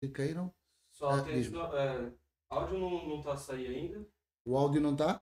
que queiram. Só ah, tem. É, áudio não, não tá a sair ainda. O áudio não tá?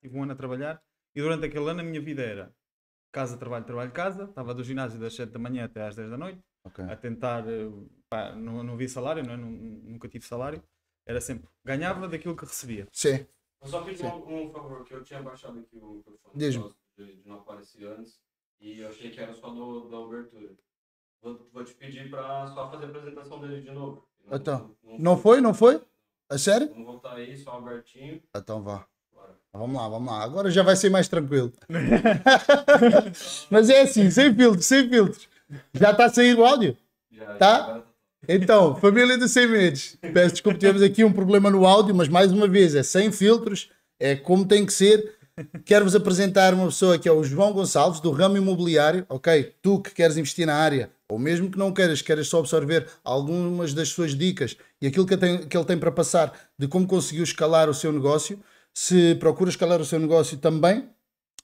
tive um ano a trabalhar e durante aquele ano a minha vida era casa, trabalho, trabalho, casa. Estava do ginásio das 7 da manhã até às 10 da noite okay. a tentar. Eh, pá, não, não vi salário, não é? nunca tive salário. Era sempre ganhava daquilo que recebia. Sim. Eu só fiz um, um, favor, que eu tinha baixado aqui o microfone de, de não aparecer antes e eu achei que era só do, da abertura. Vou, vou, te pedir para só fazer a apresentação dele de novo. Não, então, não, não, foi, não foi? É sério? Vamos voltar aí, só o Albertinho. Então vá. Vamos lá, vamos lá. Agora já vai ser mais tranquilo. Mas é assim, sem filtro, sem filtros. Já está a sair o áudio? Já, tá? tá? Então, família de Sem meses, peço desculpa, tivemos aqui um problema no áudio, mas mais uma vez, é sem filtros, é como tem que ser. Quero-vos apresentar uma pessoa que é o João Gonçalves, do ramo imobiliário, ok? Tu que queres investir na área, ou mesmo que não queiras, queres só absorver algumas das suas dicas e aquilo que, tem, que ele tem para passar de como conseguiu escalar o seu negócio, se procura escalar o seu negócio também,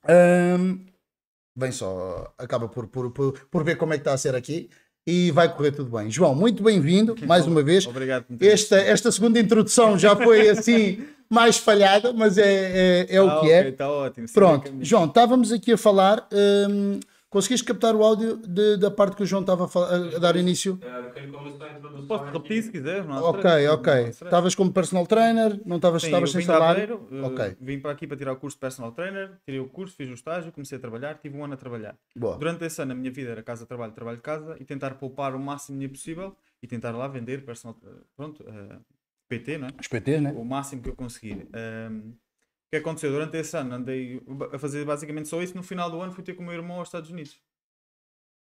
um, vem só, acaba por, por, por, por ver como é que está a ser aqui e vai correr tudo bem. João, muito bem-vindo mais uma vez. Obrigado. Esta, esta segunda introdução já foi assim mais falhada, mas é, é, é ah, o tá que é. okay, é. Está ótimo. Pronto, João, estávamos aqui a falar hum, Conseguiste captar o áudio de, da parte que o João estava a, a dar início? Posso repetir se quiseres, não Ok, ok. Estavas como personal trainer, não estavas sem salário? Aveiro, eh, okay. Vim para aqui para tirar o curso de personal trainer, tirei o curso, fiz o estágio, comecei a trabalhar, tive um ano a trabalhar. Boa. Durante esse ano a minha vida era casa, trabalho, trabalho, casa e tentar poupar o máximo possível e tentar lá vender personal, eh, pronto, uh, eh, PT, não é? Os PT, né? O máximo que eu conseguir. Ehm, que aconteceu? Durante esse ano andei a fazer basicamente só isso. No final do ano fui ter com o meu irmão aos Estados Unidos.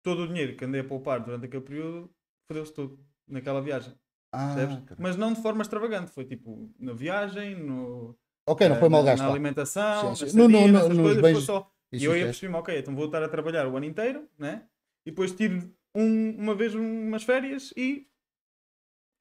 Todo o dinheiro que andei a poupar durante aquele período fodeu-se tudo naquela viagem. Ah, Mas não de forma extravagante. Foi tipo na viagem, no, ok, não eh, foi mal gasto, na, alimentação, sim, sim. No, no, no, nos coisas, Só. Isso e eu ia perceber ok, então vou estar a trabalhar o ano inteiro, né? E depois tiro um, uma vez umas férias e,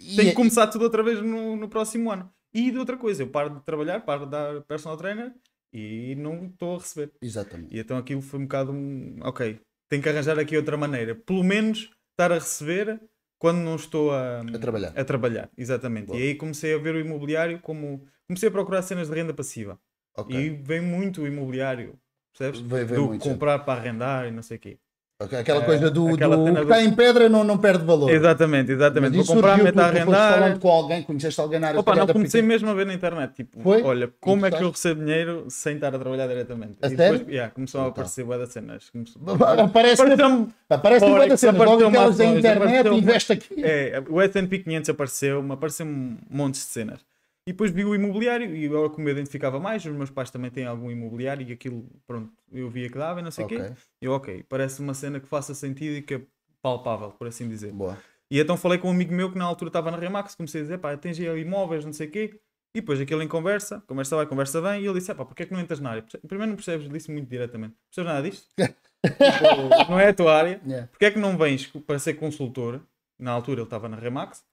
e tenho é... que começar tudo outra vez no, no próximo ano e de outra coisa, eu paro de trabalhar, paro de dar personal trainer e não estou a receber. Exatamente. E então aquilo foi um bocado um, ok, tenho que arranjar aqui outra maneira. Pelo menos estar a receber quando não estou a, a trabalhar. A trabalhar, exatamente. E aí comecei a ver o imobiliário como. Comecei a procurar cenas de renda passiva. Okay. E vem muito o imobiliário, percebes? Vem, vem Do muito, comprar sempre. para arrendar e não sei o quê. Aquela coisa do, Aquela do... que está em pedra não, não perde valor. Exatamente, exatamente. Mas Vou comprar, meto a arrendar. falando com alguém, conheceste alguém na área Opa, não comecei porque... mesmo a ver na internet. Tipo, Foi? olha, como é que eu recebo dinheiro sem estar a trabalhar diretamente? A e sério? depois yeah, começou então. a aparecer boa das cenas. Começou... Aparece, apareceu... aparece boa das cenas. Logo aquelas da internet, apareceu... investe aqui. É, o SP 500 apareceu-me, apareceu-me um monte de cenas. E depois vi o imobiliário e eu, como eu identificava mais, os meus pais também têm algum imobiliário e aquilo, pronto, eu via que dava e não sei o okay. quê. Eu, ok, parece uma cena que faça sentido e que é palpável, por assim dizer. Boa. E então falei com um amigo meu que na altura estava na Remax, comecei a dizer, pá, tens aí imóveis, não sei o quê. E depois aquilo em conversa, conversa vai, conversa vem, e ele disse, pá, porquê é que não entras na área? Primeiro não percebes, disse muito diretamente, não percebes nada disto? tipo, não é a tua área, yeah. porquê é que não vens para ser consultor? Na altura ele estava na Remax,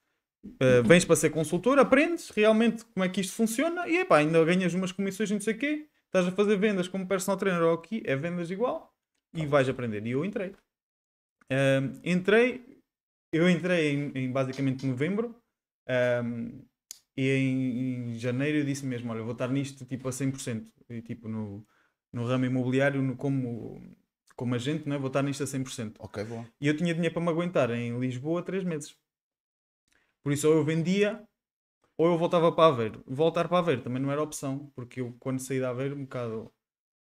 Uh, vens para ser consultor, aprendes realmente como é que isto funciona e epá, ainda ganhas umas comissões não sei o quê, estás a fazer vendas como personal trainer ou aqui, é vendas igual e vais aprender. E eu entrei. Ehm, entrei, eu entrei em, em basicamente novembro um, ehm, e em, em, janeiro eu disse mesmo, olha, vou estar nisto tipo a 100% e tipo no, no ramo imobiliário no, como como agente, não né, vou estar nisto a 100%. Ok, bom. E eu tinha dinheiro para me aguentar em Lisboa 3 meses. Por isso, ou eu vendia ou eu voltava para Aveiro. Voltar para Aveiro também não era opção, porque eu, quando saí de Aveiro, um bocado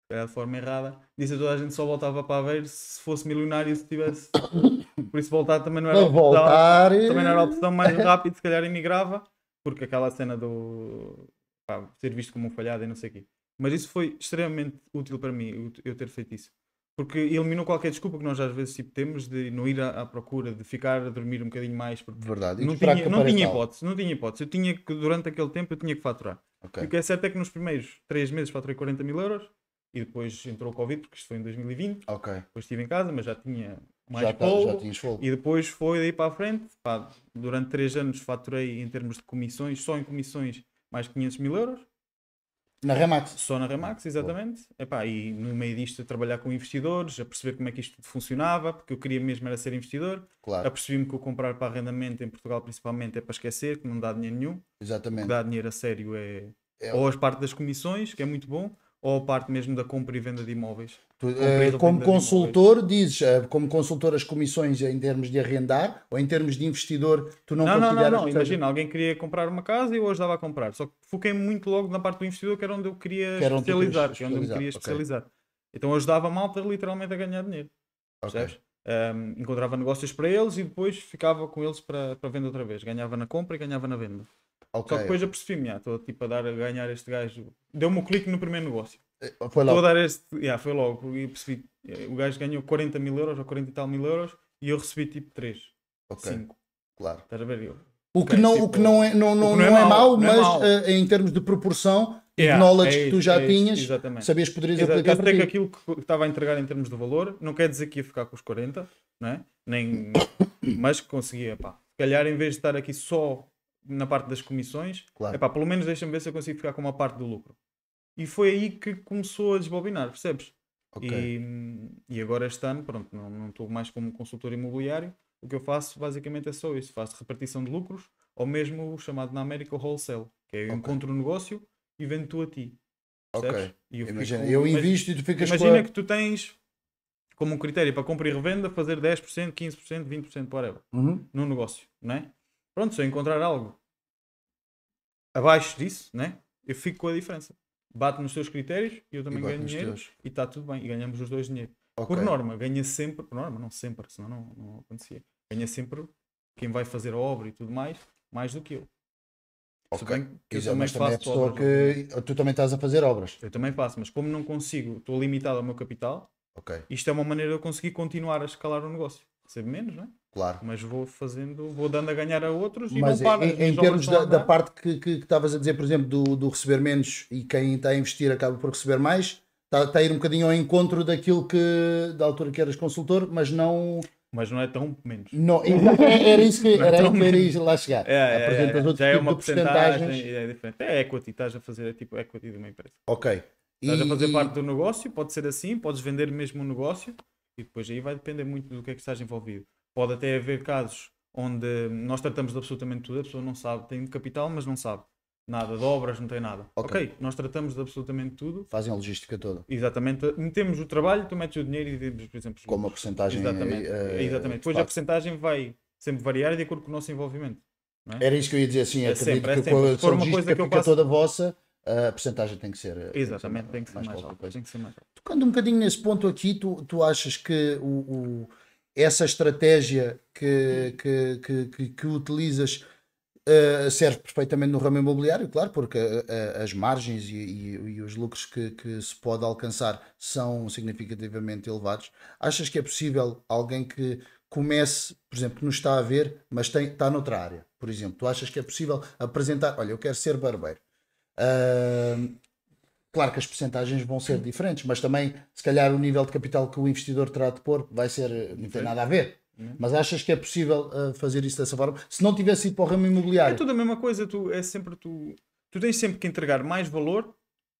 de forma errada, disse a toda a gente só voltava para Aveiro se fosse milionário, se tivesse. Por isso, voltar também não era opção. Voltar Também não era opção mais rápido, se calhar emigrava, porque aquela cena do pá, ser visto como um falhado e não sei o quê. Mas isso foi extremamente útil para mim, eu ter feito isso. Porque eliminou qualquer desculpa que nós às vezes tipo, temos de não ir à, à procura, de ficar a dormir um bocadinho mais. Porque Verdade. não tinha, não tinha hipótese, não tinha hipótese. Eu tinha que, durante aquele tempo, eu tinha que faturar. Okay. o que é certo é que nos primeiros três meses faturei 40 mil euros e depois entrou o Covid, porque isto foi em 2020. Ok. Depois estive em casa, mas já tinha mais já, polo, tá, já E depois foi daí para a frente. Pá, durante três anos faturei em termos de comissões, só em comissões, mais de 500 mil euros. Na é. Remax. Só na Remax, exatamente. Epá, e no meio disto a trabalhar com investidores, a perceber como é que isto funcionava, porque eu queria mesmo era ser investidor. Claro. Apercebi-me que o comprar para arrendamento em Portugal principalmente é para esquecer, que não dá dinheiro nenhum. Exatamente. O que dá dinheiro a sério é, é... ou as partes das comissões, que é muito bom, ou a parte mesmo da compra e venda de imóveis? Tu, uh, como consultor, dizes, uh, como consultor, as comissões em termos de arrendar ou em termos de investidor, tu não Não, não, não, não. imagina, alguém queria comprar uma casa e eu ajudava a comprar. Só que foquei muito logo na parte do investidor, que era onde eu queria que especializar, que, que é onde eu queria okay. especializar. Então ajudava a malta literalmente a ganhar dinheiro. Okay. Um, encontrava negócios para eles e depois ficava com eles para, para venda outra vez. Ganhava na compra e ganhava na venda. Okay. Só que depois percebi me estou tipo a dar a ganhar este gajo. Deu-me o um clique no primeiro negócio. Eh, foi logo. Estou a dar este. Yeah, foi logo. E percebi. Eh, o gajo ganhou 40 mil euros ou 40 e tal mil euros e eu recebi tipo 3. Ok. 5. Claro. Estás a ver? Eu, o que, tipo, é, não, o que não é, não, não, é não, é, mau, mas eh, em termos de proporção, yeah, knowledge é que tu já tinhas, sabias que poderias aplicar para que aquilo que estava a entregar em termos de valor, não quer dizer que ia ficar com os 40, não Nem, mas conseguia, pá. Se calhar em vez de estar aqui só na parte das comissões. Claro. Epá, pelo menos deixa-me ver se eu consigo ficar com uma parte do lucro. E foi aí que começou a desbobinar, percebes? Okay. E, e agora este ano, pronto, não estou mais como consultor imobiliário. O que eu faço basicamente é só isso: faço repartição de lucros ou mesmo o chamado na América wholesale, que é eu okay. encontro o um negócio e vendo tu a ti. Percebes? Ok. Eu imagina, fico, eu invisto e tu ficas Imagina com... que tu tens como um critério para compra e revenda fazer 10%, 15%, 20%, whatever, uhum. num negócio, não é? Pronto, se eu encontrar algo abaixo disso, né? Eu fico com a diferença. Bate nos teus critérios e eu também e ganho dinheiro teus. e está tudo bem. E ganhamos os dois dinheiro. Okay. Por norma, ganha sempre, por norma, não sempre, senão não, não acontecia. Ganha sempre quem vai fazer a obra e tudo mais, mais do que eu. Okay. Se bem que eu também faço também é que... tu também estás a fazer obras. Eu também faço, mas como não consigo, estou limitado ao meu capital, okay. isto é uma maneira de eu conseguir continuar a escalar o negócio. Recebo menos, não é? Claro. Mas vou fazendo, vou dando a ganhar a outros Mas e não paro. Em, em termos da, da, parte que estavas a dizer, por exemplo, do, do receber menos e quem está a investir acaba por receber mais, está, a ir um bocadinho ao encontro daquilo que da altura que eras consultor, mas não mas não é tão menos. Não, é, é, era isso que, é era é que querias lá chegar. É, Apresentas é, outro tipo é uma de É diferente. É equity, estás a fazer é tipo equity de uma empresa. Ok. Estás e, a fazer e... parte do negócio, pode ser assim, podes vender mesmo o um negócio e depois aí vai depender muito do que é que estás envolvido. Pode até haver casos onde nós tratamos de absolutamente tudo, a pessoa não sabe, tem capital, mas não sabe nada, de obras, não tem nada. Ok, okay nós tratamos de absolutamente tudo. Fazem a logística toda. Exatamente, metemos o trabalho, tu metes o dinheiro e por exemplo, como a porcentagem. Exatamente, é, exatamente. depois a porcentagem vai sempre variar de acordo com o nosso envolvimento. É? Era isso que eu ia dizer, assim, é acredito sempre, que é sempre. se for uma coisa que eu passo... toda vossa, a porcentagem tem que ser. Exatamente, tem que ser mais, alta. Tocando um bocadinho nesse ponto aqui, tu, tu achas que o essa estratégia que, que, que, que, que utilizas uh, serve perfeitamente no ramo imobiliário, claro, porque eh, eh, as margens e, e, e, os lucros que, que se pode alcançar são significativamente elevados. Achas que é possível alguém que comece, por exemplo, que nos está a ver, mas tem, está noutra área, por exemplo, tu achas que é possível apresentar, olha, eu quero ser barbeiro. Uh, Claro que as percentagens vão ser diferentes, mas também, se calhar, o nível de capital que o investidor terá de pôr vai ser. Eh, não tem nada a ver. Uhum. Mas achas que é possível uh, fazer isso dessa forma? Se não tivesse ido para o ramo imobiliário. É tudo a mesma coisa, tu, é sempre tu. Tu tens sempre que entregar mais valor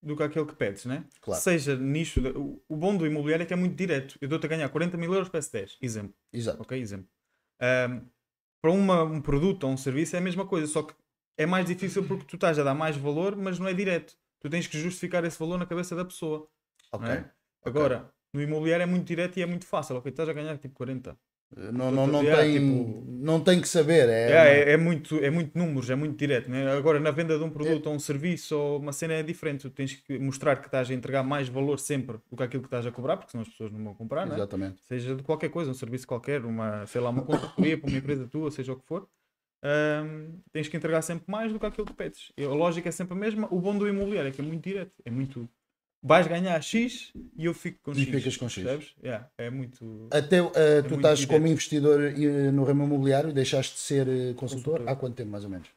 do que aquele que pedes, né? Claro. Seja nicho. De, o, o bom do imobiliário é que é muito direto. Eu dou-te a ganhar 40 mil euros, peço 10. Exemplo. Exato. Ok, exemplo. Um, para uma, um produto ou um serviço é a mesma coisa, só que é mais difícil porque tu estás a dar mais valor, mas não é direto. Tu tens que justificar esse valor na cabeça da pessoa. Ok. É? okay. Agora, no imobiliário é muito direto e é muito fácil. Ok, estás a ganhar tipo 40. Eh, não, não, não, tem, tipo... não tem que saber. É, é, é, é, muito, é muito números, é muito direto. Né? Agora, na venda de um produto ou um serviço ou uma cena é diferente. Tu tens que mostrar que estás a entregar mais valor sempre do que aquilo que estás a cobrar, porque senão as pessoas não vão comprar. É? Exatamente. Né? Seja de qualquer coisa, um serviço qualquer, uma, sei lá, uma consultoria para uma empresa tua, seja o que for um, tens que entregar sempre mais do que aquilo que pedes. A lógica é sempre a mesma. O bom do imobiliário é que é muito direto, é muito. Vais ganhar X e eu fico com X. E ficas com X. Yeah, é muito. Até uh, é tu muito estás direto. como investidor eh, no ramo imobiliário, deixaste de ser eh, consultor? consultor. Há quanto tempo, mais ou menos?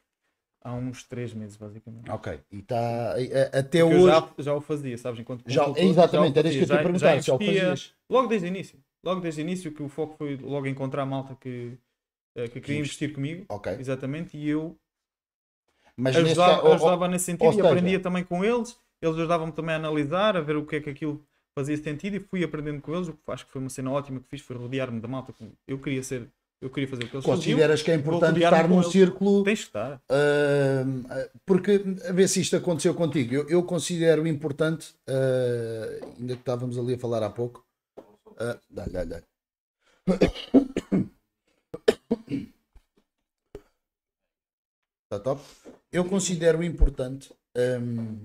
há uns 3 meses, basicamente. Ok. E está até Porque hoje. Já, já, o fazia, sabes? Enquanto já, exatamente, era isso que eu te perguntar, já, já, já, o fazias. Logo desde o início. Logo desde o início que o foco foi logo encontrar a malta que eh, que queria investir comigo. Ok. Exatamente. E eu Mas ajudava, neste... ajudava nesse sentido e aprendia também com eles. Eles ajudavam-me também a analisar, a ver o que é que aquilo fazia sentido e fui aprendendo com eles. O que acho que foi uma cena ótima que fiz foi rodear-me da malta. Eu queria ser eu queria fazer o que eles Consideras faziam, que é importante estar num eles. círculo. Tens que estar. Uh, porque, a ver se isto aconteceu contigo, eu, eu considero importante, uh, ainda que estávamos ali a falar há pouco. Uh, dá, dá, dá. Está top? Eu considero importante um,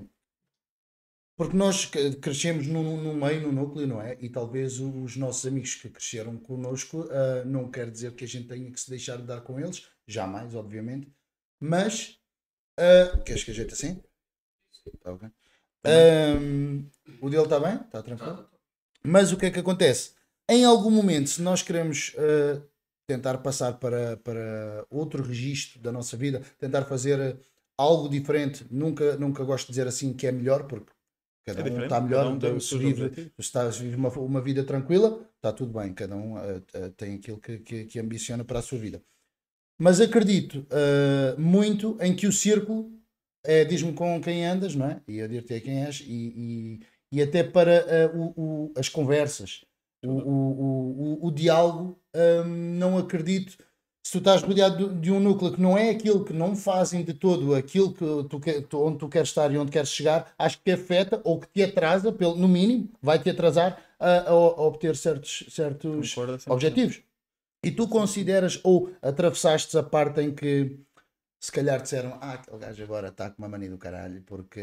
porque nós crescemos no, no, meio, no núcleo, não é? E talvez os nossos amigos que cresceram connosco uh, não quer dizer que a gente tenha que se deixar de dar com eles, jamais, obviamente, mas uh, queres que ajeite assim? Está ok. Um, o dele está bem? Está tranquilo? Tá, tá mas o que é que acontece? Em algum momento, se nós queremos uh, tentar passar para, para outro registro da nossa vida, tentar fazer eh, algo diferente. Nunca, nunca gosto de dizer assim que é melhor, porque cada é um está melhor. Cada um se, vive, estás vive uma, uma vida tranquila, está tudo bem. Cada um uh, tem aquilo que, que, que, ambiciona para a sua vida. Mas acredito uh, muito em que o círculo é diz-me com quem andas, não é? E eu dir-te quem és, e, e, e até para o, o, as conversas, o, o, o, o diálogo hum, não acredito. Se tu estás rodeado de um núcleo que não é aquilo que não fazem de todo aquilo que tu, onde tu queres estar e onde queres chegar, acho que te afeta ou que te atrasa, pelo, no mínimo, vai te atrasar a, a, obter certos, certos objetivos. E tu consideras ou atravessaste a parte em que se calhar disseram, ah, aquele gajo agora está com uma mania do caralho, porque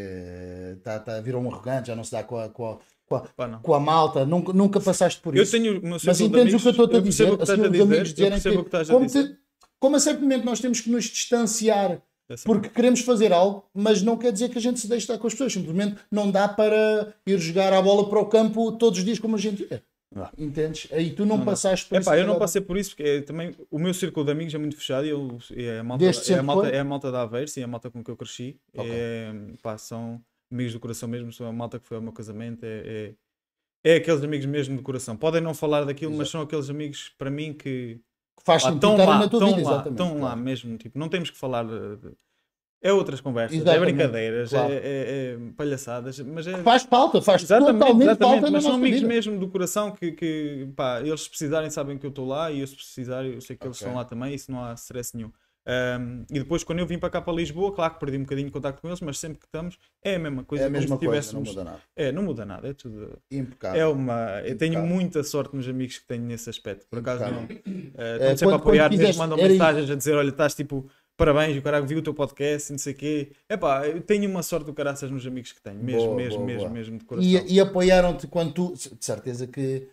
está eh, tá, virou um arrogante, já não se dá com a, com a, com a, com a malta, nunca, nunca passaste por eu isso. meu mas entendes amigos, o que eu estou a dizer? O que estás a dizer, amigos dizerem que, como, a Te, como a certo momento nós temos que nos distanciar porque queremos fazer algo, mas não quer dizer que a gente se deixe estar com as pessoas. Simplesmente não dá para ir jogar a bola para o campo todos os dias como a gente é. Não. Ah. Entendes? Aí tu não, não passaste por é isso. Eu não passei por isso porque é, também o meu círculo de amigos é muito fechado e, eu, é, a malta, é, a malta, é, a malta, da Aveiro, sim, é a malta com que eu cresci. Okay. É, pá, são amigos do coração mesmo, são a malta que foi ao meu casamento, é, é, é aqueles amigos mesmo do coração. Podem não falar daquilo, Exato. mas são aqueles amigos para mim que, faz lá, estão lá, na tua estão vida, lá, estão claro. mesmo, tipo, não temos que falar eh, de, é outras conversas, é exatamente, é brincadeiras, claro. é, é, é, palhaçadas, mas é... Faz falta, faz exatamente, totalmente exatamente, falta mas são amigos vida. mesmo do coração que, que pá, eles se precisarem sabem que eu estou lá e eu se precisarem eu sei que okay. eles estão lá também isso não há stress nenhum. Um, e depois, quando eu vim para cá para Lisboa, claro que perdi um bocadinho de contato com eles, mas sempre que estamos é a mesma coisa. É a mesma coisa, tivéssemos... não muda nada. É, não muda nada, é tudo. Impecável. É uma... Impecável. Eu tenho muita sorte nos amigos que tenho nesse aspecto, por acaso Impecável. não. Uh, é, sempre a apoiar, eles mandam mensagens a dizer: olha, estás tipo, parabéns, o caralho viu o teu podcast, não sei o quê. é pá, eu tenho uma sorte do caraças nos amigos que tenho, mesmo, boa, mesmo, boa, mesmo, boa. mesmo, de coração. E, e apoiaram-te quando tu, de certeza que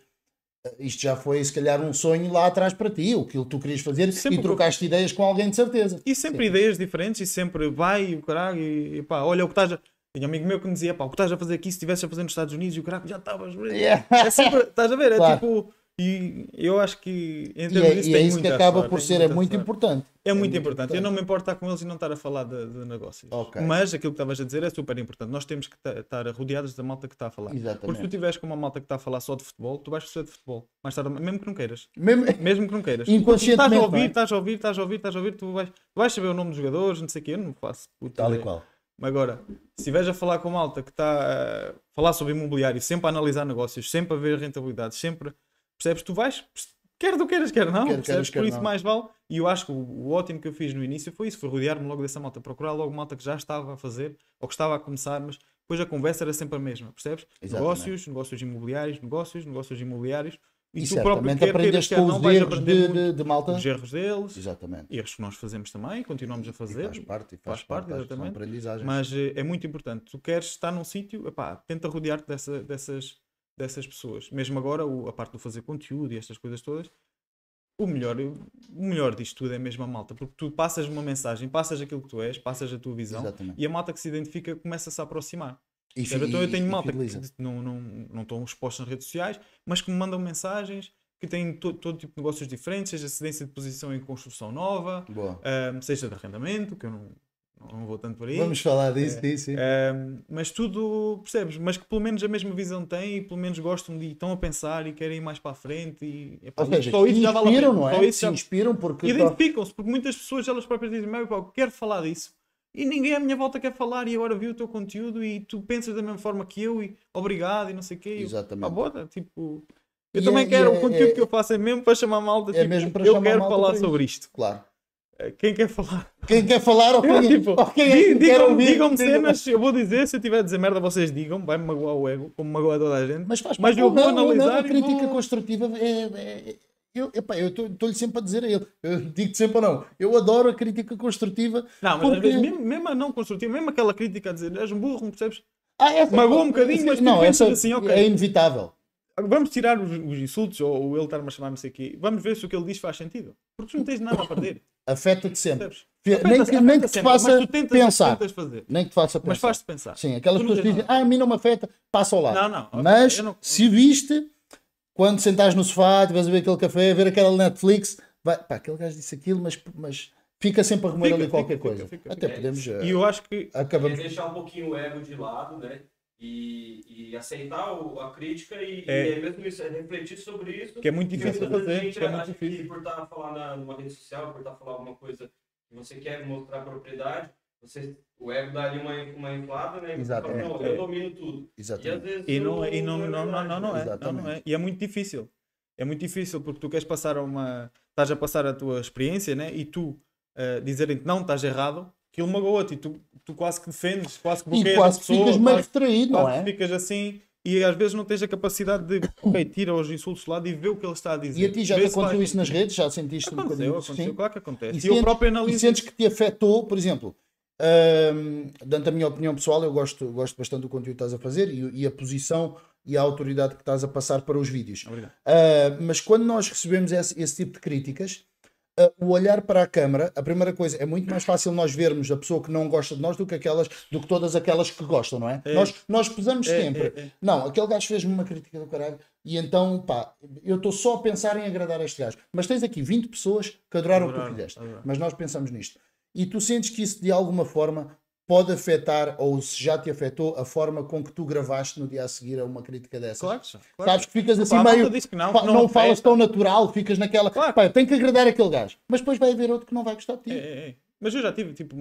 isto já foi, se calhar, um sonho lá atrás para ti, o que tu querias fazer sempre e trocaste que... ideias com alguém, de certeza. E sempre, ideias diferentes e sempre vai e o caralho e, e pá, olha o que estás a... Tinha um amigo meu que me dizia, pá, o que estás a fazer aqui se estivesse a fazer nos Estados Unidos e o caralho já estavas... Yeah. É sempre, estás a ver, é claro. é tipo... E eu acho que em é- termos e, disso, e é isso que acaba por ser é muito importante. É, é muito, importante. importante. Eu não me importo estar com eles e não estar a falar de, de negócios. Okay. Mas aquilo que estavas a dizer é super importante. Nós temos que estar rodeados da malta que está a falar. Exatamente. Porque se tu estiveres com uma malta que está a falar só de futebol, tu vais perceber de futebol. Mais tarde, mesmo que não queiras. Mesmo, mesmo que não queiras. Inconscientemente. Estás a ouvir, é? estás a ouvir, estás a ouvir, estás a ouvir, tu vais, vais saber o nome dos jogadores, não sei o quê, eu não faço. Tal e qual. mas Agora, se estiveres a falar com uma malta que está a falar sobre imobiliário, sempre a analisar negócios, sempre a ver rentabilidade, sempre Percebes? Tu vais, quer tu queiras, quer não. quer, percebes? Quero, Por isso, não. mais vale. E eu acho que o, ótimo que eu fiz no início foi isso: foi rodear-me logo dessa malta, procurar logo malta que já estava a fazer ou que estava a começar, mas depois a conversa era sempre a mesma, percebes? Exatamente. Negócios, negócios imobiliários, negócios, negócios imobiliários. E, e tu próprio aprendeste aprendes com os erros de, de, de, malta. Os erros deles. Exatamente. Erros que nós fazemos também, continuamos a fazer. E faz parte, faz, faz parte, parte exatamente. Mas eh, é muito importante. Tu queres estar num sítio, tenta rodear-te dessa, dessas, dessas pessoas. Mesmo agora, o, a parte do fazer conteúdo e estas coisas todas, o melhor, o melhor disto tudo é mesmo a malta, porque tu passas uma mensagem, passas aquilo que tu és, passas a tua visão Exatamente. e a malta que se identifica começa-se a aproximar. E, então eu tenho e, malta e que não, não, não estão expostos nas redes sociais, mas que me mandam mensagens que têm todo, todo tipo de negócios diferentes, seja cedência de posição em construção nova, um, ah, seja de arrendamento, que eu não, não vou tanto por aí. Vamos falar disso, é, disso. É, mas tudo, percebes? Mas que pelo menos a mesma visão têm e pelo menos gostam de estão a pensar e querem ir mais para a frente. E, é, Ou seja, só isso inspiram, já vale não é? Se já... inspiram porque... Identificam-se, porque muitas pessoas elas próprias dizem meu pá, quero falar disso. E ninguém à minha volta quer falar e agora viu o teu conteúdo e tu pensas da mesma forma que eu e obrigado e não sei o quê. Exatamente. Eu, ah, tipo... Eu e também é, quero, o é, conteúdo é que eu faço é mesmo para chamar malta, é tipo, mesmo para eu quero falar sobre isto. Claro. Eh, quem quer falar? Quem quer falar ou quem, tipo, quem é que digam-me, digam-me cenas, eu vou dizer, se eu tiver a dizer merda, vocês digam, vai-me magoar o ego, como magoar toda a gente. Mas faz Mas eu não, vou analisar. Não, a crítica vou... construtiva é, é... é eu estou-lhe sempre a dizer a ele, eu digo sempre não, eu adoro a crítica construtiva. Não, mas porque... às vezes, mesmo, mesmo a não construtiva, mesmo aquela crítica a dizer és um burro, não percebes? Ah, é, é, Magoa um bocadinho, mas não, é assim, okay. é inevitável. Vamos tirar os, os insultos ou, ou ele estar-me a chamar-me sei aqui. Vamos ver se o que ele diz faz sentido. Porque tu não tens nada a perder. Afeta-te sempre. Afeta nem que, nem que te faça pensar. Nem que te faça pensar. Mas faz-te pensar. Sim, aquelas pessoas que dizem, ah, a mim não me afeta, passa ao lado. Não, não. Okay. Mas não... se viste, quando sentares no sofá, vais a ver aquele café, a ver aquela Netflix, vai, pá, aquele gajo disse aquilo, mas, mas fica sempre a rumor ali qualquer fica, coisa. Fica, fica, Até podemos. E eu eh, acho que. Acabamos... É deixar um pouquinho o ego de lado, né? e, e aceitar o, a crítica e é. e é. mesmo isso, é refletir sobre isso. Que é muito difícil fazer, gente, que é muito difícil. Que por estar tá falando falar numa rede social, por estar tá falando alguma coisa que você quer mostrar propriedade, você, o ego dá ali uma, uma inflada, né? exatamente Fala, não, é. eu domino tudo. Exatamente. E, vezes, e não, é, e não, não, não, não, não, é, Exatamente. não, não é. E é muito difícil. É muito difícil porque tu queres passar uma. Estás a passar a tua experiência, né? E tu uh, eh, dizerem que não, estás errado, aquilo é magoa-te e tu tu quase que defendes, quase que bloqueias e quase que ficas meio retraído, não é? Ficas assim e às vezes não tens a capacidade de ok, aos os insultos lá e ver o que ele está a dizer. E a ti já te aconteceu isso nas redes? Já sentiste aconteceu, um bocadinho? Aconteceu, aconteceu, claro que acontece. E, e sentes, eu próprio analiso. E sentes que te afetou, por exemplo, um, dando a minha opinião pessoal, eu gosto, gosto bastante do conteúdo que estás a fazer e, e a posição e a autoridade que estás a passar para os vídeos. Obrigado. Uh, mas quando nós recebemos esse, esse tipo de críticas, ah, o olhar para a câmara, a primeira coisa, é muito mais fácil nós vermos a pessoa que não gosta de nós do que aquelas, do que todas aquelas que gostam, não é? é. Nós, nós pesamos é, é sempre. É, não, aquele gajo fez-me uma crítica do caralho e então, pá, eu estou só a pensar em agradar a este gajo. Mas tens aqui 20 pessoas que adoraram, adoraram o que tu fizeste. Mas nós pensamos nisto. E tu sentes que isso, de alguma forma, pode afetar, ou se já te afetou, a forma com que tu gravaste no dia a seguir a uma crítica dessa. Claro, claro. Sabes que ficas assim Opa, meio. Que não, não, não falas tão natural, ficas naquela. Claro. Pá, tenho que agradar aquele gajo. Mas depois vai haver outro que não vai gostar de ti. É, é, é. Mas eu já tive, tipo,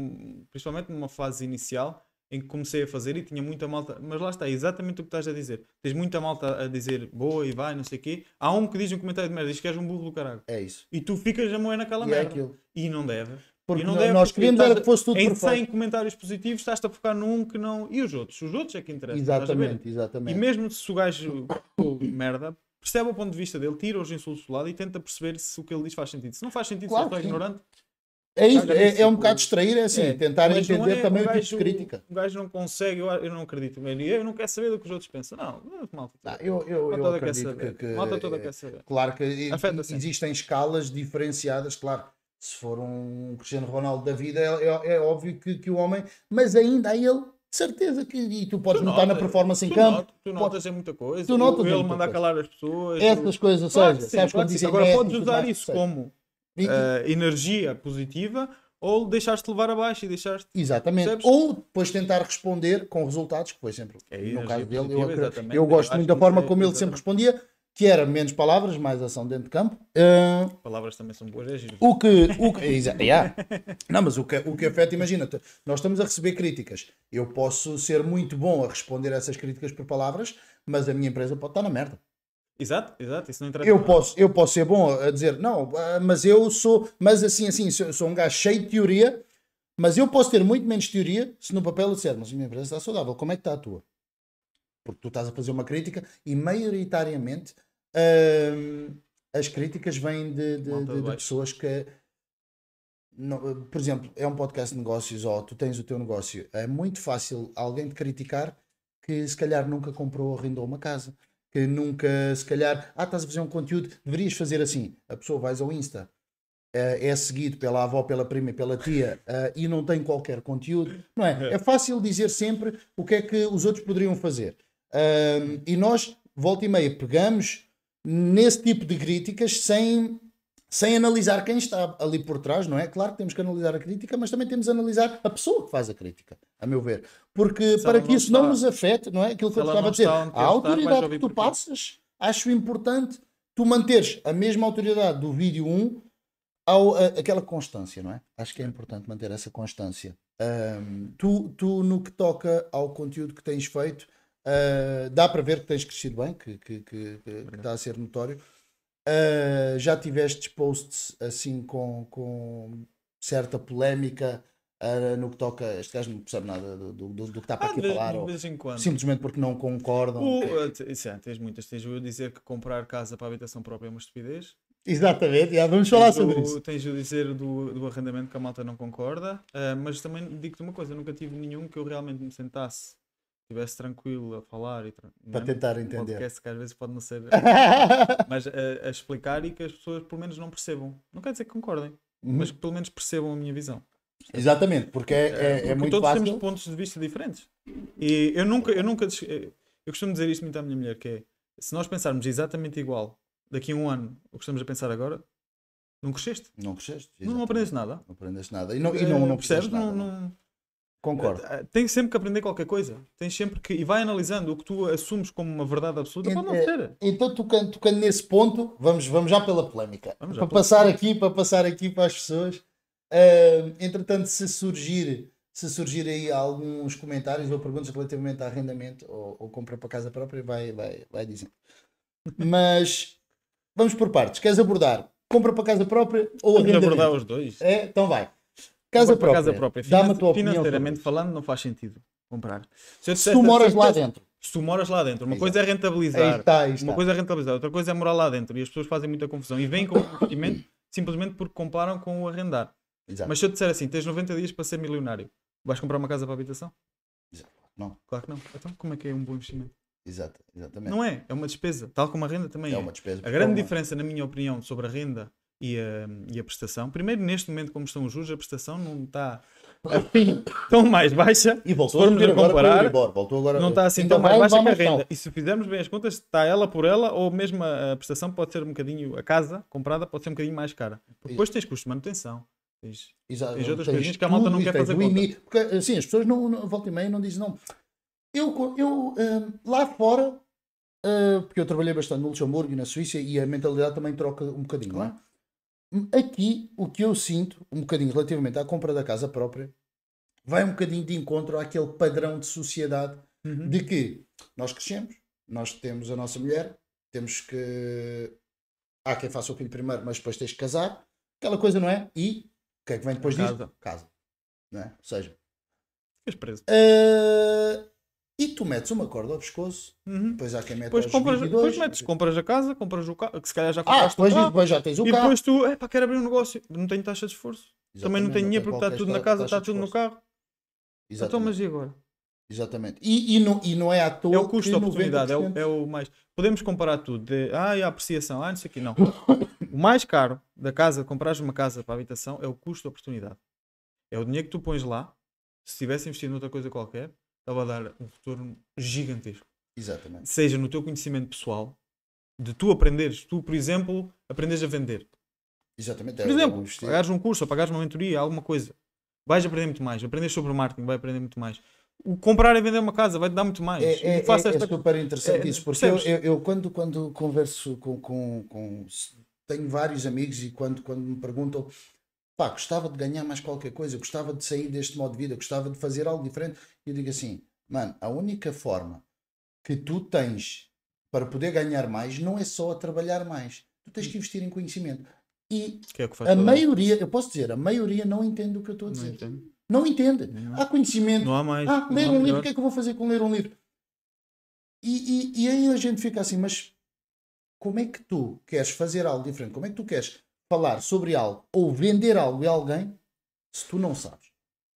principalmente numa fase inicial em que comecei a fazer e tinha muita malta. Mas lá está, é exatamente o que estás a dizer. Tens muita malta a dizer boa e vai, não sei o quê. Há um que diz um comentário de merda, diz que és um burro do caralho. É isso. E tu ficas a moer naquela e é merda. É e não deves. Porque não nós queríamos era que fosse tudo em perfeito. Em 100 comentários positivos estás-te a focar num que não... E os outros? Os outros é que interessam. Exatamente, exatamente. E mesmo se o gajo... merda, percebe o ponto de vista dele, tira os insultos do lado e tenta perceber se o que ele diz faz sentido. Se não faz sentido, claro, se está ignorante... É isso, é, é, um bocado distrair, é assim, é, tentar então entender é, também o, gajo, tipo de crítica. O gajo não consegue, eu, eu não acredito nele eu não quero saber do que os outros pensam. Não, malta. Não, eu, eu, malta eu acredito que, que, Malta toda quer saber. Claro que existem escalas diferenciadas, claro. Se for um Cristiano Ronaldo da vida, é, é, é óbvio que, que o homem, mas ainda há ele de certeza que e tu podes tu notas, na performance em campo. Notas, tu notas em é muita coisa. Tu notas é ele mandar calar as pessoas. Essas coisas, ou claro seja, sim, sabes claro dizem Agora podes usar isso como uh, energia positiva ou deixaste-te levar abaixo e deixaste. Exatamente. Percebes? Ou depois tentar responder com resultados, que foi sempre. É no caso dele, eu, eu, gosto muito da forma como ele sempre respondia que era menos palavras, mais ação dentro de campo. Uh, palavras também são boas, é giro. O que, o que, yeah. Não, mas o que, o que afeta, imagina, nós estamos a receber críticas. Eu posso ser muito bom a responder a essas críticas por palavras, mas a minha empresa pode estar na merda. Exato, exato, isso não interessa. Eu posso, eu posso ser bom a dizer, não, ah, mas eu sou, mas assim, assim, sou, sou um gajo cheio de teoria, mas eu posso ter muito menos teoria se no papel eu disser, mas a minha empresa está saudável, como é que está a tua? porque tu estás a fazer uma crítica e maioritariamente hum, as críticas vêm de, de, de, de pessoas que não, por exemplo, é um podcast de negócios ou tu tens o teu negócio, é muito fácil alguém te criticar que se calhar nunca comprou ou arrendou uma casa, que nunca, se calhar, ah, estás a fazer um conteúdo, deverias fazer assim. A pessoa vais ao Insta, eh, é seguido pela avó, pela prima e pela tia eh, e não tem qualquer conteúdo, não é? é? É fácil dizer sempre o que é que os outros poderiam fazer. Um, e nós, volta e meia, pegamos nesse tipo de críticas sem, sem analisar quem está ali por trás, não é? Claro que temos que analisar a crítica, mas também temos que analisar a pessoa que faz a crítica, a meu ver. Porque se para que isso está, não nos afete, não é? Aquilo que eu estava a dizer, a autoridade que tu passas, acho importante tu manteres a mesma autoridade do vídeo 1 ao, a, aquela constância, não é? Acho que é importante manter essa constância. Um, tu, tu, no que toca ao conteúdo que tens feito, Uh, dá para ver que tens crescido bem, que, que, que, que está a ser notório. Uh, já tiveste posts assim com, com certa polémica uh, no que toca. Este gajo não percebe nada do, do, do que está para ah, aqui de, falar. De vez em quando. Simplesmente porque não concordam. O, que... Eh, sim, é, tens muitas. Tens o dizer que comprar casa para habitação própria é uma estupidez. Exatamente, já vamos falar tens sobre o, isso. Tens o dizer do, do arrendamento que a malta não concorda, uh, mas também digo-te uma coisa: nunca tive nenhum que eu realmente me sentasse estivesse tranquilo a falar e tra... para né? tentar entender. Um que às vezes pode não ser, mas a, eh, a, explicar e que as pessoas pelo menos não percebam. Não quer dizer que concordem, uhum. mas que pelo menos percebam a minha visão. Exatamente, porque é, é, é muito todos fácil. temos pontos de vista diferentes. E eu nunca, eu nunca, eh, eu costumo dizer isto muito à minha mulher que é, se nós pensarmos exatamente igual daqui a um ano o que estamos a pensar agora, não cresceste. Não cresceste. Não, não aprendeste nada. Não aprendeste nada. E não, e não, eh, não percebes? Nada, não, é? não. Concordo. Eh, eh, tens sempre que aprender qualquer coisa. Tens sempre que. E vai analisando o que tu assumes como uma verdade absoluta. Pode não ser. Eh, então, tocando, tocando nesse ponto, vamos, vamos já pela polémica. Já para pela passar polémica. aqui, para passar aqui para as pessoas. Uh, entretanto, se surgir, se surgir aí alguns comentários ou perguntas relativamente a arrendamento ou, ou compra para casa própria, vai, vai, vai dizendo. Mas vamos por partes. Queres abordar compra para casa própria ou Vamos arrendamento? abordar os dois. É? Então vai. Casa própria. Casa própria. Dá-me a tua opinião. Financeiramente falando, não faz sentido comprar. Se, se tu moras assim, lá dentro. Se tu moras lá dentro, uma Exato. coisa é rentabilizar, aí está, aí está. uma coisa é rentabilizar, outra coisa é morar lá dentro. E as pessoas fazem muita confusão e vêm com o investimento simplesmente porque comparam com o arrendar. Exato. Mas se eu te disser assim, tens 90 dias para ser milionário, vais comprar uma casa para habitação? Exato. Não. Claro que não. Então, como é que é um bom investimento? Exato, exatamente. Não é, é uma despesa, tal como a renda também é. é. uma despesa. A grande é diferença, na minha opinião, sobre a renda e a, e a prestação. Primeiro, neste momento, como estão os juros, a prestação não está tão mais baixa. E voltou se comparar, agora voltou agora, não está assim tão mais baixa que a renda. Não. E se fizermos bem as contas, está ela por ela ou mesmo a, prestação pode ser um bocadinho, a casa comprada pode ser um bocadinho mais cara. depois tens custo de manutenção. Tens, Exato, tens outras coisas que a malta não quer fazer limite, Porque assim, as pessoas não, não volta e meia não dizem não. Eu, eu eh, lá fora, eh, porque eu trabalhei bastante no Luxemburgo e na Suíça e a mentalidade também troca um bocadinho, não é? Aqui, o que eu sinto, um bocadinho relativamente à compra da casa própria, vai um bocadinho de encontro àquele padrão de sociedade uhum. de que nós crescemos, nós temos a nossa mulher, temos que. Há quem faça o filho primeiro, mas depois tens que casar. Aquela coisa, não é? E o que é que vem depois disso? Casa. casa. Não é? Ou seja. Ficas preso. Uh, e tu metes uma corda ao pescoço, uhum. depois há quem mete depois, compras, depois metes, compras a casa, compras o carro, que se calhar já ah, compraste ah, depois, o carro, depois já tens o e carro. E depois tu, é pá, quero abrir um negócio, não tenho taxa de esforço, Exatamente, também não tenho dinheiro porque está tudo na casa, está tudo no carro. Então, Exatamente. Então, mas e agora? Exatamente. E, e, não, e não é à toa. É o custo da oportunidade, é o, é o, mais. Podemos comparar tudo, de, ah, e é a apreciação, ah, não sei o não. o mais caro da casa, comprares uma casa para a habitação, é o custo da oportunidade. É o dinheiro que tu pões lá, se tivesse investido noutra coisa qualquer estava a dar um retorno gigantesco. Exatamente. Seja no teu conhecimento pessoal, de tu aprenderes, tu, por exemplo, aprendes a vender. Exatamente. Por é exemplo, pagares um curso ou pagares uma mentoria, alguma coisa, vais aprender muito mais. Aprendes sobre marketing, vai aprender muito mais. O comprar e é vender uma casa vai te dar muito mais. É, é, é, é, esta... é super interessante é, isso, porque eu, eu, eu, quando, quando converso com, com, com tenho vários amigos e quando, quando me perguntam pá, gostava de ganhar mais qualquer coisa, gostava de sair deste modo de vida, gostava de fazer algo diferente. E eu digo assim, mano, a única forma que tu tens para poder ganhar mais não é só a trabalhar mais. Tu tens que investir em conhecimento. E que é que a maioria, eu posso dizer, a maioria não entende o que eu estou a dizer. Não entende. Não entende. Não. É. Há conhecimento. Não há mais. Ah, ler um livro, o que é que eu vou fazer com ler um livro? E, e, e aí a gente fica assim, mas como é que tu queres fazer algo diferente? Como é que tu queres falar sobre algo ou vender algo a alguém se tu não sabes.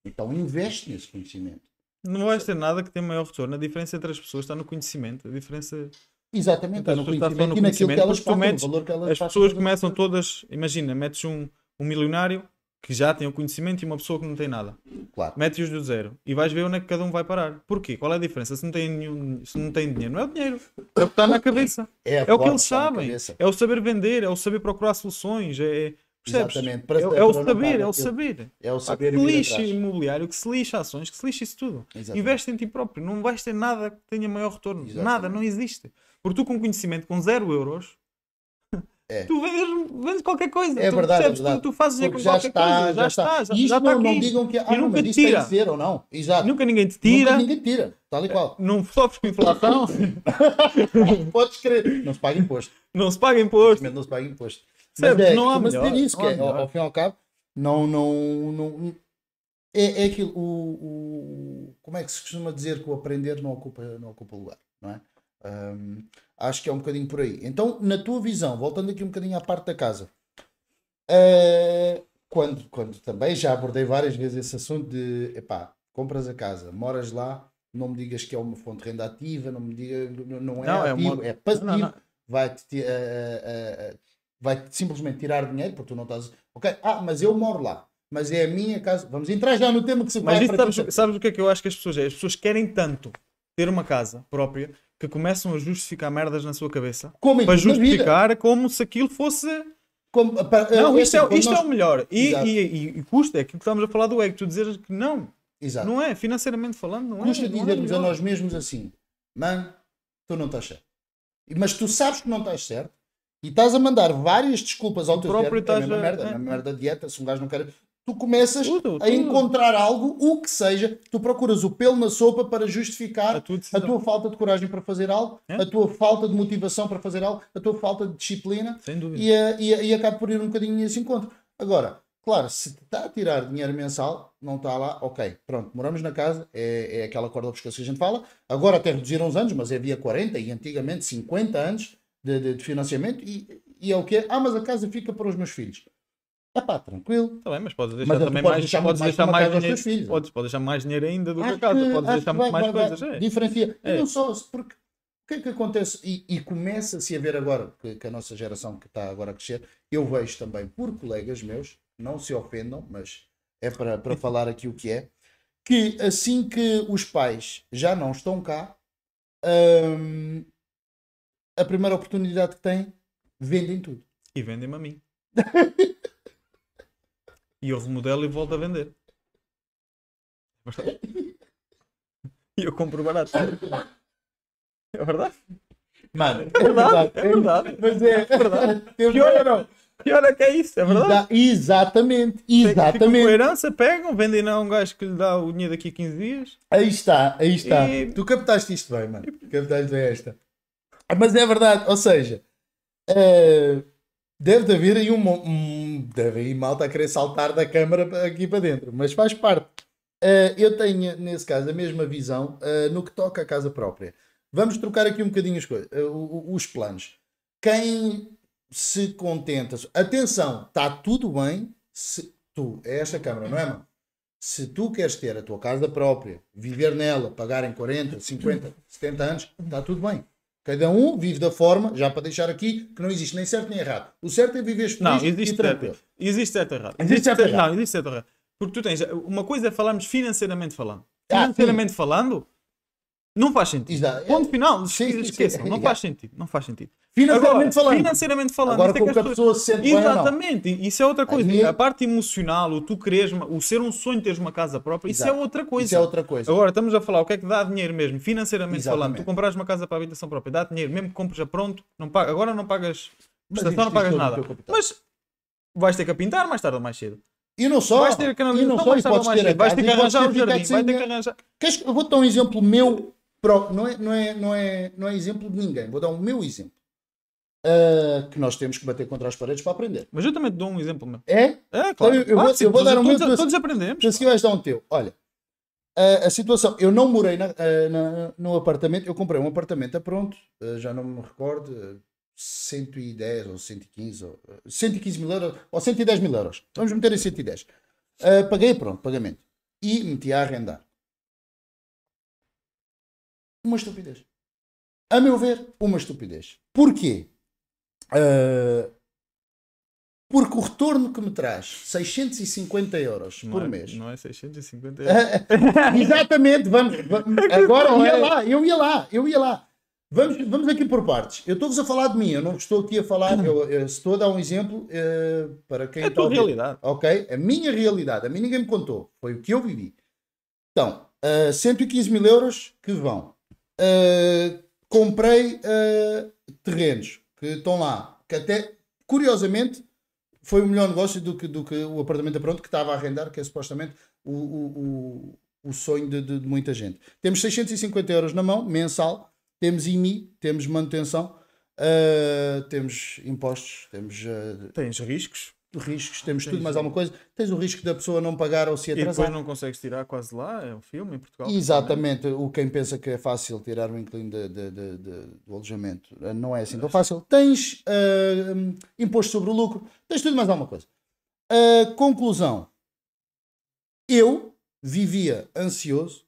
Então investe nesse conhecimento. Não vais ter nada que tenha maior retorno. A diferença entre as pessoas está no conhecimento. A diferença. Exatamente, está no conhecimento, no e naquilo que elas pagam, metes, valor que elas As pessoas começam todas, imagina, metes um, um milionário que já têm o conhecimento e uma pessoa que não tem nada. Claro. Mete-os do zero e vais ver onde é que cada um vai parar. Porquê? Qual é a diferença? Se não tem, nenhum, se não tem dinheiro, não é o dinheiro. É o que está na cabeça. É, é o que eles sabem. É o saber vender, é o saber procurar soluções. É, é percebes? Exatamente. Para é, é, o saber, é o saber. É o é saber. Que se lixa imobiliário, que se lixa ações, que se lixa isso tudo. Exatamente. Investe em ti próprio. Não vais ter nada que tenha maior retorno. Exatamente. Nada, não existe. Porque tu com conhecimento, com zero euros, é. Tu vês, qualquer coisa. É tu verdade, é percebes, é verdade. Tu, tu fazes Porque já qualquer está, coisa. Já, já está. está. Isto já está não digam que é, ah, nunca te tira. Tem ser, ou não. Exato. Nunca ninguém te tira. Nunca ninguém tira. Tal e qual. Não sofres com inflação. Então, podes crer. Não se paga imposto. Não se paga imposto. Não se paga imposto. Mas, é, não há mas melhor, é isso, que é, ao, ao, fim e ao cabo, não, não, não, é, é aquilo, o, o, como é que se costuma dizer que o aprender não ocupa, não ocupa lugar, não é? Um, acho que é um bocadinho por aí. Então, na tua visão, voltando aqui um bocadinho à parte da casa, uh, quando, quando também já abordei várias vezes esse assunto de epá, compras a casa, moras lá, não me digas que é uma fonte de renda ativa, não me diga, não é não, é ativo, é, uma... é passivo, vai-te uh, uh, vai simplesmente tirar dinheiro porque tu não estás. Ok, ah, mas eu moro lá. Mas é a minha casa. Vamos entrar já no tema que se Mas vai isso sabes, sabes o que é que eu acho que as pessoas. É? As pessoas querem tanto ter uma casa própria que começam a justificar merdas na sua cabeça como para justificar como se aquilo fosse. Como, para, é, não, é isto, é, tipo, isto é nós... é o melhor. E, e, e, e, custa, é aquilo que estamos a falar do ego. Tu dizes que não, Exato. não é, financeiramente falando, não custa é. Custa dizermos é a nós mesmos assim, mano, tu não estás certo. Mas tu sabes que não estás certo e estás a mandar várias desculpas ao o teu próprio dieta, estás a... merda, é. merda dieta, se um gajo não quer, tu começas tudo, a tudo. encontrar algo, o que seja, tu procuras o pelo na sopa para justificar a, a tua falta de coragem para fazer algo, é? a tua falta de motivação para fazer algo, a tua falta de disciplina Sem dúvida. E, eh, e, eh, e acaba por ir um bocadinho nesse encontro. Agora, claro, se está a tirar dinheiro mensal, não está lá, ok, pronto, moramos na casa, é, é aquela corda obscura que a gente fala, agora até reduziram os anos, mas havia 40 e antigamente 50 anos de, de, de financiamento e, e é o que é, ah, mas a casa fica para os meus filhos é pá, tranquilo. Está bem, mas podes deixar mas também podes mais, deixar podes mais, deixar mais dinheiro. Filhos. Podes, podes deixar mais dinheiro ainda do acho que a casa, podes deixar muito mais coisas. É. Diferencia. É. não só, porque o que é que acontece? E, e começa-se a ver agora, que, que, a nossa geração que está agora a crescer, eu vejo também por colegas meus, não se ofendam, mas é para, para falar aqui o que é, que assim que os pais já não estão cá, hum, a primeira oportunidade que têm, vendem tudo. E vendem-me a mim. E eu remodelo e volto a vender. É verdade. E eu compro barato. É verdade? Mano, é verdade, é verdade. Mas é, é verdade. Pior é não. Pior é que é isso, é verdade? exatamente, exatamente. Com herança, pegam, vendem a um gajo que lhe dá o dinheiro daqui a 15 dias. Aí está, aí está. E... Tu captaste isto bem, mano. Captaste bem esta. Mas é verdade, ou seja, uh Deve de haver aí um, um. Deve aí malta a querer saltar da câmara aqui para dentro, mas faz parte. Uh, eu tenho, nesse caso, a mesma visão uh, no que toca à casa própria. Vamos trocar aqui um bocadinho as coisas, uh, eh, os planos. Quem se contenta. Atenção, está tudo bem se tu. É esta câmara, não é, mano? Se tu queres ter a tua casa própria, viver nela, pagar em 40, 50, 70 anos, está tudo bem. Cada um vive da forma, já para deixar aqui, que não existe nem certo nem errado. O certo é viver feliz não, existe e tranquilo. Certo. Existe certo errado. Existe, existe certo, e errado. Não, existe certo errado. Porque tu tens, uma coisa é falarmos financeiramente falando. Ah, financeiramente ah, falando, não faz sentido. Exato. É. Ponto final, sim, esqueçam, sim. não faz sentido, não faz sentido. Financeiramente agora, falando. Financeiramente falando. Agora é como que a pessoa se sente Exatamente, bem isso é outra coisa. Aí... A parte emocional, o tu quereres, o ser um sonho teres uma casa própria, Exato. isso é outra coisa. Isso é outra coisa. Agora estamos a falar o que é que dá dinheiro mesmo, financeiramente Exatamente. falando. Tu compras uma casa para a habitação própria, dá dinheiro, mesmo que compres já pronto, não paga, agora não pagas prestação, não pagas nada. Mas vais ter que pintar mais tarde ou mais cedo. E não só. Vais ter que canalizar, e não só, e podes ter a casa, vais ter que arranjar o jardim, ter que arranjar. Vou-te dar um exemplo meu pro, não, é, não, é, não, é, não é exemplo de ninguém. Vou dar o meu exemplo. Uh, que nós temos que bater contra as paredes para aprender. Mas eu também te dou um exemplo. Meu. É? É, então claro. Então, eu, eu, ah, vou, sim, eu vou dar um meu. Todos, todos aprendemos. Então, se vais dar um teu. Olha, a, a situação. Eu não morei na, ah, na, no apartamento. Eu comprei um apartamento a pronto. Ah, já não me recordo. 110 ou 115 ou 115 mil euros ou 110 mil euros. Vamos meter em 110. Uh, paguei pronto, pagamento. E meti a arrendar. Uma estupidez. A meu ver, uma estupidez. Porquê? Uh, porque o retorno que me traz 650 euros não por é, mês. Não é 650 euros. exatamente, vamos. É vamos agora eu ia é. lá, eu ia lá, eu ia lá. Vamos, vamos aqui por partes. Eu estou-vos a falar de mim, eu não estou aqui a falar, eu, eu estou a dar um exemplo uh, para quem é A tua realidade. Ok? A minha realidade, a mim ninguém me contou, foi o que eu vivi. Então, uh, eh, 115 mil euros que vão uh, comprei uh, terrenos que estão lá, que até curiosamente foi o melhor negócio do que, do que o apartamento a pronto que estava a arrendar, que é supostamente o, o, o, o sonho de, de, de, muita gente. Temos 650 euros na mão, mensal, temos IMI, temos manutenção, uh, temos impostos, temos. Uh, Tens riscos riscos, temos tudo mais alguma coisa. Tens o risco da pessoa não pagar ou se atrasar. E depois não consegues tirar quase lá, é um filme em Portugal. É Exatamente, o quem pensa que é fácil tirar o inquilino de, de, de, de, do alojamento eh, não é assim tão é. fácil. Tens uh, imposto sobre o lucro, tens tudo mais alguma coisa. Uh, conclusão. Eu vivia ansioso,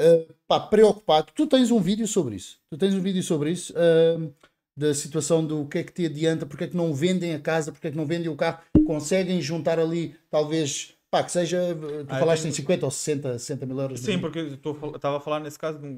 uh, pá, preocupado. Tu tens um vídeo sobre isso. Tu tens um vídeo sobre isso. Uh, da situação do que é que te adianta, porque é que não vendem a casa, porque é que não vendem o carro, conseguem juntar ali, talvez, pá, que seja, eh, tu ah, falaste tenho... em 50 ou 60, 60 mil euros. Sim, porque eu estava a falar nesse caso de,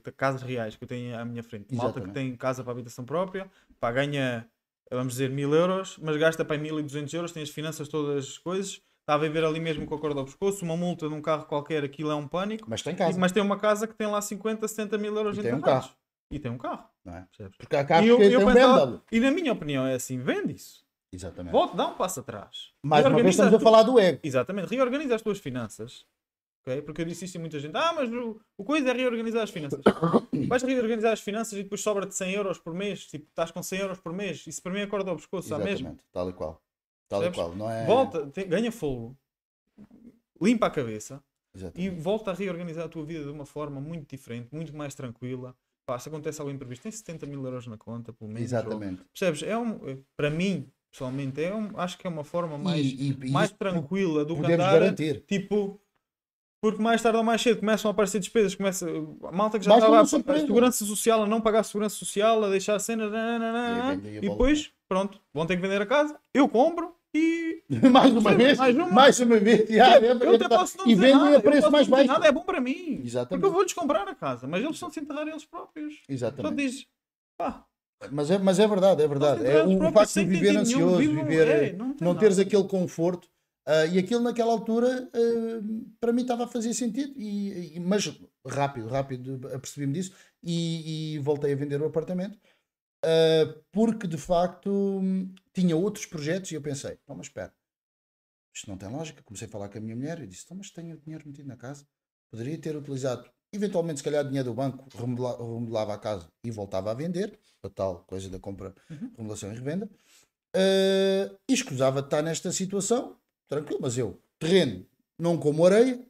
de casas reais que eu tenho à minha frente. Malta que tem casa para habitação própria, pá, ganha, vamos dizer, mil euros, mas gasta para 1200 euros, tem as finanças todas as coisas, está a viver ali mesmo com a corda ao pescoço, uma multa de um carro qualquer, aquilo é um pânico. Mas tem casa. E, mas tem uma casa que tem lá 50, 70 mil euros e em tem um carro e tem um carro. Não é? Porque há carros eu, que é eu um E na minha opinião é assim, vende isso. Exatamente. Volta, dá um passo atrás. Mais uma vez estamos a falar do ego. Exatamente. Reorganiza as tuas finanças. Okay? Porque eu disse isto e muita gente, ah, mas o, o coisa é reorganizar as finanças. Vais reorganizar as finanças e depois sobra-te 100 euros por mês, tipo, estás com 100 euros por mês, isso para mim é corda ao pescoço, Exatamente, tal e qual. Tal e qual, não é... Volta, te, ganha fogo, limpa a cabeça Exatamente. e volta a reorganizar a tua vida de uma forma muito diferente, muito mais tranquila, pá, se acontece algo imprevisto, tem 70 mil euros na conta, pelo menos. Exatamente. Ou, percebes? É um, eh, para mim, pessoalmente, é um, acho que é uma forma mais, e, e, mais tranquila do que andar, garantir. tipo, porque mais tarde ou mais cedo começam a aparecer despesas, começa a malta que já estava a, a segurança social, a não pagar a segurança social, a deixar a cena, nananana, e, e depois, pronto, vão ter que vender a casa, eu compro, e. mais uma vez? Mais uma, mais uma vez. E, ah, eu, eu até tá- posso não a preço mais baixo. Nada é bom para mim. Exatamente. Porque eu vou-lhes comprar a casa, mas eles estão a se enterrar eles próprios. Exatamente. diz, pá, mas é, mas é verdade, é verdade. É o, facto de viver ansioso, viver, é, eh, não, não teres aquele conforto. Uh, e aquilo naquela altura uh, para mim estava a fazer sentido, e, e mas rápido, rápido apercebi-me disso e, e, voltei a vender o apartamento uh, porque de facto tinha outros projetos e eu pensei, não, mas espera, isto não tem lógica. Comecei a falar com a minha mulher e disse, então, mas tenho dinheiro metido na casa, poderia ter utilizado, eventualmente, se calhar, dinheiro do banco, remodelava, remodelava a casa e voltava a vender, a tal coisa da compra, uhum. remodelação e revenda, uh, e escusava de estar nesta situação, tranquilo, mas eu, terreno, não como areia,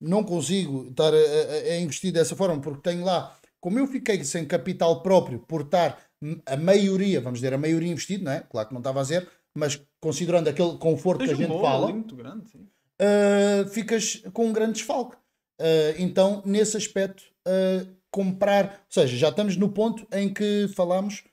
não consigo estar a, a, a investir dessa forma, porque tenho lá, como eu fiquei sem capital próprio por estar a maioria, vamos dizer, a maioria investido, não é? Claro que não estava a zero, mas considerando aquele conforto Tens que a gente fala, grande, uh, ficas com um grande desfalque. Uh, então, nesse aspecto, uh, comprar, ou seja, já estamos no ponto em que falamos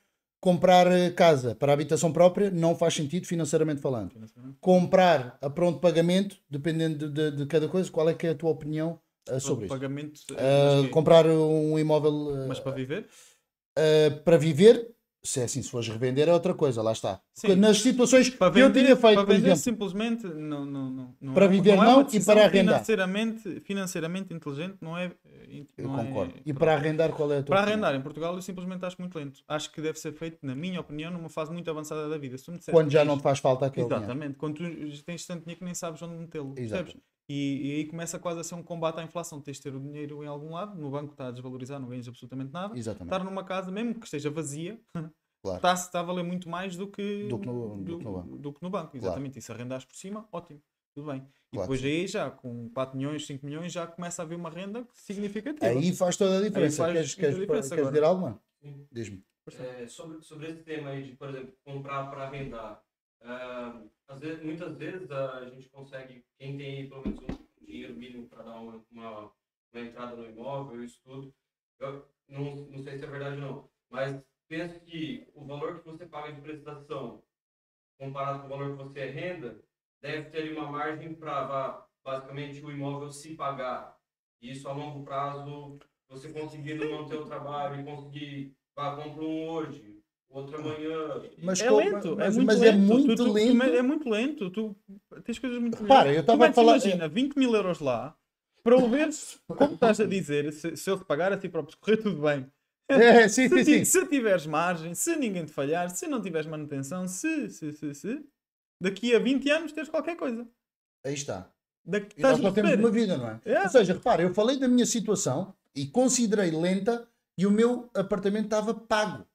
comprar casa para habitação própria não faz sentido financeiramente falando. Financeiramente. Comprar a pronto pagamento, dependendo de, de, de, cada coisa, qual é que é a tua opinião uh, sobre isso? Pagamento, uh, comprar um imóvel. mas para viver? uh, para viver. Se é assim, se fores revender é outra coisa, lá está. Sim. Nas situações para que vender, eu teria feito, para vender, exemplo, simplesmente não, não, não, para é viver não, é e para arrendar. Financeiramente, financeiramente inteligente não é. Eh, não eu é concordo. É, e para arrendar qual é a tua Para opinião? arrendar em Portugal eu simplesmente acho muito lento. Acho que deve ser feito, na minha opinião, numa fase muito avançada da vida. Quando já tens, não faz falta aquele Exatamente. Dinheiro. Quando tu tens tanto dinheiro que nem sabes onde metê-lo. E, e aí começa quase a ser um combate à inflação. Tens de ter o dinheiro em algum lado, no banco está a desvalorizar, não ganhas absolutamente nada. Exatamente. Estar numa casa, mesmo que esteja vazia, claro. está, está a valer muito mais do que, do que, no, do, do que no banco. Do que no banco, exatamente. E se arrendares por cima, ótimo, tudo bem. E claro, depois aí já, com 4 milhões, 5 milhões, já começa a haver uma renda significativa. Aí faz toda a diferença. faz queres, queres, queres dizer alguma? Diz-me. É, sobre, sobre esse tema aí de, por exemplo, comprar para arrendar, Uh, às vezes, muitas vezes a gente consegue, quem tem pelo menos um dinheiro mínimo para dar uma, uma, uma, entrada no imóvel, isso tudo, eu não, não sei se é verdade ou não, mas penso que o valor que você paga de prestação comparado com o valor que você renda, deve ter uma margem para basicamente o imóvel se pagar. E isso a longo prazo, você conseguindo manter o trabalho e conseguir, vá, compra um hoje, Outra manhã. Mas é lento, é mas, é muito mas lento. É muito tu, lento. Tu, é muito lento. Tu tens coisas muito lentas. eu estava a falar. Imagina, 20 mil euros lá, para o ver, como estás a dizer, se, se eu te pagar a ti próprio, correr tudo bem. É, sim, se, sim, se tiveres margem, se ninguém te falhar, se não tiveres manutenção, se, se, se, se, daqui a 20 anos tens qualquer coisa. Aí está. Da, e nós só temos uma vida, não é? é? Ou seja, repara, eu falei da minha situação e considerei lenta e o meu apartamento estava pago.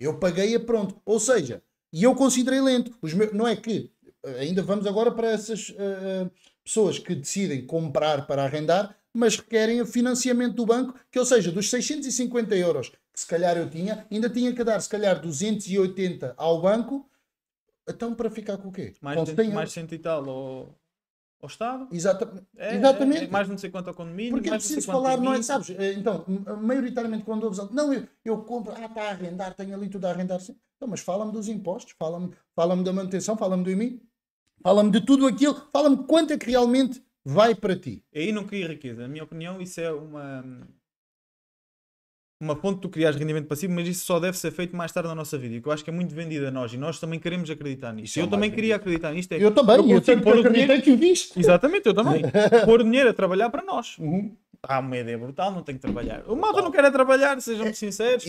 Eu paguei a pronto. Ou seja, e eu considerei lento. Os meus, não é que. Eh, ainda vamos agora para essas uh, pessoas que decidem comprar para arrendar, mas requerem o financiamento do banco, que ou seja, dos 650 euros que se calhar eu tinha, ainda tinha que dar se calhar 280 ao banco, então para ficar com o quê? Mais, tem, mais cento e tal. Ou ao Estado. Exata, é, é, exatamente. É, mais não sei quanto ao condomínio. Porque é preciso falar, não é? Sabes, eh, então, maioritariamente quando ouves algo, não, eu, eu compro, ah, está a arrendar, tenho ali tudo a arrendar. Sim. Então, mas fala-me dos impostos, fala-me fala da manutenção, fala-me do IMI, fala-me de tudo aquilo, fala-me quanto é que realmente vai para ti. Aí não cria riqueza. Na minha opinião, isso é uma uma ponte de tu criares rendimento passivo, mas isso só deve ser feito mais tarde na nossa vida, e que eu acho que é muito vendido a nós, e nós também queremos acreditar nisto. Isso é eu é também queria acreditar nisto. É eu também, eu, eu tanto pôr que acreditei que viste. Exatamente, eu também. pôr dinheiro a trabalhar para nós. Uhum. Há uma ideia brutal, não tem que trabalhar. O malta não quer é trabalhar, sejam é, sinceros.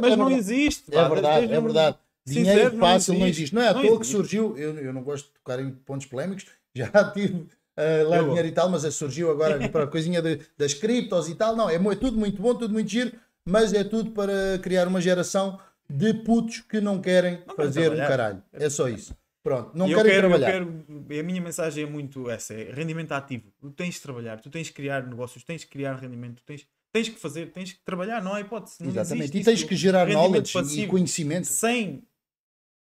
mas, não existe. É verdade, é verdade. Dinheiro fácil não existe. Não, é à toa que surgiu, eu, eu não gosto de tocar em pontos polémicos, já tive uh, lá é dinheiro e tal, mas surgiu agora para a coisinha de, das criptos e tal. Não, é, é, tudo muito bom, tudo muito giro, mas é tudo para criar uma geração de putos que não querem não fazer um caralho. É, é só isso. Pronto, não querem quero, trabalhar. Quero, a minha mensagem é muito essa: é rendimento ativo. Tu tens de trabalhar, tu tens de criar negócios, tens de criar rendimento, tens tens que fazer, tens que trabalhar, não há hipótese. Não Exatamente, existe. e tens que gerar knowledge passivo. e conhecimento. 100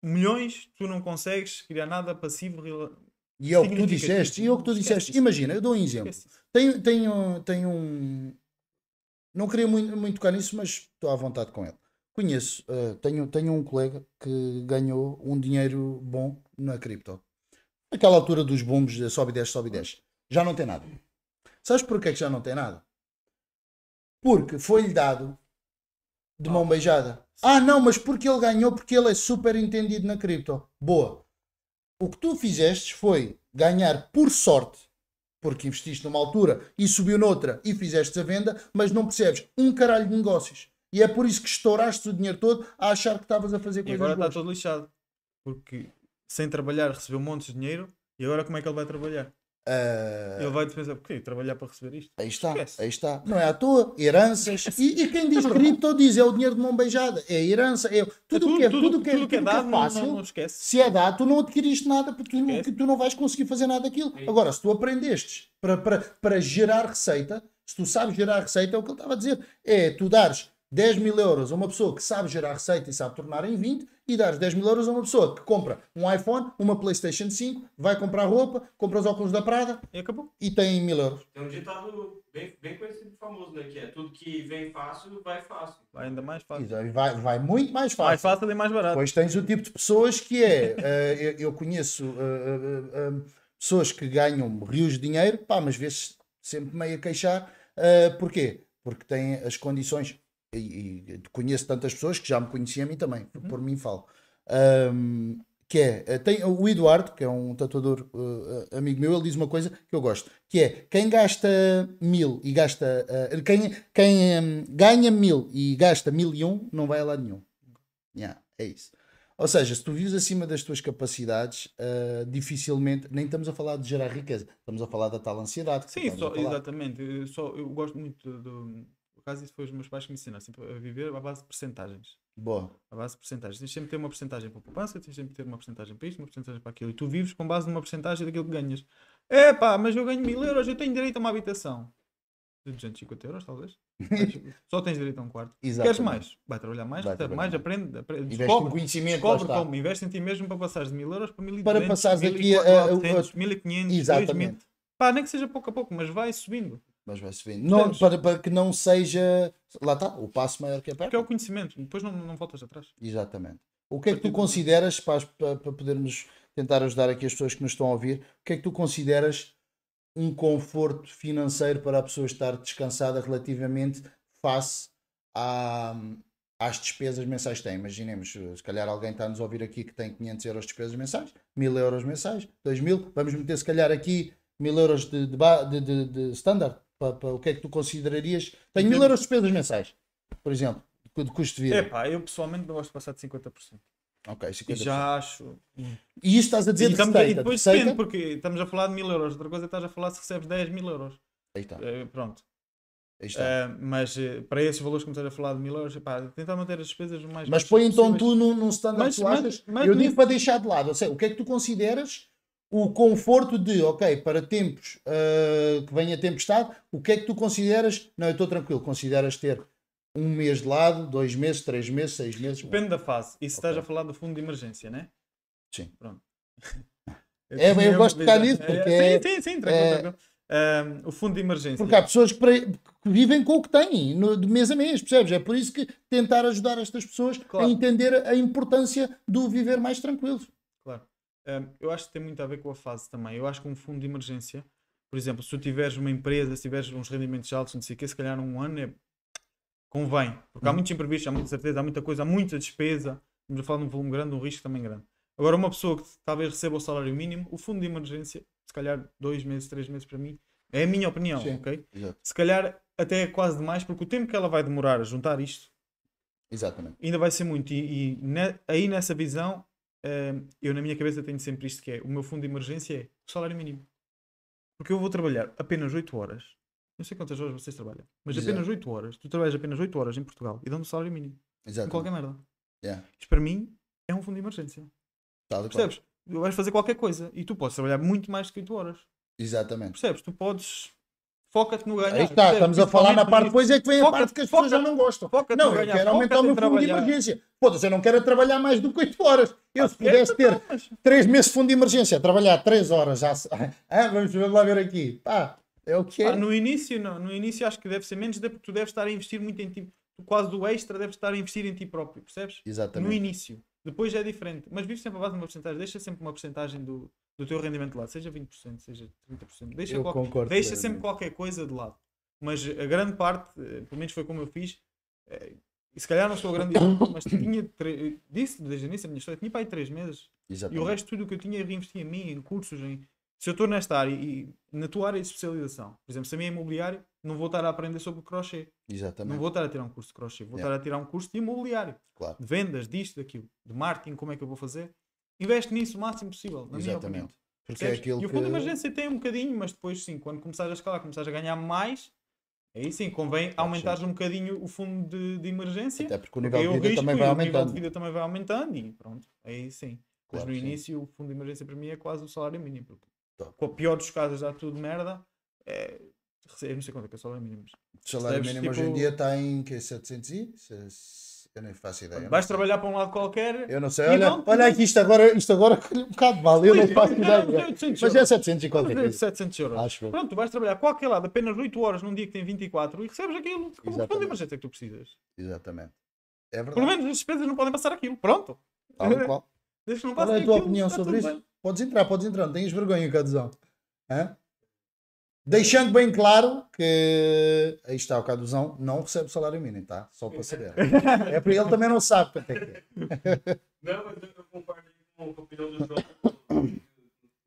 milhões, tu não consegues criar nada passivo e é o que tu disseste, e é o que tu disseste. Imagina, eu dou um exemplo. Tem, tem, um, tem um. Não queria muito, muito tocar nisso, mas estou à vontade com ele. Conheço, uh, tenho, tenho um colega que ganhou um dinheiro bom na cripto. Naquela altura dos booms sobe 10, sobe 10. Já não tem nada. Sabes porquê que já não tem nada? Porque foi-lhe dado de mão ah. beijada. Ah, não, mas porque ele ganhou, porque ele é super entendido na cripto. Boa. O que tu fizeste foi ganhar por sorte, porque investiste numa altura e subiu noutra e fizeste a venda, mas não percebes um caralho de negócios. E é por isso que estouraste o dinheiro todo a achar que estavas a fazer coisas E agora está todo lixado. Porque sem trabalhar recebeu um monte de dinheiro e agora como é que ele vai trabalhar? Uh... Ele vai te pensar, porquê? Trabalhar para receber isto? Aí está, Esquece. aí está. Não é à toa, heranças. E, e, quem diz cripto diz é o dinheiro de mão beijada, é herança, é tudo, é que é, tudo, tudo, que, é, é, é dado, fácil, Se é dado, tu não adquiriste nada, porque tu, não, tu não vais conseguir fazer nada daquilo. É Agora, se tu aprendestes para, para, para gerar receita, se tu sabes gerar receita, é o que ele estava a dizer, é tu dares 10 mil euros a uma pessoa que sabe gerar receita e sabe tornar em 20 e dar 10 mil euros a uma pessoa que compra um iPhone, uma Playstation 5, vai comprar roupa, compra os óculos da Prada e acabou. E tem mil euros. Tem um ditado bem, bem conhecido e famoso, né? Que é tudo que vem fácil, vai fácil. Vai ainda mais fácil. vai, vai muito mais fácil. Mais fácil e mais barato. Pois tens o tipo de pessoas que é... uh, eu, eu, conheço uh, uh, pessoas que ganham rios de dinheiro, pá, mas vês sempre meio a queixar. porquê? Porque têm as condições e, conheço tantas pessoas que já me conheciam a mim também, por uhum. mim falo. Um, que é, eh, tem o Eduardo, que é um tatuador uh, amigo meu, ele diz uma coisa que eu gosto, que é quem gasta mil e gasta uh, quem, quem um, ganha mil e gasta mil e um não vai a lado nenhum. Yeah, é isso. Ou seja, se tu vives acima das tuas capacidades, uh, dificilmente nem estamos a falar de gerar riqueza, estamos a falar da tal ansiedade. Sim, só, exatamente. Eu, só, eu gosto muito do, por acaso isso foi os meus pais que me ensinaram, sempre a viver à base de percentagens. Boa. À base de percentagens. Tens sempre ter uma percentagem para a poupança, tens sempre ter uma percentagem para isto, uma percentagem para aquilo. E tu vives com base numa percentagem daquilo que ganhas. É pá, mas eu ganho mil euros, eu tenho direito a uma habitação. De 250 euros, talvez. Só tens direito a um quarto. Exatamente. Queres mais? Vai trabalhar mais, Vai trabalhar mais, aprende, aprende descobre, um conhecimento, descobre como, investe em ti mesmo para passares de mil euros para e Para passares daqui aqui a, a, a, 1500, 2000. Pá, nem que seja pouco a pouco, mas vai subindo mas vai subindo. Não, para, para que não seja. Lá está, o passo maior que a perna. Porque é o conhecimento, depois não, não voltas atrás. Exatamente. O que é que tu consideras, para, para, para podermos tentar ajudar aqui as pessoas que nos estão a ouvir, o que é que tu consideras um conforto financeiro para a pessoa estar descansada relativamente face à, às despesas mensais que tem? Imaginemos, se calhar alguém está a nos ouvir aqui que tem 500 euros de despesas mensais, 1000 euros mensais, 2000, vamos meter se calhar aqui 1000 euros de, de, de, de, de standard para, para, o que é que tu considerarias? Tenho mil euros despesas mensais, por exemplo, de custo de vida. É pá, eu pessoalmente não gosto de passar de 50%. Ok, 50%. E já acho. E isto estás a dizer e de estamos, receita, E depois depende, porque estamos a falar de mil euros. Outra coisa é estás a falar se recebes 10 mil euros. Aí está. Eh, pronto. Aí está. Uh, mas uh, para esses valores que me estás a falar de mil euros, pá, tentar manter as despesas mais. Mas põe então possíveis. tu num, num standard mas, que tu achas. Mas, mas, eu digo para deixar de lado. Ou seja, o que é que tu consideras o conforto de, ok, para tempos uh, que venha tempestade, o que é que tu consideras? Não, eu estou tranquilo, consideras ter um mês de lado, dois meses, três meses, seis meses? Depende bom. da fase. E se okay. estás a falar do fundo de emergência, né? Sim. Pronto. Eu, é, eu gosto de ficar nisso, porque. É, é- sim, sim, sim, tranquilo, é... tranquilo. Um, o fundo de emergência. Porque há pessoas que, vivem com o que têm, no, de mês a mês, percebes? É por isso que tentar ajudar estas pessoas claro. a entender a importância do viver mais tranquilo um, eu acho que tem muito a ver com a fase também. Eu acho que um fundo de emergência, por exemplo, se tu tiveres uma empresa, se tiveres uns rendimentos altos, não sei o quê, se calhar um ano é... convém. Porque há uhum. muitos imprevistos, há muita certeza, há muita coisa, há muita despesa. Estamos a falar de um volume grande, um risco também grande. Agora, uma pessoa que talvez receba o salário mínimo, o fundo de emergência, se calhar dois meses, três meses para mim, é a minha opinião, Sim, ok? Exato. Se calhar até é quase demais, porque o tempo que ela vai demorar a juntar isto Exatamente. ainda vai ser muito. E, e ne, aí nessa visão uh, eu na minha cabeça tenho sempre isto que é, o meu fundo de emergência é o salário mínimo. Porque eu vou trabalhar apenas 8 horas. Não sei quantas horas vocês trabalham, mas Exato. apenas 8 horas. Tu trabalhas apenas 8 horas em Portugal e dão-te salário mínimo. Exato. Em qualquer merda. Yeah. Isto para mim é um fundo de emergência. Tá, Percebes? Vais fazer qualquer coisa e tu podes trabalhar muito mais que 8 horas. Exatamente. Percebes? Tu podes Foca-te no ganhar. Aí está, dizer, estamos a falar na parte, depois é que vem a parte que as pessoas já não gostam. Não, eu quero aumentar o meu fundo de emergência. foda eu não quero é trabalhar mais do que 8 horas. Eu, se tá pudesse ter 3 meses de fundo de emergência, trabalhar 3 horas já. Ah, vamos lá ver aqui. Pá, é o que é. no início, não. No início acho que deve ser menos, porque tu deves estar a investir muito em ti. Tu quase do extra deves estar a investir em ti próprio, percebes? Exatamente. No início. Depois é diferente. Mas vive sempre a base de uma porcentagem. Deixa sempre uma porcentagem do, do teu rendimento de lado, seja 20%, seja 30%, deixa, eu qualquer, concordo, deixa sempre qualquer coisa de lado. Mas a grande parte, eh, pelo menos foi como eu fiz, eh, e se calhar não sou grande, mas tinha, disse desde o início a minha história, tinha para aí 3 meses. Exatamente. E o resto de tudo o que eu tinha eu reinvesti em mim, em cursos, em... Se eu estou nesta área e na tua área de especialização, por exemplo, se a minha é imobiliário, não vou estar a aprender sobre crochê. Exatamente. Não vou estar a tirar um curso de crochê, vou yeah. É. estar a tirar um curso de imobiliário. Claro. De vendas, disto, daquilo. De marketing, como é que eu vou fazer investe nisso o máximo possível, na Exatamente. minha opinião. Porque é aquilo e o fundo que... de emergência tem um bocadinho, mas depois sim, quando começares a escalar, começares a ganhar mais, aí sim, convém Pode aumentares um bocadinho o fundo de, de emergência. Até porque o nível, porque de vida também vai aumentando. o nível de vida também vai aumentando e pronto, aí sim. Mas no sim. início o fundo de emergência para mim é quase o salário mínimo, porque com a pior dos casos já tudo merda, é, recebes não sei quanto é que é o salário mínimo. O salário mínimo tipo... hoje em tipo dia está em que, 700 é e? Eu nem faço ideia. Vais trabalhar para um lado qualquer. Eu não sei. Olha, não, olha aqui, isto agora, isto agora um bocado mal. Eu não faço ideia. Mas é 700 e qualquer coisa. 700 euros. Acho Pronto, tu vais trabalhar qualquer lado, apenas 8 horas num dia que tem 24 e recebes aquilo. Como responde a é que tu precisas. Exatamente. É verdade. Pelo menos as despesas não podem passar aquilo. Pronto. Tal qual. Deixa não passar aquilo. Qual é a tua opinião sobre isto? Podes entrar, podes entrar. Não tens vergonha, Cadizão. Hã? Deixando bem claro que aí está o Caduzão, não recebe salário mínimo, tá? Só para saber. é porque ele também não sabe quanto é que é. Não, mas eu compartilho com a opinião do João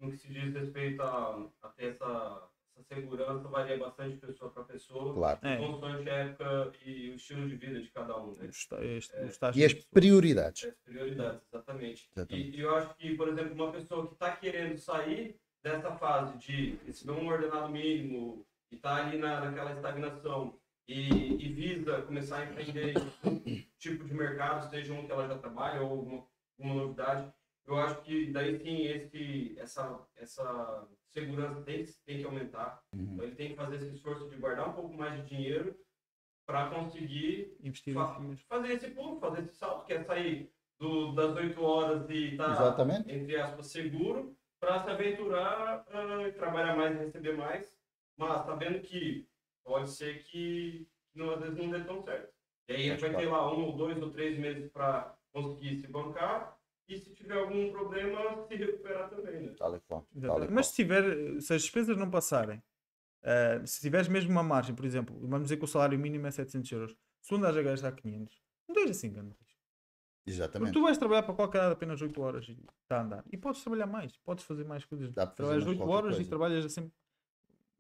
no que se diz respeito a, a ter essa, essa, segurança, varia bastante de pessoa para pessoa, claro. é. consoante a época e o estilo de vida de cada um. Né? Está, está, é, e as prioridades. As prioridades, exatamente. exatamente. E, e eu acho que, por exemplo, uma pessoa que está querendo sair dessa fase de receber um ordenado mínimo e estar tá ali na, naquela estagnação e, e, visa começar a empreender tipo de mercado, seja um que ela já trabalha ou uma, novidade, eu acho que daí sim esse, essa, essa segurança tem, tem que aumentar. Uhum. Então ele tem que fazer esse esforço de guardar um pouco mais de dinheiro para conseguir fa fazer esse pulo, fazer esse salto, que é sair do, das 8 horas e estar, tá, entre aspas, seguro para se aventurar uh, trabalhar mais e receber mais, mas sabendo tá que pode ser que não, às vezes não dê tão certo. E aí a gente vai ter lá um ou dois ou três meses para conseguir se bancar e se tiver algum problema, se recuperar também. Né? Tal tá tá e Mas se, tiver, se as despesas não passarem, uh, se tiveres mesmo uma margem, por exemplo, vamos dizer que o salário mínimo é 700 euros, se um gajo a gastar 500, não deixa assim, grande Exatamente. Porque tu vais trabalhar para qualquer lado apenas 8 horas e está a andar. E podes trabalhar mais, podes fazer mais coisas. Dá trabalhas 8 horas coisa. e trabalhas sempre assim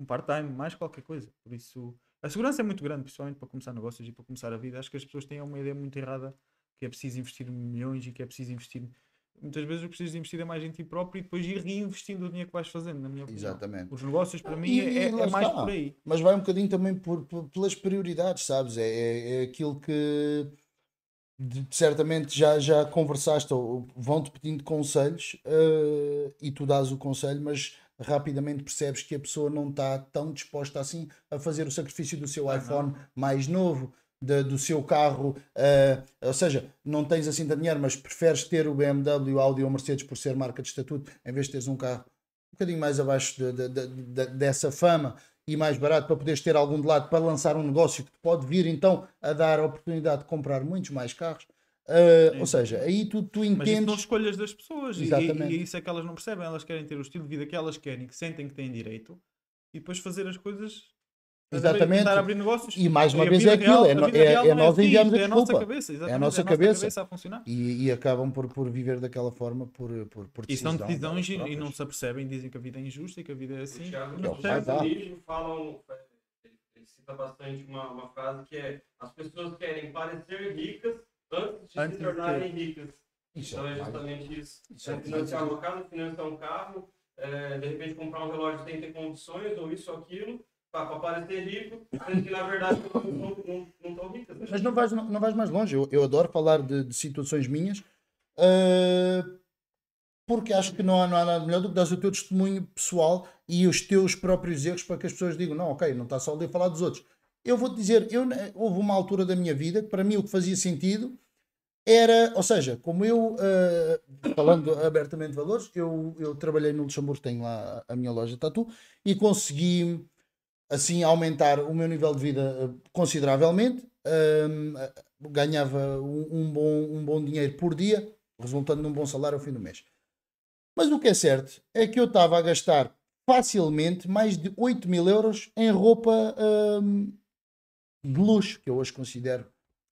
um part-time, mais qualquer coisa. Por isso, a segurança é muito grande, principalmente para começar negócios e para começar a vida. Acho que as pessoas têm uma ideia muito errada que é preciso investir milhões e que é preciso investir. Muitas vezes o que precisas investir é mais em ti próprio e depois ir reinvestindo o dinheiro que vais fazendo, na minha opinião. Exatamente. Os negócios, para ah, mim, e, é, e é mais por aí. Mas vai um bocadinho também por, por pelas prioridades, sabes? É, é, é aquilo que de, certamente já, já conversaste ou vão-te pedindo conselhos uh, e tu dás o conselho, mas rapidamente percebes que a pessoa não está tão disposta assim a fazer o sacrifício do seu iPhone mais novo, de, do seu carro, uh, ou seja, não tens assim tanto dinheiro, mas preferes ter o BMW, Audi ou Mercedes por ser marca de estatuto, em vez de teres um carro um bocadinho mais abaixo de, de, dessa fama e mais barato para poderes ter algum de lado para lançar um negócio que te pode vir então a dar a oportunidade de comprar muitos mais carros. Uh, ou seja, aí tu, tu entendes. Mas são escolhas das pessoas e, e, isso é que elas não percebem. Elas querem ter o estilo de vida que elas querem, que sentem que têm direito e depois fazer as coisas Exatamente. E mais uma e vez é aquilo, real, é, é, é nós enviamos é a desculpa. É a nossa cabeça, exatamente. É a nossa, cabeça. cabeça. a funcionar. E, e, acabam por, por viver daquela forma, por, por, por decisão. E são decisões e, e, não se apercebem, dizem que a vida é injusta e que a vida é assim. Eles falam, ele é, é, cita bastante uma, uma frase que é as pessoas querem parecer ricas antes de antes se tornarem de ricas. Isso então é justamente isso. financiar uma casa, financiar um carro, de repente comprar um relógio sem ter condições ou isso ou aquilo para parecer rico, sendo que na verdade não estão né? Mas não vais, não vais mais longe, eu, eu adoro falar de, de situações minhas, uh, porque acho que não há, não há nada melhor do que dar o teu testemunho pessoal e os teus próprios erros para que as pessoas digam, não, ok, não está só ali a falar dos outros. Eu vou-te dizer, eu, eh, houve uma altura da minha vida que para mim o que fazia sentido era, ou seja, como eu, uh, falando abertamente de valores, eu, eu trabalhei no Luxemburgo, tenho lá a minha loja de tatu, e consegui assim aumentar o meu nível de vida eh, consideravelmente. Um, ganhava um, um, bom, um bom dinheiro por dia, resultando num bom salário ao fim do mês. Mas o que é certo é que eu estava a gastar facilmente mais de 8 mil euros em roupa um, de luxo, que eu hoje considero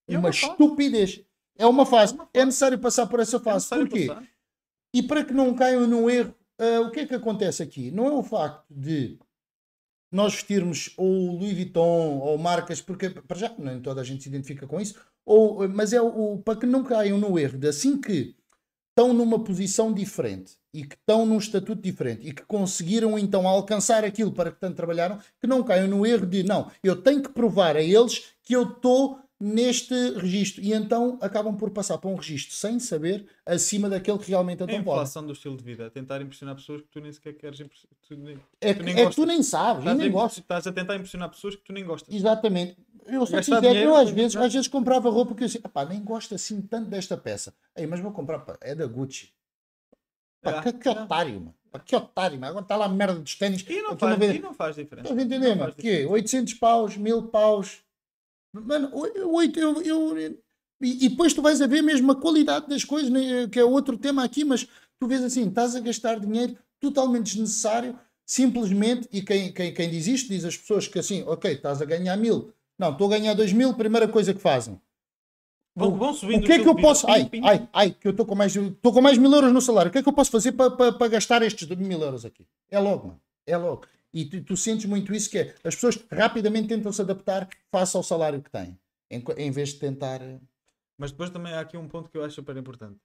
é uma, uma estupidez. É uma é fase. É, necessário passar por essa é fase. É Porquê? Passar. E para que não caiam no erro, uh, o que é que acontece aqui? Não é o facto de nós vestirmos ou Louis Vuitton ou marcas, porque para já nem toda a gente se identifica com isso, ou, mas é o, para que não caiam no erro de assim que estão numa posição diferente e que estão num estatuto diferente e que conseguiram então alcançar aquilo para que tanto trabalharam, que não caiam no erro de não, eu tenho que provar a eles que eu estou neste registro e então acabam por passar para um registro sem saber acima daquele que realmente então é a é inflação do estilo de vida, a é tentar impressionar pessoas que tu nem sequer queres tu nem, é, tu nem é que tu nem sabes, estás, nem gostas. estás a tentar impressionar pessoas que tu nem gostas. Exatamente. Eu dinheiro, eu às vezes, às vezes comprava roupa que eu disse pá, nem gosto assim tanto desta peça. Ei, mas vou comprar, pá, é da Gucci. Pá, é, que, que ah. otário, mano. que otário, Agora está lá a merda dos ténis. E não, faz, e não faz diferença. Estás a entender, mano? Que 800 paus, 1000 paus, Mano, oito, eu, eu, e, e depois tu vais a ver mesmo a qualidade das coisas, né? Eh, que é outro tema aqui, mas tu vês assim, estás a gastar dinheiro totalmente desnecessário, simplesmente, e quem, quem, quem diz isto diz as pessoas que assim, ok, estás a ganhar mil, não, estou a ganhar dois mil, primeira coisa que fazem. Vão, subindo o que é que eu posso? Pim, ai, pim, ai, ai, que eu estou com mais estou com mais mil euros no salário. O que é que eu posso fazer para pa, pa gastar estes mil euros aqui? É logo, mano. É logo. E tu, tu sentes muito isso, que é, as pessoas rapidamente tentam se adaptar face ao salário que têm, em, em vez de tentar. Eh, Mas depois também há aqui um ponto que eu acho super importante.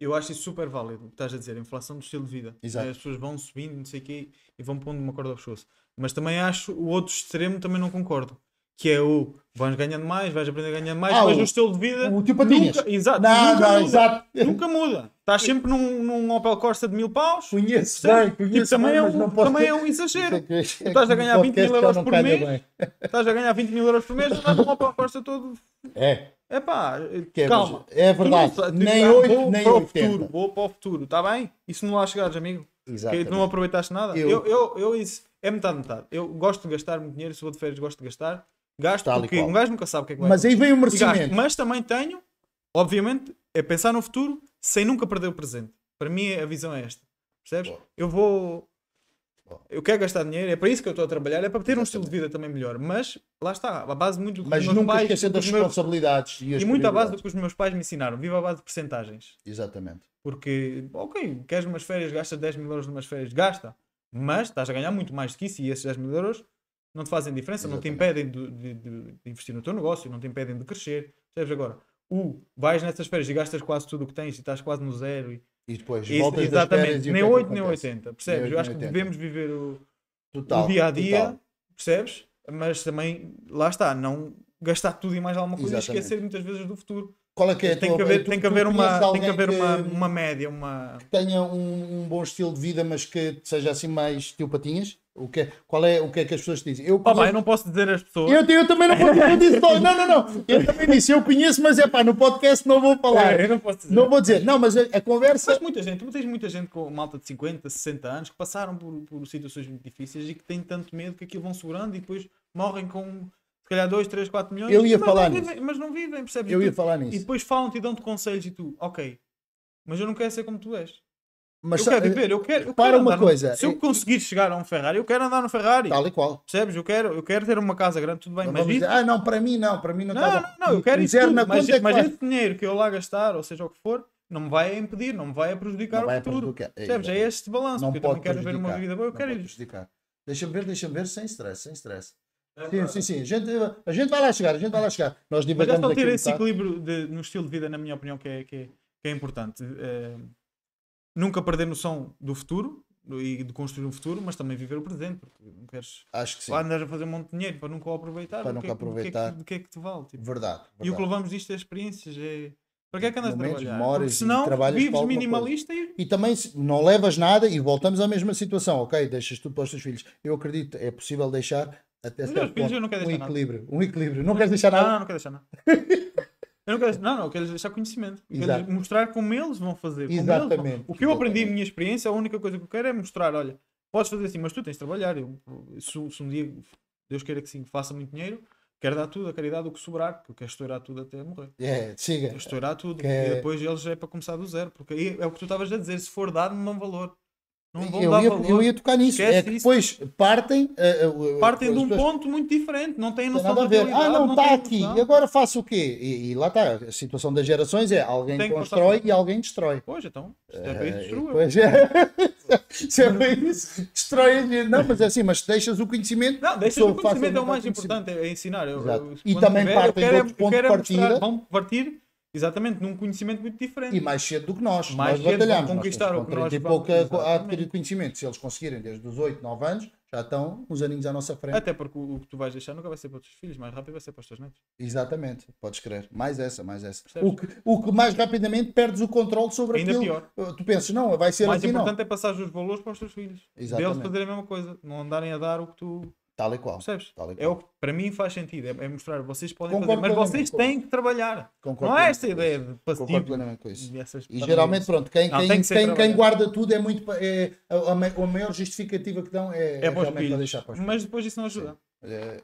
eu acho isso super válido, estás a dizer, a inflação do estilo de vida. Exato. As pessoas vão subindo, não sei o quê, e vão pondo uma corda ao pescoço. Mas também acho o outro extremo, também não concordo que é o vais ganhando mais, vais aprender a ganhar mais, ah, mas o estilo de vida. O tipo Patinhas. Nunca, exato, não, nunca, não, muda, exato. nunca muda. Estás sempre num, num Opel Corsa de mil paus. Conheço bem, tipo, conheço também, bem, é um, também é um exagero. É é estás a ganhar 20 mil euros por mês. Estás a ganhar 20 mil euros por mês, estás num Opel Corsa todo. É. É pá, é, calma. É verdade. nem hoje, nem para o futuro, vou para o futuro, está bem? isso não lá chegares, amigo? Exato. Que não aproveitaste nada? Eu, eu, eu, eu isso é metade, metade. Eu gosto de gastar muito dinheiro, se vou de férias, gosto de gastar Gasto Tal porque um gajo nunca sabe o que é que vai Mas aí vem o merecimento. Mas também tenho, obviamente, é pensar no futuro sem nunca perder o presente. Para mim a visão é esta. Percebes? Boa. Eu vou. Eu quero gastar dinheiro, é para isso que eu estou a trabalhar, é para ter um estilo de vida também melhor. Mas lá está, a base muito do que Mas os meus nunca pais, esquecer do das meus- responsabilidades e as e muito à base do que os meus pais me ensinaram. Viva a base de percentagens. Exatamente. Porque, ok, queres umas férias, gasta 10 mil euros numas férias, gasta. Mas estás a ganhar muito mais do que isso e esses 10 mil euros não te fazem diferença, Exatamente. não te impedem de, de, de, investir no teu negócio, não te impedem de crescer. Percebes agora? O vais nessas férias e gastas quase tudo o que tens e estás quase no zero. E, e depois e, voltas Exatamente, nem 8 é nem 80. Percebes? Nem 8, Eu acho que devemos viver o, total, o dia a dia, total. percebes? Mas também, lá está, não gastar tudo e mais alguma coisa Exatamente. e esquecer muitas vezes do futuro. Qual é que é tem que haver, tu, tem que haver, uma, tem que haver que, uma, uma média, uma... Que tenha um, um, bom estilo de vida, mas que seja assim mais tio patinhas? O que é, qual é, o que é que as pessoas dizem? Eu, eu não posso dizer às pessoas. Eu, eu também não posso dizer não, não, não. Eu também disse, eu conheço, mas é pá, no podcast não vou falar. É, eu não posso dizer. Não vou dizer, não, mas a, a conversa. Mas muita gente, tu tens muita gente com malta de 50, 60 anos que passaram por, por situações muito difíceis e que têm tanto medo que aquilo vão segurando e depois morrem com se calhar 2, 3, 4 milhões. Eu ia falar vivem, nisso. Mas não vivem, percebes? Eu ia falar nisso. E depois falam-te e dão-te conselhos e tu, ok, mas eu não quero ser como tu és. Mas eu quero viver, eu quero. Eu para quero uma coisa. No, se eu é- conseguir chegar a um Ferrari, eu quero andar no Ferrari. Tal e qual. Percebes? Eu quero, eu quero ter uma casa grande, tudo bem. Não mas dizer, ah, não, para mim não, para mim não Não, tava, não, não, eu quero isso. Tudo, na mas conta mas esse dinheiro que eu lá gastar, ou seja o que for, não me vai impedir, não me vai prejudicar não o futuro. É, percebes? É este balanço, porque eu também quero ver uma vida boa, eu quero isso. Deixa-me ver, deixa-me ver, sem stress, sem stress. Sim, sim, sim. A gente, a gente vai lá chegar, a gente vai lá chegar. Nós é Mas ter esse tá? equilíbrio de, no estilo de vida, na minha opinião, que é, que é, que é importante. É, nunca perder noção do futuro e de construir um futuro, mas também viver o presente, porque não queres Acho que sim. andas a fazer um monte de dinheiro para nunca o aproveitar. Para nunca aproveitar. Do que, é que, é que é que te vale? Tipo. Verdade, verdade, E o que levamos disto é experiências, é. Para que é que andas Momentos, a trabalhar? Memórias, senão vives minimalista e... e... também não levas nada e voltamos à mesma situação, ok? Deixas tudo para os teus filhos. Eu acredito, é possível deixar, até certo ponto. Não um equilíbrio. Nada. Um equilíbrio Não, não queres deixar nada? Não, não, não quero deixar nada. eu não quero deixar, não, não, eu quero deixar conhecimento. quero mostrar como eles vão fazer. Exatamente. Vão. O que Exatamente. eu aprendi em minha experiência, a única coisa que eu quero é mostrar, olha, podes fazer assim, mas tu tens de trabalhar. Eu, se, se um dia Deus queira que sim, faça muito dinheiro, quero dar tudo, a caridade, o que sobrar, porque eu quero estourar tudo até morrer. É, chega. Estourar tudo. Que... É e depois eles é para começar do zero. Porque é o que tu estavas a dizer, se for dado, não valor eu ia, eu ia, tocar nisso. é que depois partem. Uh, uh, partem de um ponto muito diferente, não têm noção nada a ver. Ah, não, está aqui. E agora faço o quê? E, e lá está. A situação das gerações é alguém Tem constrói e alguém destrói. Pois então, isto é bem destrua. Pois é. é bem isso, destrói. Não, mas é assim, mas deixas o conhecimento. Não, deixas o conhecimento, é o mais importante, é ensinar. Eu, eu, e também tiver, partem de é outro ponto de partida. Vão partir Exatamente, num conhecimento muito diferente. E mais cedo do que nós. Mais nós batalhamos. Conquistar o que nós e pouco a adquirir conhecimento. Se eles conseguirem desde os 8, 9 anos, já estão uns aninhos à nossa frente. Até porque o que tu vais deixar nunca vai ser para os teus filhos, mais rápido vai ser para os teus netos. Exatamente, podes crer. Mais essa, mais essa. O que, o que mais rapidamente perdes o controle sobre Ainda aquilo. Ainda pior. Ah, tu pensas, não, vai ser mais assim, importante é passar os valores para os teus filhos. Exatamente. Deles fazerem a mesma coisa, não andarem a dar o que tu Tal e qual. Percebes? Tal e qual. É o que para mim faz sentido. É, é mostrar, vocês podem Concordo fazer, mas vocês têm que trabalhar. Concordo não é essa ideia de passivo. plenamente com isso. E, geralmente, pronto, quem, não, quem, que quem, quem, guarda tudo é muito. É, a, a, a maior justificativa que dão é, é, é realmente para deixar para os Mas depois isso não ajuda. É,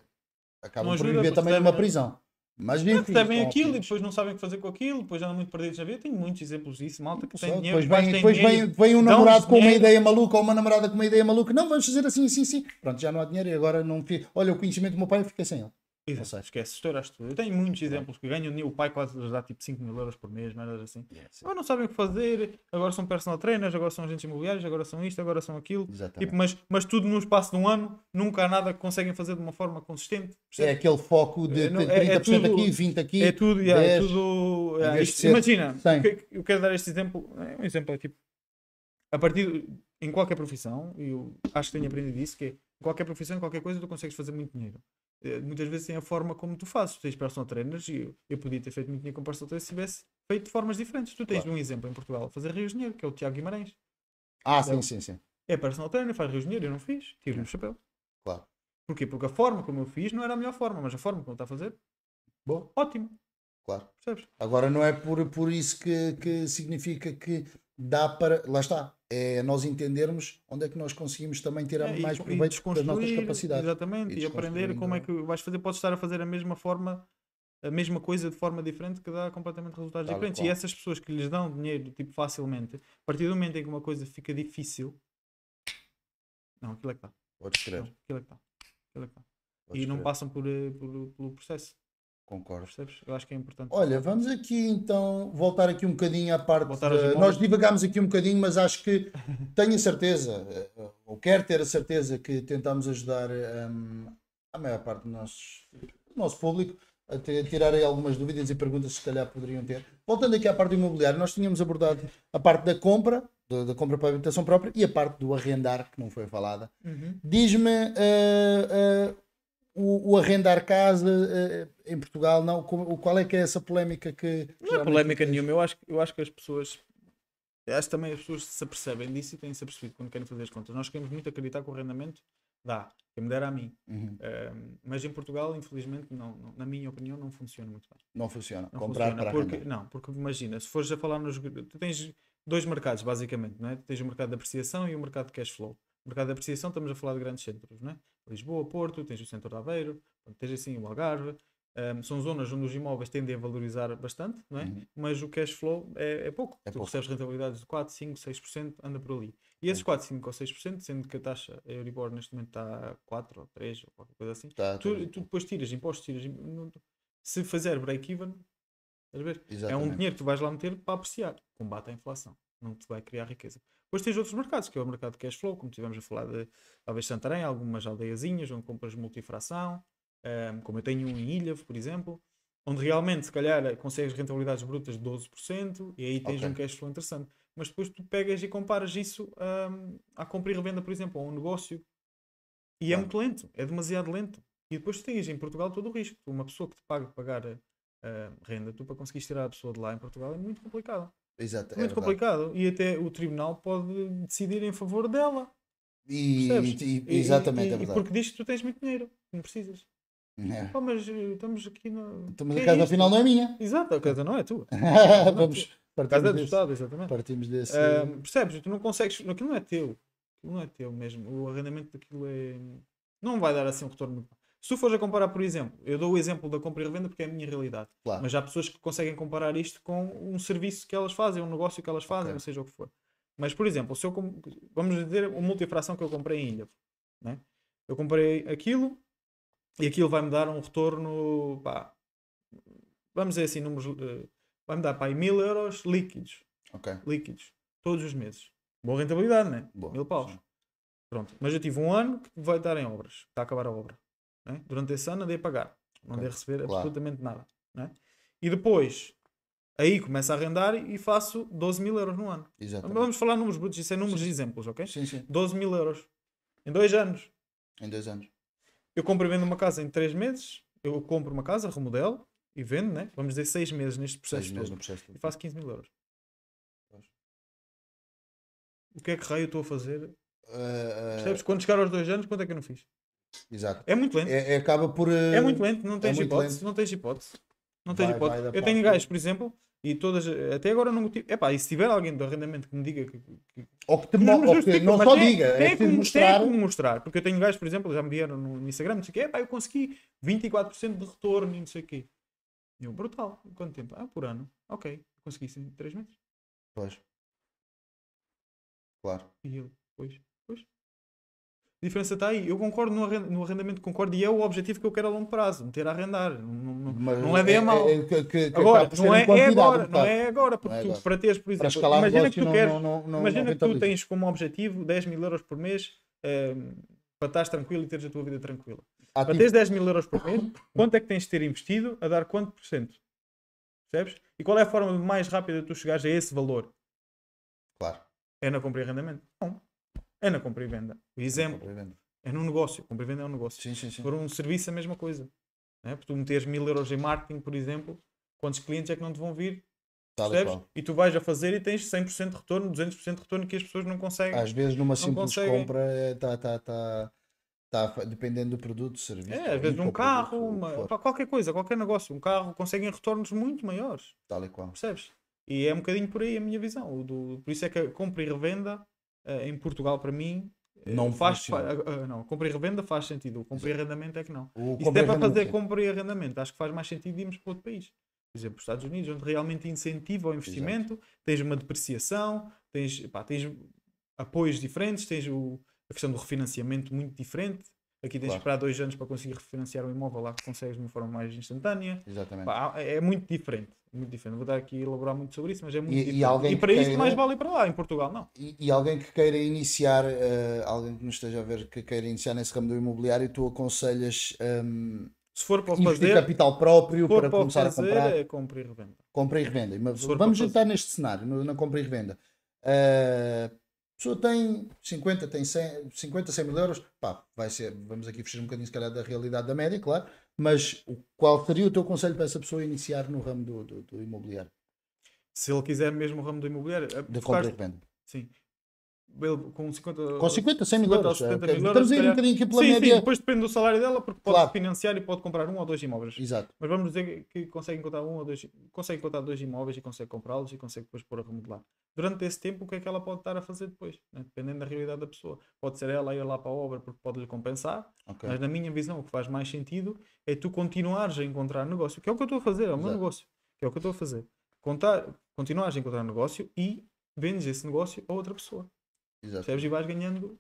acabam não por ajuda, viver também numa prisão. Mas é enfim, recebem aquilo e depois não sabem o que fazer com aquilo, depois andam muito perdidos na vida. Tenho muitos exemplos disso, malta que tem dinheiro. Depois vem, depois vem, vem um namorado com dinheiro. uma ideia maluca ou uma namorada com uma ideia maluca. Não, vamos fazer assim, assim, assim. Pronto, já não há dinheiro e agora não Olha, o conhecimento do meu pai, eu fiquei sem ele. Exato. Ou seja, esquece, estouraste tudo. Eu tenho muitos exemplos que ganham, o pai quase lhes dá tipo 5 mil euros por mês, merdas assim. Yeah, não sabem o que fazer, agora são personal trainers, agora são agentes imobiliários, agora são isto, agora são aquilo. Tipo, mas, mas tudo no espaço de um ano, nunca há nada que conseguem fazer de uma forma consistente. Percebe? É aquele foco de é, não, 30% é, é tudo, aqui, 20% aqui. É tudo, 10, yeah, é tudo. Yeah, isto, imagina, que, eu quero dar este exemplo. é Um exemplo é tipo, a partir em qualquer profissão, e eu acho que tenho aprendido isso, que é qualquer profissão, qualquer coisa, tu consegues fazer muito dinheiro. Eh, muitas vezes tem a forma como tu fazes. Tu tens personal trainers e eu, eu podia ter feito muito dinheiro com personal trainers se tivesse feito de formas diferentes. Tu tens claro. um exemplo em Portugal a fazer Rio de Janeiro, que é o Tiago Guimarães. Ah, então, sim, sim, sim. É personal trainer, faz Rio de Janeiro, eu não fiz, tiro-lhe é. o chapéu. Claro. Porquê? Porque a forma como eu fiz não era a melhor forma, mas a forma como está a fazer, bom ótimo. Claro. Percebes? Agora não é por, por isso que, que significa que dá para. Lá está. É nós entendermos onde é que nós conseguimos também tirar é, mais proveitos proveito as das nossas capacidades. Exatamente, e, e aprender como é, é que vais fazer. Podes estar a fazer a mesma forma, a mesma coisa de forma diferente que dá completamente resultados Tal diferentes. Qual. E essas pessoas que lhes dão dinheiro tipo, facilmente, a partir do momento em que uma coisa fica difícil, não, aquilo é que está. Podes crer. Não, aquilo é que está. é está. E não passam por, eh, por, pelo processo. Concordo, percebes? Eu acho que é importante. Olha, vamos aqui então voltar aqui um bocadinho à parte. De... Nós divagámos aqui um bocadinho, mas acho que tenho a certeza, ou quero ter a certeza, que tentámos ajudar um, a maior parte do nosso, nosso público a tirar aí algumas dúvidas e perguntas que se calhar poderiam ter. Voltando aqui à parte do imobiliário, nós tínhamos abordado a parte da compra, da, compra para habitação própria e a parte do arrendar, que não foi falada. Uhum. Diz-me. Uh, uh, o, o, arrendar casa eh, em Portugal não. Qual é que é essa polémica que. Não é polémica tens? nenhuma. Eu acho, eu acho que as pessoas. Acho que também as pessoas se apercebem disso e têm-se apercebido quando querem fazer as contas. Nós queremos muito acreditar que o arrendamento dá. que me dera a mim. Uhum. Uh, mas em Portugal, infelizmente, não, não, na minha opinião, não funciona muito bem. Não funciona. Não Comprar funciona porque, Não, porque imagina, se fores a falar nos. Tu tens dois mercados, basicamente, não é? tens o mercado de apreciação e o mercado de cash flow mercado de apreciação, estamos a falar de grandes centros, né? Lisboa, Porto, tens o centro de Aveiro, tens assim o Algarve. Um, são zonas onde os imóveis tendem a valorizar bastante, não é? Uhum. mas o cash flow é, é pouco. É tu pouco. recebes rentabilidades de 4, 5, 6%, anda por ali. E esses 4, 5 ou 6%, sendo que a taxa a Euribor neste momento está a 4 ou 3 ou qualquer coisa assim, tá, tu, tá. tu, depois tiras impostos, tiras. Se fizer break-even, é um dinheiro que tu vais lá meter para apreciar, combate a inflação, não te vai criar riqueza. Depois tens outros mercados, que é o mercado de cash flow, como tivemos a falar de talvez Santarém, algumas aldeiazinhas onde compras multifração, um, ehm, como eu tenho um em Ilha, por exemplo, onde realmente, se calhar, consegues rentabilidades brutas de 12% e aí tens okay. um cash flow interessante. Mas depois tu pegas e comparas isso um, ehm, à compra e revenda, por exemplo, a um negócio e é muito lento, é demasiado lento. E depois tens em Portugal todo o risco. Uma pessoa que te paga pagar uh, renda, tu para conseguires tirar a pessoa de lá em Portugal é muito complicado. Exato, é muito complicado. E até o tribunal pode decidir em favor dela. E, e, e exatamente, e, é verdade. porque diz que tu tens muito dinheiro, não precisas. É. mas eh, estamos aqui no. Estamos então, a é casa, é afinal, não é minha. Exato, a casa não é tua. É Vamos. Partimos casa desse, do Estado, exatamente. Partimos desse. Uh, percebes? Tu não consegues. Aquilo não é teu. Aquilo não é teu mesmo. O arrendamento daquilo é. Não vai dar assim um retorno muito se tu fores a comparar, por exemplo, eu dou o exemplo da compra e revenda porque é a minha realidade. Claro. Mas há pessoas que conseguem comparar isto com um serviço que elas fazem, um negócio que elas fazem, okay. ou seja o que for. Mas, por exemplo, se eu vamos dizer uma multifração que eu comprei em Ilha. Né? Eu comprei aquilo e aquilo vai-me dar um retorno, pá, vamos dizer assim, números, eh, vai-me dar pá, mil euros líquidos. Okay. Líquidos. Todos os meses. Boa rentabilidade, né? Boa, mil paus. Sim. Pronto. Mas eu tive um ano que vai estar em obras. Está a acabar a obra. Né? Durante esse ano andei a pagar. Não andei a receber claro. absolutamente nada. Né? E depois, aí começo a arrendar e faço 12 mil euros no ano. Exatamente. Vamos falar números brutos, isso é números sim. de exemplos, ok? Sim, sim. 12 mil euros. Em dois anos. Em dois anos. Eu compro e vendo uma casa em três meses. Eu compro uma casa, remodelo e vendo, né? Vamos dizer seis meses neste processo. Seis meses no processo. E faço 15 mil euros. O que é que raio eu estou a fazer? Uh, Percebes? Quando chegar aos dois anos, quanto é que eu não fiz? Exato. É muito lento. É, é acaba por. Uh... É muito lento, não tens é hipótese. Lento. Não tens hipótese. Não tens vai, hipótese. Vai eu tenho gajos, por exemplo, e todas. Eh, até agora não tive. Epá, e se tiver alguém do arrendamento que me diga que. que ou que te que não, ou que não só tem, diga. É tem, é que mostrar. Tem que mostrar. Porque eu tenho gajos, por exemplo, já me vieram no Instagram, não sei o quê. Epá, eu consegui 24% de retorno e não sei o quê. E eu, brutal. Quanto tempo? Ah, por ano. Ok. Consegui 3 meses. Pois. Claro. E eu, pois. A diferença está aí. Eu concordo no arrendamento, concordo, e é o objetivo que eu quero a longo prazo, meter a arrendar. Não, não, Mas não é bem é, a mal. É, é, que, que, é, é agora, não é, é agora, não é agora, porque é agora. Tu, para teres, por exemplo, imagina que tu, não, queres, imagina que tu tens como objetivo 10 mil euros por mês eh, para estás tranquilo e teres a tua vida tranquila. Ativo. Para teres 10 mil euros por mês, quanto é que tens de ter investido a dar quanto por cento? Percebes? E qual é a forma mais rápida de tu chegares a esse valor? Claro. É na compra e arrendamento. Não. É na compra e venda. por exemplo é, venda. é num negócio. Compra e venda é um negócio. Sim, sim, sim. Por um serviço, a mesma coisa. Né? Por tu meteres mil euros em marketing, por exemplo, quantos clientes é que não te vão vir? E, e tu vais a fazer e tens 100% de retorno, 200% de retorno que as pessoas não conseguem. Às vezes numa simples compra está é, tá, tá, tá, dependendo do produto, serviço. É, às vezes um carro, produto, uma, qualquer coisa, qualquer negócio, um carro conseguem retornos muito maiores. Tal e qual. Percebes? E é um bocadinho por aí a minha visão. Do, por isso é que a compra e revenda uh, em Portugal, para mim, eh, não faz uh, não compra e revenda faz sentido o compra e arrendamento é que não é e se der para fazer compra e arrendamento acho que faz mais sentido irmos para outro país por exemplo os Estados Unidos onde realmente incentiva o investimento Exato. tens uma depreciação tens pá, tens apoios diferentes tens o, a questão do refinanciamento muito diferente aqui tens claro. de esperar dois anos para conseguir refinanciar um imóvel lá que consegues de uma forma mais instantânea Exatamente. Pá, é, é muito diferente muito diferente. Vou estar aqui a elaborar muito sobre isso, mas é muito e, diferente. E, alguém e para isso queira... mais vale ir para lá, em Portugal não. E, e alguém que queira iniciar, uh, alguém que nos esteja a ver que queira iniciar nesse ramo do imobiliário, tu aconselhas um, ehm, se for para investir fazer, capital próprio para, para começar fazer, a comprar? É compra e revenda. Compra e revenda. Mas vamos juntar neste cenário, na compra e revenda. Uh, pessoa tem 50, tem 100, 50, 100 mil euros, pá, vai ser, vamos aqui fugir um bocadinho se calhar da realidade da média, claro, mas qual seria o teu conselho para essa pessoa iniciar no ramo do, do, do imobiliário? Se ele quiser mesmo o ramo do imobiliário. Eh, De compra e Sim com 50, com 50 100 mil euros. 70 é, mil é. euros um bocadinho aqui pela sim, média. Sim, depois depende do salário dela, porque pode claro. financiar e pode comprar um ou dois imóveis. Exato. Mas vamos dizer que consegue encontrar um ou dois, consegue encontrar dois imóveis e consegue comprá-los e consegue depois pôr a remodelar. Durante esse tempo, o que é que ela pode estar a fazer depois? Né? Dependendo da realidade da pessoa. Pode ser ela ir lá para a obra porque pode lhe compensar, okay. mas na minha visão, o que faz mais sentido é tu continuares a encontrar negócio, que é o que eu estou a fazer, é o meu negócio, que é o que eu estou a fazer. Contar, continuares a encontrar negócio e vendes esse negócio a outra pessoa. Exato. Percebes? E vais ganhando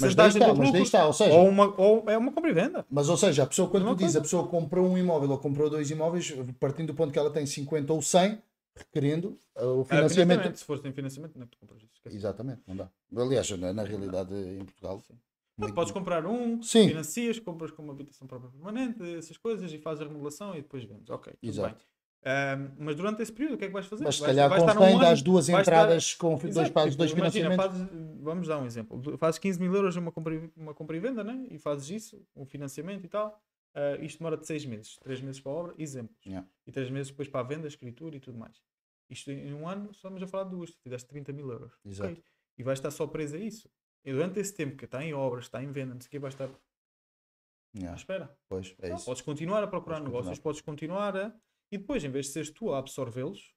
mas daí está, mas daí está, ou seja, ou, uma, ou é uma compra e venda. Mas ou seja, a pessoa quando é tu diz, a pessoa comprou um imóvel ou comprou dois imóveis, partindo do ponto que ela tem 50 ou 100, requerendo uh, o é, financiamento. Ah, se for sem financiamento, não é que tu compras isso. Exatamente, não dá. Aliás, na, na realidade em Portugal. Sim. Mas podes comprar um, Sim. financias, compras com uma habitação própria permanente, essas coisas, e fazes a remodelação e depois vendes. Ok, Exato. Bem mas durante esse período, o que é que vais fazer? Mas se calhar vais, convém um duas entradas estar... com Exato, dois pagos, dois imagina, fazes, vamos dar um exemplo. Fazes 15 mil euros numa compra, uma compra e venda, né? e fazes isso, um financiamento e tal. Uh, isto demora de seis meses, três meses para a obra, exemplos. Yeah. E três meses depois para a venda, escritura e tudo mais. Isto em um ano, estamos a falar de duas, fizeste 30 mil euros. Exato. Okay. E vais estar só preso a isso. E durante esse tempo que está em obras, está em venda, não sei o que, vais estar. Yeah. À espera. Pois, é então, isso. Podes continuar a procurar podes negócios, continuar. podes continuar a e depois, em vez de seres tu a absorvê-los,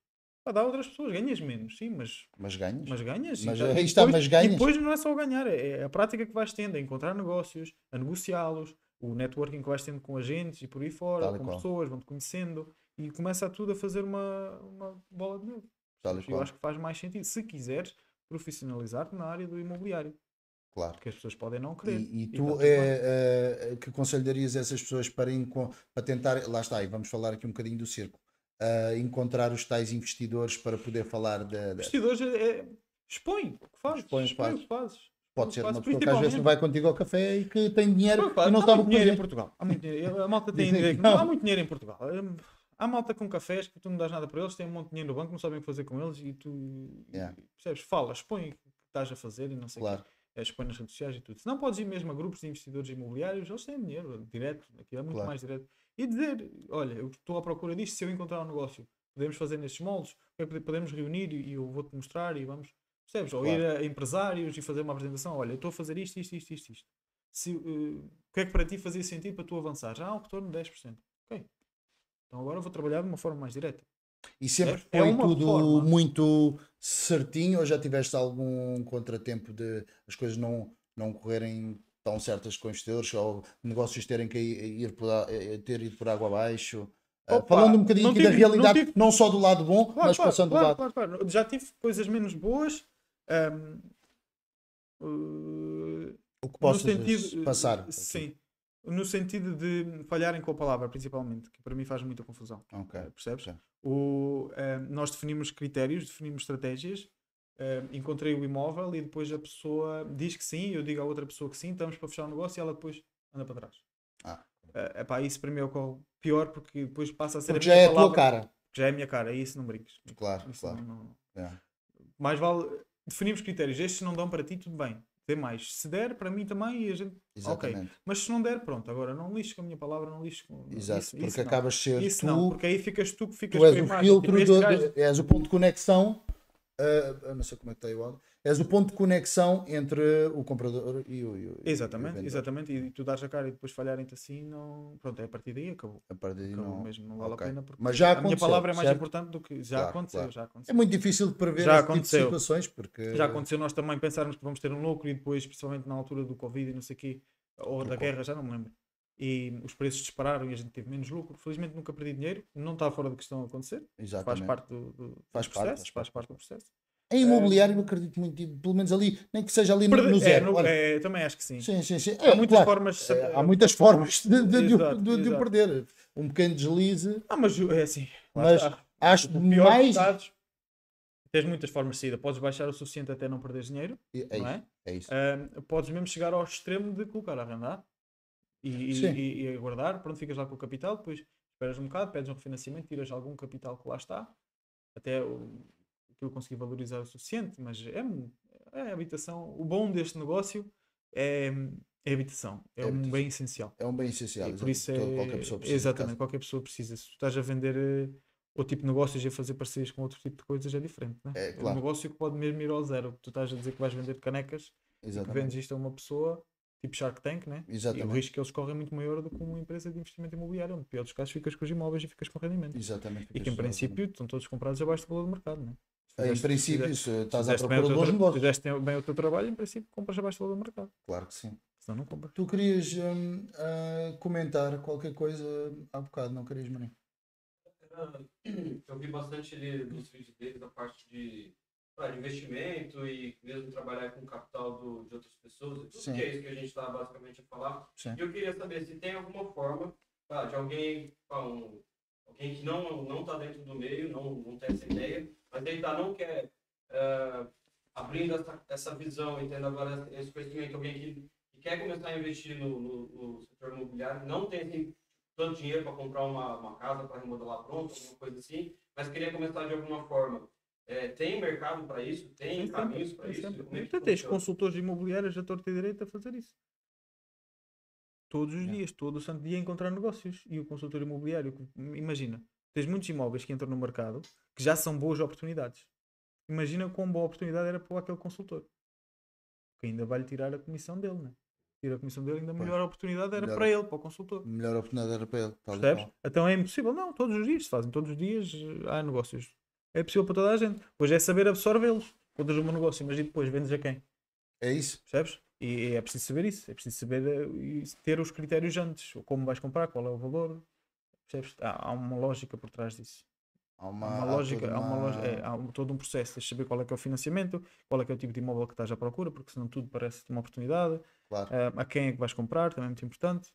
a dar a outras pessoas, ganhas menos, sim, mas. Mas ganhas. Mas ganhas. Mas, então, está, depois, mas ganhas. E depois não é só ganhar, é, é a prática que vais tendo, a é encontrar negócios, a negociá-los, o networking que vais tendo com agentes e por aí fora, com pessoas, vão-te conhecendo e começa tudo a fazer uma, uma bola de neve. Eu qual. acho que faz mais sentido, se quiseres, profissionalizar-te na área do imobiliário. Claro. Porque as pessoas podem não querer. E, e tu, e é, uh, que conselho darias a essas pessoas para, para tentar, lá está, e vamos falar aqui um bocadinho do circo, uh, encontrar os tais investidores para poder falar da... Investidores, é, é, expõe o que fazes. Expõe, expõe o que fazes. Pode ser uma pessoa que às vezes vai contigo ao café e que tem dinheiro e não sabe o que dinheiro em Portugal. Há muito dinheiro. A malta tem dinheiro. Não. Há muito dinheiro em Portugal. Hum, há malta com cafés que tu não dás nada para eles, têm um monte de dinheiro no banco, não sabem o que fazer com eles e tu yeah. percebes, Fala, expõe o que estás a fazer e não sei o claro. que expõe nas redes sociais e tudo. Se não podes ir mesmo a grupos de investidores imobiliários, eles têm dinheiro direto, aquilo é muito claro. mais direto. E dizer, olha, eu estou à procura disto, se eu encontrar um negócio, podemos fazer nestes moldes, eh, podemos reunir e eu vou-te mostrar e vamos, percebes? Ou claro. ir a empresários e fazer uma apresentação, olha, eu estou a fazer isto, isto, isto, isto, isto. Se, uh, o que é que para ti fazia sentido para tu avançar? Já ah, há um retorno de 10%. Ok. Então agora vou trabalhar de uma forma mais direta. E sempre é, é tudo forma. muito certinho ou já tiveste algum contratempo de as coisas não, não correrem tão certas com investidores ou negócios terem que ir por, eh, eh, ter ido por água abaixo? Eh, Opa, Falando um bocadinho tive, da realidade, não, tive... não, só do lado bom, claro, mas claro, passando claro, do lado. Claro, Já tive coisas menos boas. Um, ehm, uh, o que posso sentido, passar. Sim no sentido de falharem com a palavra, principalmente, que para mim faz muita confusão. Ok. Eh, percebes? Okay. O, uh, nós definimos critérios, definimos estratégias, uh, encontrei o imóvel e depois a pessoa diz que sim, eu digo à outra pessoa que sim, estamos para fechar o negócio e ela depois anda para trás. Ah. Uh, epá, isso para mim é, é o pior porque depois passa a ser porque a já é a tua cara. Já é a minha cara, é isso não brinques. Claro, isso claro. Não, não... Yeah. É. Mais vale. Definimos critérios, estes não dão para ti, tudo bem dê mais. Se der, para mim também, e a gente. Exatamente. Okay. Mas se não der, pronto, agora não lixo com a minha palavra, não lixo com. Exato, isso, porque isso acabas ser. Isso tu, não, porque aí ficas tu que ficas tu és o filtro, tipo, do, gajo... és o ponto de conexão. Uh, não sei como é que está aí o áudio és o ponto de conexão entre o comprador e o, e o Exatamente, e o exatamente. E tu dás a cara e depois falharem-te assim, não... pronto, é a partir daí acabou. A partir daí acabou não... mesmo, não vale okay. a pena. Porque Mas já aconteceu, a minha palavra é mais certo? importante do que já, claro, aconteceu, claro. já aconteceu. É muito difícil de prever já aconteceu. Tipo de situações porque... Já aconteceu nós também pensarmos que vamos ter um lucro e depois, principalmente na altura do Covid e não sei o quê, ou Por da qual? guerra, já não me lembro. E os preços dispararam e a gente teve menos lucro. Felizmente nunca perdi dinheiro, não está fora de questão acontecer. Exatamente. Faz parte do, do faz processo, parte, faz, faz parte do processo. Em imobiliário, eu acredito muito, tipo, pelo menos ali, nem que seja ali no, no zero. É, no, é, é também acho que sim. sim, sim, sim. Há, é, muitas claro, formas, é, há muitas formas de, de, exato, de, de o perder. Um pequeno deslize. Ah, mas é assim. Mas está. acho pior mais. Estados, tens muitas formas de saída. Podes baixar o suficiente até não perder dinheiro. É, não é? é isso. Um, podes mesmo chegar ao extremo de colocar a arrendar e, e, e, aguardar. Pronto, ficas lá com o capital, depois esperas um bocado, pedes um refinanciamento, tiras algum capital que lá está. Até o aquilo consegui valorizar o suficiente, mas é, é habitação. O bom deste negócio é, é habitação, é, é um habitação. bem essencial. É um bem essencial, e por isso então, é, qualquer pessoa precisa. Exatamente, qualquer pessoa precisa. Se tu estás a vender eh, outro tipo de negócios e a fazer parcerias com outro tipo de coisas, é diferente, né? É, é claro. um negócio que pode mesmo ir ao zero. Tu estás a dizer que vais vender canecas, que vendes isto a uma pessoa, tipo Shark Tank, né? Exatamente. E o risco que eles correm é muito maior do que uma empresa de investimento imobiliário, onde, pior dos casos, ficas com os imóveis e ficas com rendimento. Exatamente. E que, em princípio, estão todos comprados abaixo do valor do mercado, né? Em princípio, se estás a procurar dois bons negócios. Se fizeste bem o teu trabalho, em princípio, compras abaixo do valor do mercado. Claro que sim. Senão não compras. Tu querias uh, comentar qualquer coisa há bocado, não querias, Marinho? Eu vi bastante ele, nos vídeos dele da parte de, ah, de, investimento e mesmo trabalhar com capital do, de outras pessoas. Tudo Sim. que é isso que a gente está basicamente a falar. Sim. E eu queria saber se tem alguma forma ah, de alguém, ah, um alguém que não não está dentro do meio, não, não tem essa ideia, mas tentar tá, não quer uh, abrindo essa, essa visão, entendo agora esse conhecimento, alguém que, que quer começar a investir no, no, no setor imobiliário, não tem assim, tanto dinheiro para comprar uma, uma casa para remodelar pronto, alguma coisa assim, mas queria começar de alguma forma. É, tem mercado para isso? Tem, tem caminhos para isso? Tem é consultores de imobiliários já torta direito a fazer isso todos os é. dias, todo o santo dia, encontrar negócios. E o consultor imobiliário, imagina, tens muitos imóveis que entram no mercado que já são boas oportunidades. Imagina quão boa oportunidade era para aquele consultor, que ainda vai-lhe tirar a comissão dele, né? Tira a comissão dele, ainda a melhor oportunidade era melhor, para ele, para o consultor. Melhor oportunidade era para ele. Percebes? Então é impossível, não, todos os dias se fazem, todos os dias eh, há negócios. É possível para toda a gente. Pois é saber absorvê-los. Contas um negócio, mas e depois vendes a quem? É isso. Percebes? E é preciso saber isso, é preciso saber eh, ter os critérios antes, como vais comprar, qual é o valor. Percebes? Há, uma lógica por trás disso. Há uma, uma lógica, há, uma... Há, uma loja, é, há todo um processo. Tens de saber qual é que é o financiamento, qual é que é o tipo de imóvel que estás à procura, porque senão tudo parece-te uma oportunidade. Claro. Uh, a quem é que vais comprar, também é muito importante.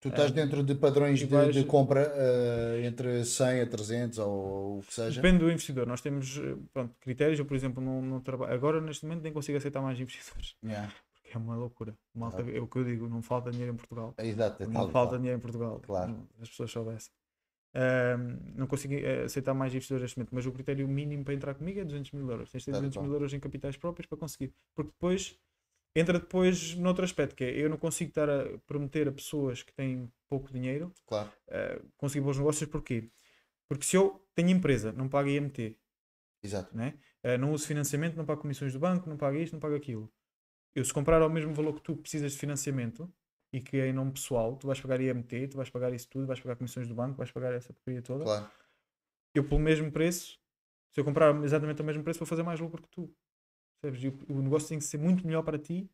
Tu estás uh, dentro de padrões vais... de, compra uh, entre 100 a 300 ou o que seja? Depende do investidor. Nós temos pronto, critérios. Eu, por exemplo, não, não trabalho. Agora, neste momento, nem consigo aceitar mais investidores. Yeah é uma loucura. Malta, é o que eu digo, não falta dinheiro em Portugal. É, exato, é não tal, falta tal. dinheiro em Portugal. Claro. As pessoas soubessem. não consigo eh, aceitar mais investidores neste momento, mas o critério mínimo para entrar comigo é 200 mil euros. Tens de ter 200 mil euros em capitais próprios para conseguir, porque depois entra depois noutro aspecto que é eu não consigo estar a prometer a pessoas que têm pouco dinheiro claro. uh, eh, conseguir bons negócios, porquê? Porque se eu tenho empresa, não pago IMT, Exato. Né? Uh, não uso financiamento, não pago comissões do banco, não pago isto, não pago aquilo eu se comprar ao mesmo valor que tu precisas de financiamento e que é em nome pessoal, tu vais pagar IMT, tu vais pagar isso tudo, vais pagar comissões do banco, vais pagar essa porcaria toda. Claro. Eu pelo mesmo preço, se eu comprar exatamente ao mesmo preço, vou fazer mais lucro que tu. Sabes? O, negócio tem que ser muito melhor para ti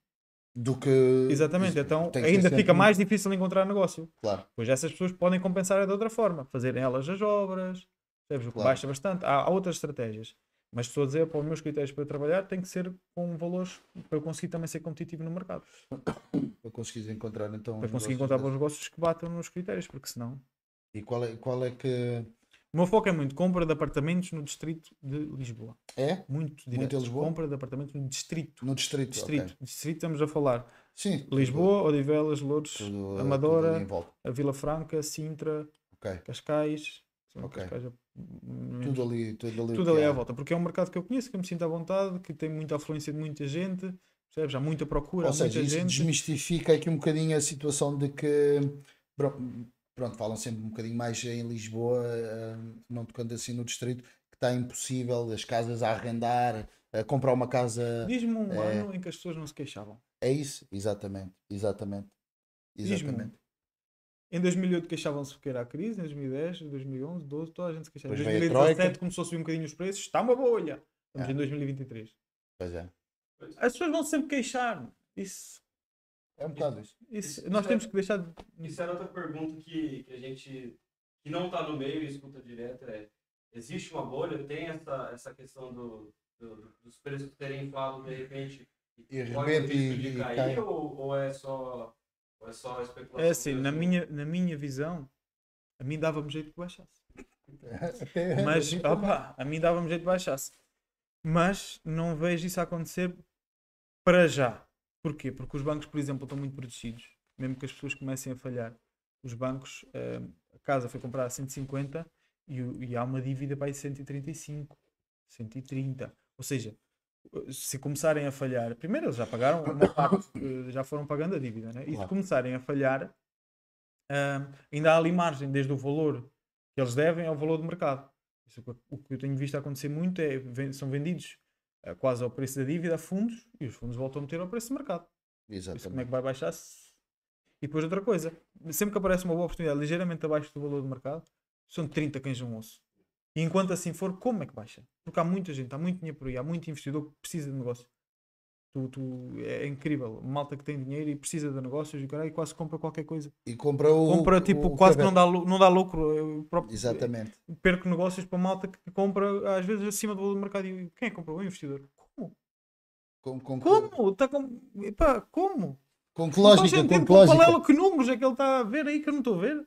do que. Exatamente, então ainda fica mais difícil encontrar negócio. Claro. Pois essas pessoas podem compensar de outra forma, fazerem elas as obras, sabes? O que claro. baixa bastante. Há, há, outras estratégias. Mas estou a dizer, para os meus critérios para trabalhar, tem que ser com valores para eu conseguir também ser competitivo no mercado. Para conseguir encontrar então. Para conseguir encontrar bons negócios que batam nos critérios, porque senão. E qual é, qual é que. O meu foco é muito compra de apartamentos no distrito de Lisboa. É? Muito direto. Muito Lisboa? Compra de apartamentos no distrito. No distrito, Distrito, okay. distrito estamos a falar. Sim. Lisboa, Odivelas, Lourdes, tudo, Amadora, tudo a Vila Franca, Sintra, okay. Cascais, é tudo ali, tudo ali, tudo ali à volta, porque é um mercado que eu conheço, que eu me sinto à vontade, que tem muita afluência de muita gente, percebes? Há muita procura, Ou seja, isso gente. desmistifica aqui um bocadinho a situação de que pronto, falam sempre um bocadinho mais em Lisboa, eh, não tocando assim no distrito, que está impossível as casas a arrendar, a comprar uma casa. Diz-me um é... ano em que as pessoas não se queixavam. É isso, exatamente, exatamente. Exatamente. Em 2008 queixavam-se porque era a crise, em 2010, 2011, 12, toda a gente se queixava. Em 2017 começou a subir um bocadinho os preços, está uma bolha. Estamos é. em 2023. Pois é. As pessoas vão sempre queixar. Isso. É um bocado isso. isso, isso nós temos é- que deixar. De... Isso era outra pergunta que, que a gente que não está no meio e escuta direto é: existe uma bolha? Tem essa, essa questão do, do dos preços terem inflado de repente? E, e, pode e, cair, cai. ou, ou é só é só a especulação? É assim, na minha, na minha visão, a mim dava-me jeito que baixasse. Mas, opa, a mim dava-me jeito que baixasse. Mas não vejo isso acontecer para já. Porquê? Porque os bancos, por exemplo, estão muito protegidos. Mesmo que as pessoas comecem a falhar, os bancos, eh, a casa foi comprada a 150 e, e há uma dívida para aí 135, 130. Ou seja, se começarem a falhar, primeiro eles já pagaram uma parte, eh, já foram pagando a dívida, né? e claro. se começarem a falhar, um, ainda há ali margem, desde o valor que eles devem ao valor do mercado. Isso, é o que eu tenho visto acontecer muito é são vendidos eh, quase ao preço da dívida fundos e os fundos voltam a meter ao preço do mercado. Exatamente. Isso como é que vai baixar? -se? E depois outra coisa, sempre que aparece uma boa oportunidade ligeiramente abaixo do valor do mercado, são 30 cães de um osso. E enquanto assim for, como é que baixa? Porque há muita gente, há muito dinheiro por aí, há muito investidor que precisa de negócio. Tu, tu, é incrível, malta que tem dinheiro e precisa de negócios e, cara, e quase compra qualquer coisa. E compra o. Compra tipo, o quase que não dá, não dá lucro. É próprio, Exatamente. É, perco negócios para malta que compra às vezes acima do valor do mercado. E quem é que comprou? O investidor. Como? Com, com, como? está com... Epá, como? Com que então, lógica? Com que é lógica? Com que números é que ele está a ver aí que eu não estou a ver?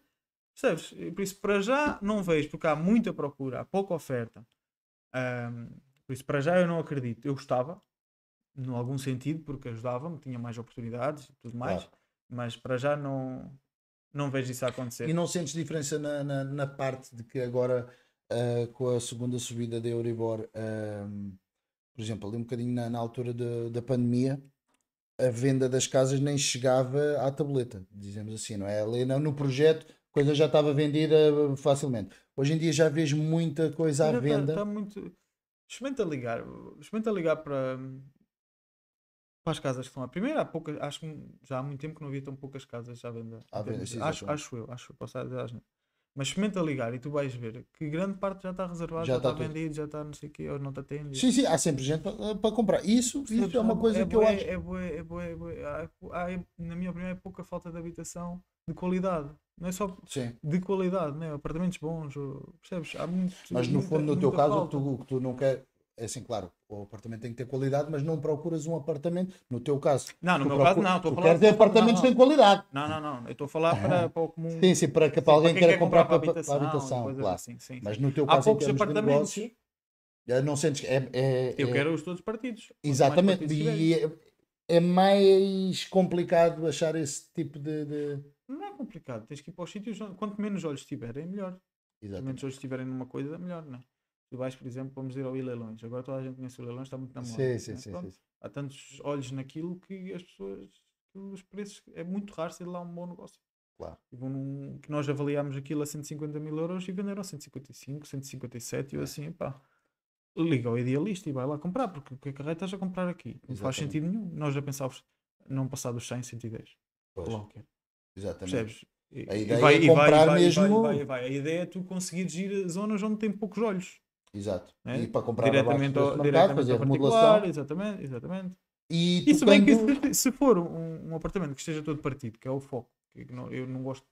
Percebes? E por isso, para já, não vejo, porque há muita procura, há pouca oferta. Um, por isso, para já, eu não acredito. Eu gostava, em algum sentido, porque ajudava-me, tinha mais oportunidades e tudo mais, claro. mas para já não, não vejo isso acontecer. E não sentes diferença na, na, na parte de que agora, uh, com a segunda subida da Euribor, por exemplo, ali um bocadinho na, na altura de, da pandemia, a venda das casas nem chegava à tableta, dizemos assim, não é? Ali no projeto coisa já estava vendida eh, facilmente. Hoje em dia já vês muita coisa à tá, venda. Está tá muito. Experimenta ligar. Experimenta ligar para, para as casas que estão lá. Primeiro, há poucas, acho que já há muito tempo que não havia tão poucas casas à venda. À venda sim, acho, acho eu, acho eu, posso dizer às mas experimenta ligar e tu vais ver que grande parte já está reservada já, está, está vendido, já está não sei o quê, ou não está tendo Sim, sim, há sempre gente para, eh, para comprar. Isso, isso é uma coisa é que eu acho. É boa, é boa, é boa. Há, há, na minha opinião, é pouca falta de habitação de qualidade. Não é só Sim. de qualidade, né? apartamentos bons, percebes? Há muito, mas no muita, fundo, no teu caso, o que, tu, tu não quer. É assim, claro, o apartamento tem que ter qualidade, mas não procuras um apartamento. No teu caso, não, no meu procura, caso, não. Estou a falar. Queres ter apartamentos de qualidade. Não, não, não. Eu estou a falar ah. para, para o comum. Sim, sim, para, que, para alguém queira comprar, para, a habitação, para habitação claro. Assim, sim, sim. Mas no teu Há caso, poucos apartamentos. Negócio, eh, não sentes. É, é, eu é quero os todos partidos. Exatamente. Partidos e é, é, mais complicado achar esse tipo de... de não é complicado, tens que ir para os sítios. onde- Quanto menos olhos tiverem, melhor. Quanto menos olhos tiverem numa coisa, melhor, não é? Tu vais, por exemplo, vamos dizer ao Ileilões. Agora toda a gente conhece o Ileilões, está muito na moda. Sim, é? sim, né? sim, sim. Há tantos olhos naquilo que as pessoas. os preços. É muito raro ser lá um bom negócio. Claro. E vão tipo, num- que nós avaliámos aquilo a 150 mil euros e venderam a 155, 157 e eu é. assim, pá. Liga ao idealista e vai lá comprar, porque o que é que a estás a comprar aqui? Não faz sentido nenhum. Nós já pensávamos não passar dos 100, 110. Pois. que é. Exatamente. Percebes? A ideia vai, é comprar vai, mesmo. Vai, vai, A ideia é tu conseguires ir a zonas onde tem poucos olhos. Exato. É? E para comprar diretamente ao, mercado, diretamente fazer a remodelação. Exatamente, exatamente. E, e se bem que se for um, um, apartamento que esteja todo partido, que é o foco, que não, eu não gosto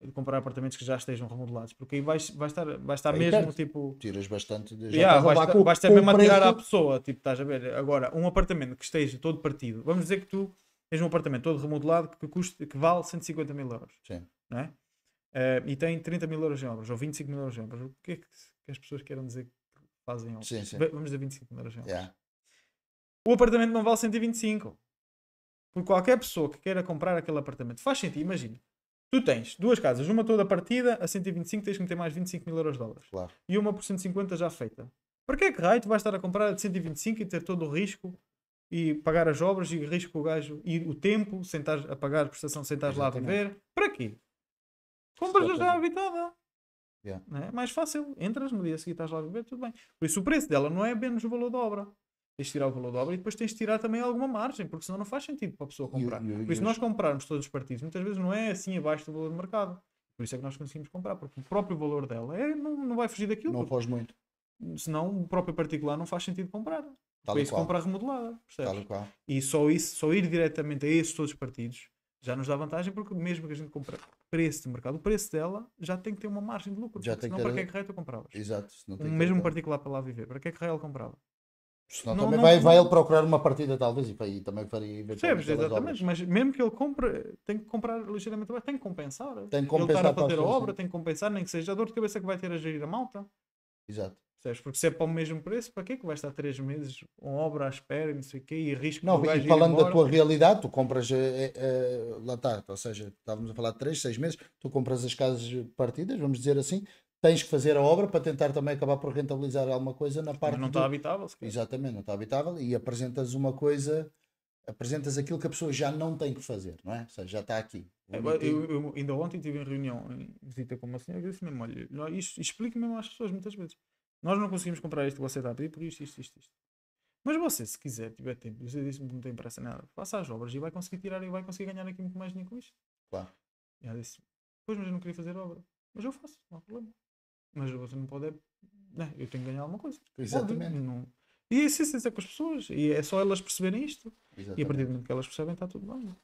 de comprar apartamentos que já estejam remodelados, porque aí vais, vais estar, vais estar mesmo perto. tipo. Tiras bastante já Yeah, vais, estar, vais estar mesmo a tirar à pessoa, tipo, estás a ver? Agora, um apartamento que esteja todo partido, vamos dizer que tu Tens um apartamento todo remodelado que, custa, que vale 150 mil euros. Sim. Não é? Uh, e tem 30 mil euros em obras, ou 25 mil euros em obras. O que é que, que as pessoas querem dizer que fazem obras? Sim, sim. Vamos dizer 25 mil euros em obras. Yeah. O apartamento não vale 125. Por qualquer pessoa que queira comprar aquele apartamento. Faz sentido, imagina. Tu tens duas casas, uma toda partida a 125, tens que meter mais 25 mil euros de obras. Claro. E uma por 150 já feita. Para que é que raio tu vais estar a comprar a de 125 e ter todo o risco e pagar as obras e risco o gajo e o tempo sem estar a pagar a prestação sem estar lá a viver. Para quê? Compras já habitada. Yeah. É? Mais fácil, entras no dia seguinte, estás lá a viver, tudo bem. Por isso o preço dela não é menos o valor da obra. Tens de tirar o valor da obra e depois tens de tirar também alguma margem, porque senão não faz sentido para a pessoa comprar. Eu, eu, eu, Por isso, nós comprarmos todos os partidos, muitas vezes não é assim abaixo do valor do mercado. Por isso é que nós conseguimos comprar, porque o próprio valor dela é, não, não vai fugir daquilo. Não porque, muito. Senão o próprio particular não faz sentido comprar. Tal Foi isso comprar remodelada, percebes? Tal e, e só isso, só ir diretamente a esses todos os partidos já nos dá vantagem porque mesmo que a gente compre preço de mercado, o preço dela já tem que ter uma margem de lucro. Já tem senão, que ter... para que é que Real tu compravas? Exato. Não tem um mesmo ter... particular para lá viver, para que é que ele comprava? Senão não, também não, vai, não... vai ele procurar uma partida talvez e para aí também faria eventualmente. Percebes, exatamente, obras. mas mesmo que ele compre, tem que comprar ligeiramente mais, tem que compensar. Tem que tá compensar ele estar a fazer a obra, tem que compensar, nem que seja a dor de cabeça que vai ter a gerir a malta. Exato. Sabes? Porque se é para o mesmo preço, para quê que vais estar três meses uma obra à espera e não sei o quê e risco Não, e falando da tua realidade, tu compras, eh, eh, eh, lá está, ou seja, estávamos a falar de três, seis meses, tu compras as casas partidas, vamos dizer assim, tens que fazer a obra para tentar também acabar por rentabilizar alguma coisa na parte. Mas não está do... habitável, se Exatamente, não está habitável e apresentas uma coisa, apresentas aquilo que a pessoa já não tem que fazer, não é? Ou seja, já está aqui. É, eu, eu, ainda ontem tive em reunião, em visita com uma senhora, e disse mesmo: olha, isto explica mesmo às pessoas muitas vezes. Nós não conseguimos comprar isto que você está a pedir por isto, isto, isto, isto. Mas você, se quiser, tiver tempo, você disse-me que não tem pressa nada, faça as obras e vai conseguir tirar e vai conseguir ganhar aqui muito mais dinheiro com isto. Claro. E ela disse, pois, mas eu não queria fazer obra. Mas eu faço, não há problema. Mas você não pode, é, né eu tenho que ganhar alguma coisa. Exatamente. não... E isso, isso, isso é com as pessoas. E é só elas perceberem isto. Exatamente. E a partir do momento que elas percebem, está tudo bem.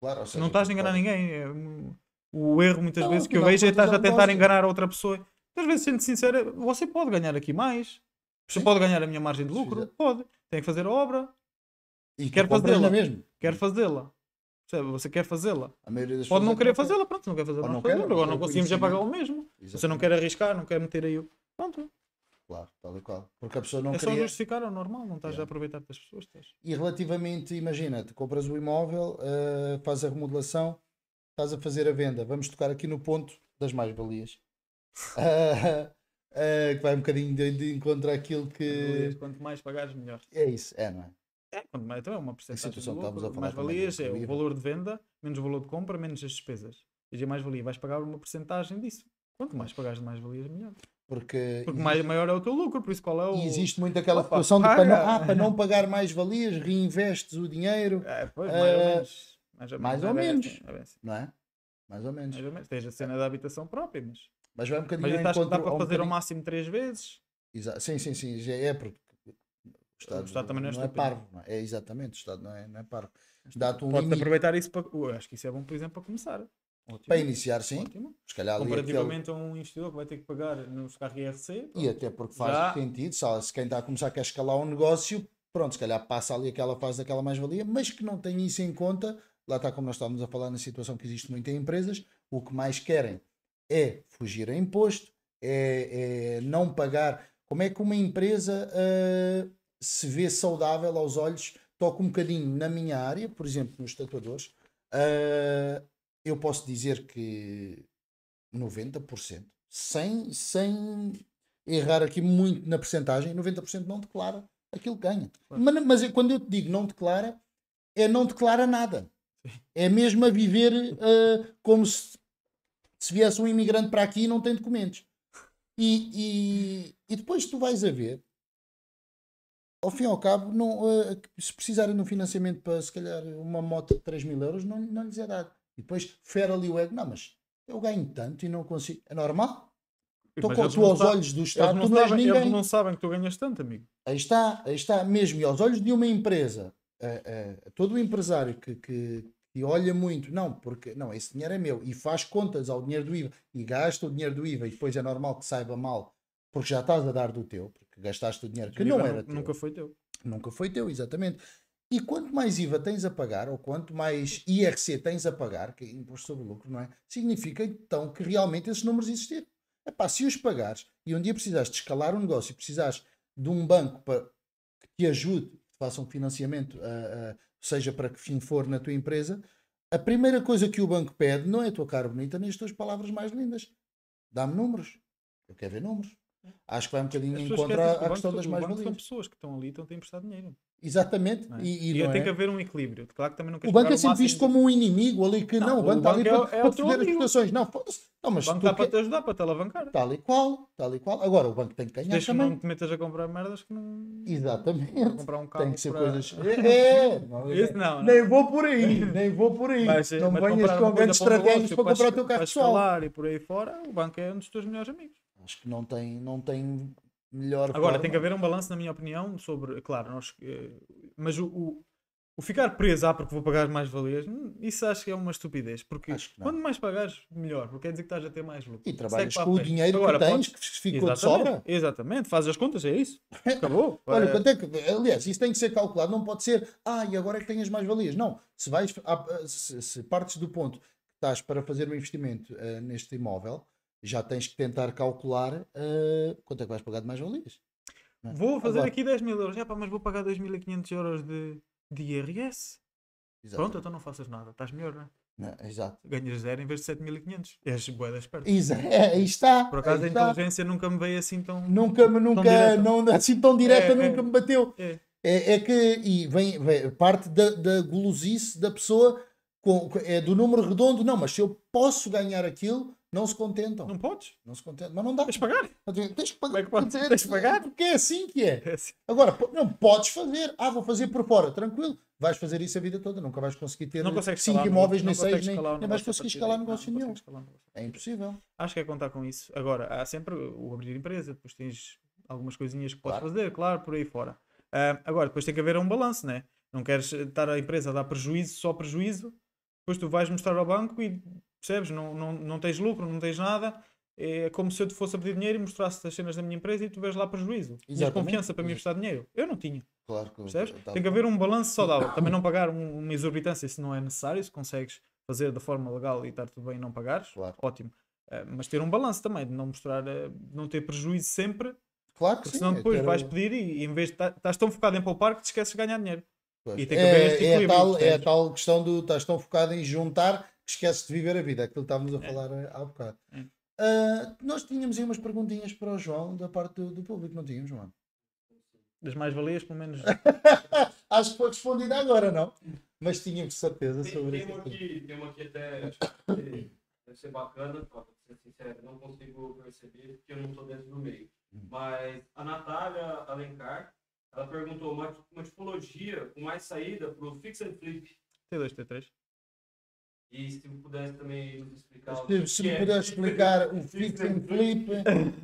Claro, seja, não estás a enganar ninguém. É, hum, o erro, muitas não, vezes, que eu vejo é estás a tentar enganar outra pessoa às vezes, sendo sincero, você pode ganhar aqui mais. Você pode ganhar a minha margem de lucro? Pode. Tem que fazer a obra. E quer fazê-la. mesmo. Quer fazê-la. Você quer fazê-la. Pode não é querer fazê-la, pronto, não quer fazer la não, quer, não é conseguimos já pagar o mesmo. Você não quer arriscar, não quer meter aí o. Pronto. Claro, tal e qual. Porque a pessoa não é queria... só justificar ao normal, não estás yeah. a aproveitar das pessoas. Estás... E relativamente, imagina, te compras o imóvel, uh, eh, fazes a remodelação, estás a fazer a venda. Vamos tocar aqui no ponto das mais-valias uh, uh, que vai um bocadinho de, de encontro àquilo que. Quanto mais pagares, melhor. É isso, é, não é? É, quanto mais, então é uma porcentagem de lucro, mais valias é o valor de venda, menos o valor de compra, menos as despesas. E mais valia, vais pagar uma porcentagem disso. Quanto mais pagares de mais valias, melhor. Porque, Porque mais, maior é o teu lucro, por isso qual é o. E existe muito aquela Opa, situação ah, paga. de para não, ah, para não pagar mais valias, reinvestes o dinheiro. É, pois, mais uh, ou menos. Mais ou é menos. Assim, é assim. Não é? Mais ou menos. Mais ou menos. Tens a cena da habitação própria, mas. Mas vai um bocadinho Mas então que dá para fazer bocadinho... ao máximo três vezes? Exa sim, sim, sim, já é porque o Estado, o Estado também não é, não é parvo. Não é? é? exatamente, o Estado não é, não é parvo. Dá-te um Pode aproveitar isso para. Eu acho que isso é bom, por exemplo, para começar. Ótimo. Para iniciar, sim. Ótimo. Se calhar Comparativamente aquele... a um investidor que vai ter que pagar nos carros IRC. E até porque faz já... sentido, se quem está a começar quer escalar um negócio, pronto, se calhar passa ali aquela fase daquela mais-valia, mas que não tem isso em conta. Lá está como nós estávamos a falar na situação que existe muito em empresas, o que mais querem é fugir a imposto, é, é não pagar. Como é que uma empresa uh, se vê saudável aos olhos? Toco um bocadinho na minha área, por exemplo, nos tatuadores. Uh, eu posso dizer que 90%, sem, sem errar aqui muito na percentagem, 90% não declara aquilo que ganha. Mas, mas, quando eu te digo não declara, é não declara nada. É mesmo a viver uh, como se se viesse um imigrante para aqui não tem documentos. E, e, e depois tu vais a ver, ao fim e ao cabo, não, eh, se precisarem de um financiamento para se calhar uma moto de 3 mil euros, não, não lhes é dado. E depois fera ali o ego, não, mas eu ganho tanto e não consigo. É normal? Estou com tu aos olhos do Estado, tu não és ninguém. Eles não sabem que tu ganhas tanto, amigo. Aí está, aí está mesmo. E aos olhos de uma empresa, eh, eh, todo o empresário que, que, e olha muito, não, porque não, esse dinheiro é meu e faz contas ao dinheiro do IVA e gasta o dinheiro do IVA e depois é normal que saiba mal porque já estás a dar do teu, porque gastaste o dinheiro que o não era teu. Nunca foi teu. Nunca foi teu, exatamente. E quanto mais IVA tens a pagar, ou quanto mais IRC tens a pagar, que é imposto sobre lucro, não é? Significa então que realmente esses números existiram. Epá, se os pagares e um dia precisares de escalar um negócio e precisares de um banco para que te ajude, que te faça um financiamento a, ah, ah, seja para que fim for na tua empresa, a primeira coisa que o banco pede não é a tua cara bonita nem as tuas palavras mais lindas. Dá-me números. Eu quero ver números. Acho que vai um bocadinho em contra que a questão das mais-valias. São pessoas que estão ali e estão a emprestar dinheiro. Exatamente. É? E, e, e tem é? que haver um equilíbrio. Claro que também não o banco é sempre visto de... como um inimigo ali que não, não o banco está ali é, para, é para defender as situações Não, não, mas o banco está para te ajudar, para te alavancar. Tal e qual, tal e qual. Agora o banco tem que ganhar. Deixa também. não te metas a comprar merdas que não. Exatamente. Não comprar um carro tem que ser para... coisas. É, Isso é. é não, Nem vou por aí, nem vou por aí. Mas, não venhas com grandes estratégias para comprar o teu carro pessoal. e por aí fora, o banco é um dos teus melhores amigos acho que não tem, não tem melhor. Agora, forma. tem que haver um balanço, na minha opinião, sobre. Claro, nós, eh, mas o, o, o ficar preso, ah, porque vou pagar mais valias, hum, isso acho que é uma estupidez. Porque quanto mais pagares, melhor, porque quer dizer que estás a ter mais lucro. E é trabalhas com o dinheiro Agora, que tens, podes... que ficou de sobra. Exatamente, fazes as contas, é isso. Acabou. Olha, é... quanto é que. Aliás, isso tem que ser calculado, não pode ser, ah, e agora é que tens mais valias. Não, se vais. Ah, se, se partes do ponto que estás para fazer um investimento uh, neste imóvel já tens que tentar calcular uh, quanto é que vais pagar de mais-valias. É? Vou fazer Agora, aqui 10 mil euros, é, mas vou pagar 2.500 euros de, de IRS. Exatamente. Pronto, então não faças nada, estás melhor, não é? Não, exato. Ganhas zero em vez de 7.500. És boa das É, aí está. Por acaso a inteligência nunca me veio assim tão. Nunca, nunca, tão não, assim tão direta, é, é. nunca é, me bateu. É. é. é. que, e vem, vem parte da, da golosice da pessoa, com, é do número redondo, não, mas se eu posso ganhar aquilo, não se contentam. Não podes? Não se contentam. Mas não dá. Tens que pagar. Tens que pagar. Como é que Tens que pagar. Porque é assim que é. é assim. Agora, não podes fazer. Ah, vou fazer por fora. Tranquilo. Vais fazer isso a vida toda. Nunca vais conseguir ter não consegues cinco imóveis, nem seis, nem, nem vais conseguir escalar negócio nenhum. É impossível. Acho que é contar com isso. Agora, há sempre o abrir empresa. Depois tens algumas coisinhas que podes claro. fazer, claro, por aí fora. Uh, agora, depois tem que haver um balanço, né? Não queres estar a empresa a dar prejuízo, só prejuízo depois tu vais mostrar ao banco e percebes, não, não, não tens lucro, não tens nada. É como se eu te fosse a pedir dinheiro e mostrasse as cenas da minha empresa e tu vês lá prejuízo. Tinhas confiança para me emprestar dinheiro. Eu não tinha. Claro que percebes? Tá Tem que haver um balanço saudável. Também não pagar um, uma exorbitância se não é necessário, se consegues fazer da forma legal e estar tudo bem e não pagares, claro. ótimo. Eh, mas ter um balanço também, de não mostrar, eh, não ter prejuízo sempre. Claro que porque sim. Senão é depois é ter... vais pedir e, e em vez de estás tão focado em poupar que te esqueces de ganhar dinheiro. E tem que haver é, este equilíbrio. É a, tal, é a tal questão do estás tão focado em juntar que esquece de viver a vida, aquilo que estávamos a é. falar eh, há bocado. É. Uh, nós tínhamos aí umas perguntinhas para o João da parte do, do público, não tínhamos, João? Das mais-valias, pelo menos. Acho que foi respondida agora, não? Mas tínhamos certeza tem, sobre isso. Aqui, tem uma aqui até. deve ser bacana, para ser sincero, não consigo perceber porque eu não estou dentro do meio. Hum. Mas a Natália Alencar, ela perguntou uma, uma tipologia com mais saída para o fix and flip. T2, T3. E se pudesse também explicar Se, é se me pudesse é explicar o fix and eh, flip. É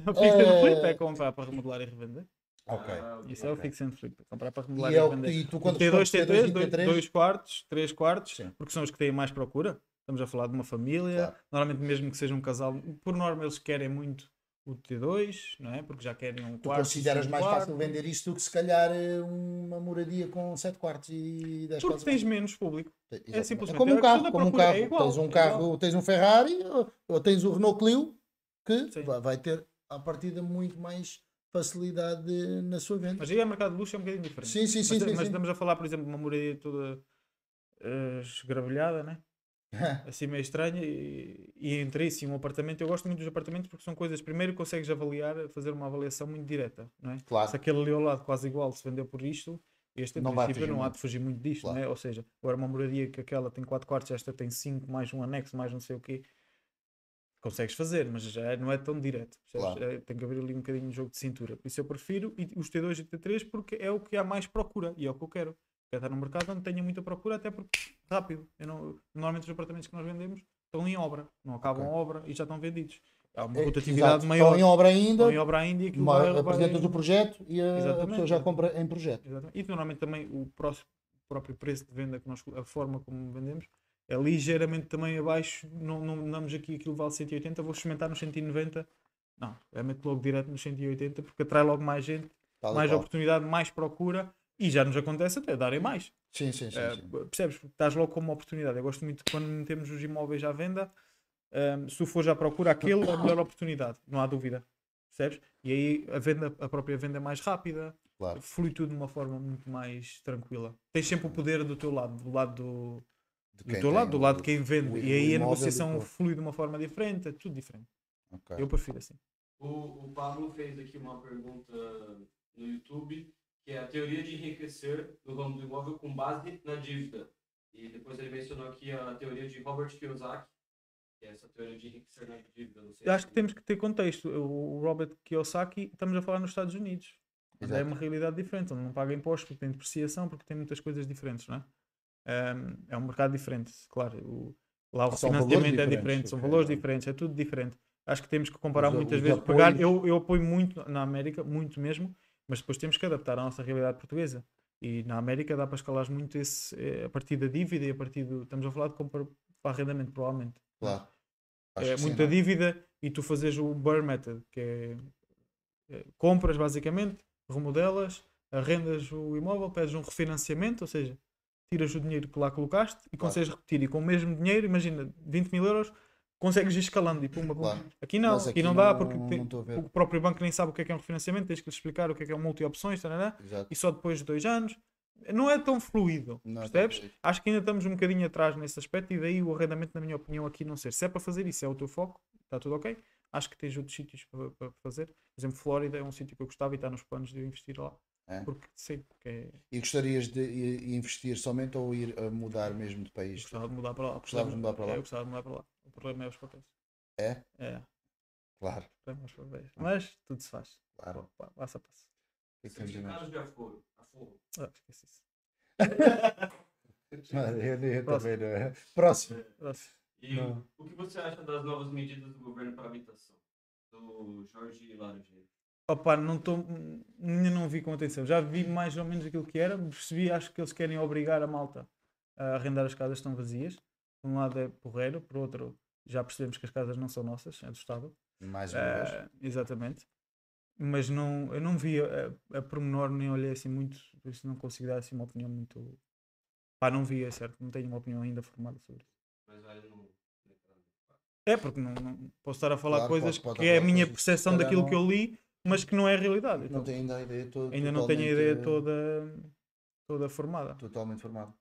ah, o fix and flip é comprar para remodelar e revender. Ok. Isso okay. é o fix and flip. Comprar para remodelar e, e revender. E tu quantos T2, T3, 2, quartos, três quartos, Sim. porque são os que têm mais procura. Estamos a falar de uma família. Claro. Normalmente, mesmo que seja um casal, por norma, eles querem muito o T2, não é? Porque já querem um tu quarto. consideras mais quarto. fácil vender isto do que se calhar uma moradia com 7 quartos e 10 quartos? Porque tens menos público. É, é simplesmente. É como um é carro, como um carro. É igual, tens um é carro, tens um Ferrari ou, tens o Renault Clio que Sim. vai ter à partida muito mais facilidade na sua venda. Mas aí é mercado de luxo é um bocadinho diferente. Sim, sim, sim. Mas, sim, mas sim. estamos a falar, por exemplo, de uma moradia toda uh, eh, esgravilhada, né? assim meio estranha e, e entrei sim um apartamento. Eu gosto muito dos apartamentos porque são coisas, primeiro consegues avaliar, fazer uma avaliação muito direta, não é? Claro. Se aquele ali ao lado quase igual se vendeu por isto, este não princípio não há de fugir muito disto, claro. é ou seja, agora uma moradia que aquela tem 4 quartos, esta tem 5, mais um anexo, mais não sei o quê, consegues fazer, mas já não é tão direto. Claro. Eh, tem que haver ali um bocadinho de jogo de cintura. Por isso eu prefiro e os T2 e T3 porque é o que há mais procura e é o que eu quero. Quer estar num mercado onde tenha muita procura, até porque rápido. Não, normalmente os apartamentos que nós vendemos estão em obra, não acabam okay. a obra e já estão vendidos. Há uma é, rotatividade maior. Estão em obra ainda. em obra ainda e aquilo vai, Apresentas vai... o projeto e a, pessoa já compra em projeto. Exatamente. E normalmente também o, próximo, o próprio preço de venda, que nós, a forma como vendemos, é ligeiramente também abaixo. Não, não damos aqui aquilo vale 180, vou experimentar nos 190. Não, é meto logo direto nos 180 porque atrai logo mais gente, mais oportunidade, mais procura e já nos acontece até darem mais. Sim, sim, sim. Uh, sim. Percebes? Estás logo com uma oportunidade. Eu gosto muito quando metemos os imóveis à venda. Um, ehm, se for já procura aquele, é a melhor oportunidade, não há dúvida. Percebes? E aí a, venda, a própria venda é mais rápida, claro. flui tudo de uma forma muito mais tranquila. Tens sempre o poder do teu lado, do lado do, do teu lado, do lado de quem vende. e aí a negociação flui de uma forma diferente, é tudo diferente. Okay. Eu prefiro assim. O, o Pablo fez aqui uma pergunta no YouTube que é a teoria de enriquecer no ramo do imóvel com base na dívida. E depois ele mencionou aqui a teoria de Robert Kiyosaki, que é essa teoria de enriquecer na dívida. Eu acho que temos que ter contexto. O Robert Kiyosaki, estamos a falar nos Estados Unidos. Exato. É uma realidade diferente, onde não paga impostos, porque tem depreciação, porque tem muitas coisas diferentes, não é? é um mercado diferente, claro. O, lá o são financiamento é diferente, são valores é. diferentes, é tudo diferente. Acho que temos que comparar muitas vezes. eu, eu apoio muito na América, muito mesmo, mas depois temos que adaptar à nossa realidade portuguesa. E na América dá para escalar muito esse, eh, a partir da dívida e a partir do. Estamos a falar de compra para arrendamento, provavelmente. Né? Claro. é muita sim, né? dívida e tu fazes o burn method, que é, é compras basicamente, remodelas, arrendas o imóvel, pedes um refinanciamento, ou seja, tiras o dinheiro que lá colocaste e claro. consegues repetir. E com o mesmo dinheiro, imagina 20 mil euros, consegues ir escalando. Tipo, uma, claro. Aqui não, aqui, aqui, não dá, porque não tem, o próprio banco nem sabe o que é, que é um refinanciamento, tens que lhe explicar o que é que é um multi-opções, tá, né, né, e só depois de dois anos. Não é tão fluido, não, é percebes? Acho que ainda estamos um bocadinho atrás nesse aspecto e daí o arrendamento, na minha opinião, aqui não ser. Se é para fazer isso, é o teu foco, está tudo ok. Acho que tens outros sítios para, para fazer. Por exemplo, Flórida é um sítio que eu gostava e está nos planos de eu investir lá. É? Porque porque é E gostarias de investir somente ou ir mudar mesmo de país? É, eu gostava de mudar para lá. Gostava, de mudar para lá. eu gostava de mudar para lá. O problema é os papéis. É? É. Claro. O problema é os papéis. Mas tudo se faz. Claro. passa a passo. Certificados de afogo. Ah, esqueci isso. Mas eu, eu também não. É. Próximo. Próximo. E não. o que você acha das novas medidas do governo para habitação? Do Jorge Laranjeira? Opa, não estou ainda não vi com atenção. Já vi mais ou menos aquilo que era. Percebi, acho que eles querem obrigar a malta a arrendar as casas tão vazias. Por um lado é porreiro, por outro já percebemos que as casas não são nossas, é do Estado. Mais uma uh, Exatamente. Mas não, eu não vi a, a pormenor, nem olhei assim muito, por isso não consigo dar assim uma opinião muito. Pá, não vi, é certo, não tenho uma opinião ainda formada sobre isso. Mas olha, É, porque não, não, posso estar a falar claro, coisas pode, pode que é a minha percepção daquilo não... que eu li, mas que não é a realidade. Então, não tenho ainda a ideia toda. Ainda não tenho a ideia toda, toda formada. Totalmente formada.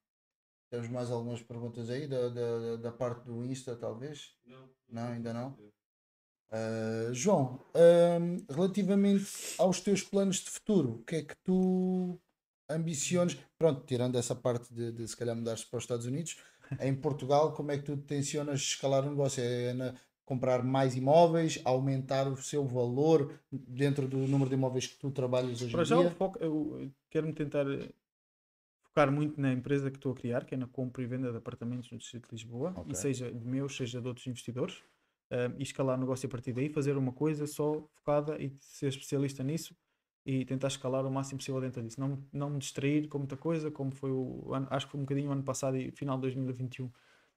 Temos mais algumas perguntas aí da, da, da parte do Insta, talvez? Não. Não, ainda não? Uh, João, uh, relativamente aos teus planos de futuro, o que é que tu ambicionas? Pronto, tirando essa parte de, de se calhar mudar-se para os Estados Unidos, em Portugal, como é que tu tensionas escalar o negócio? É na, comprar mais imóveis, aumentar o seu valor dentro do número de imóveis que tu trabalhas hoje para em já dia? O foco, eu quero-me tentar focar muito na empresa que estou a criar, que é na compra e venda de apartamentos no Distrito de Lisboa, okay. e seja de meus, seja de outros investidores, um, eh, e escalar o negócio a partir daí, fazer uma coisa só focada e ser especialista nisso e tentar escalar o máximo possível dentro disso. Não, não me distrair com muita coisa, como foi o ano, acho que foi um bocadinho o ano passado e final de 2021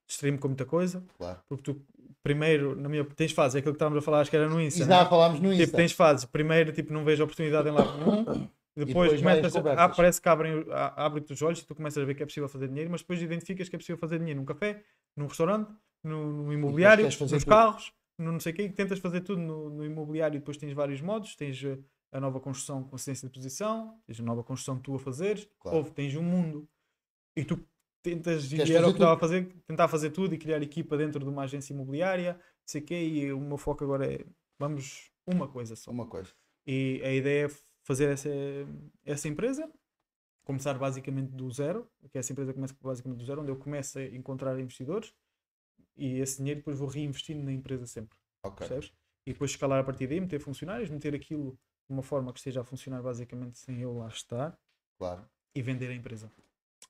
distraí-me com muita coisa. Claro. Porque tu, primeiro, na minha, tens fases, é aquilo que estávamos a falar, acho que era no Insta. Já né? falámos no tipo, Insta. Tipo, tens fases. Primeiro, tipo, não vejo oportunidade em lado nenhum. Depois, depois começas, ah, parece que abrem, abrem-te os olhos e tu começas a ver que é possível fazer dinheiro, mas depois identificas que é possível fazer dinheiro num café, num restaurante, no, no imobiliário, nos tudo. carros, no não sei o quê, que tentas fazer tudo no, no imobiliário e depois tens vários modos, tens eh, a nova construção com ciência de posição, tens a nova construção que tu a fazeres, claro. ou tens um mundo e tu tentas e era o que estava a fazer, tentar fazer tudo e criar equipa dentro de uma agência imobiliária, não sei o quê, e o meu foco agora é vamos uma coisa só. Uma coisa. E a ideia fazer essa, essa empresa, começar basicamente do zero, que essa empresa começa basicamente do zero, onde eu começo a encontrar investidores e esse dinheiro depois vou reinvestindo na empresa sempre. ok Percebes? E depois escalar a partir daí, meter funcionários, meter aquilo de uma forma que esteja a funcionar basicamente sem eu lá estar. Claro. E vender a empresa.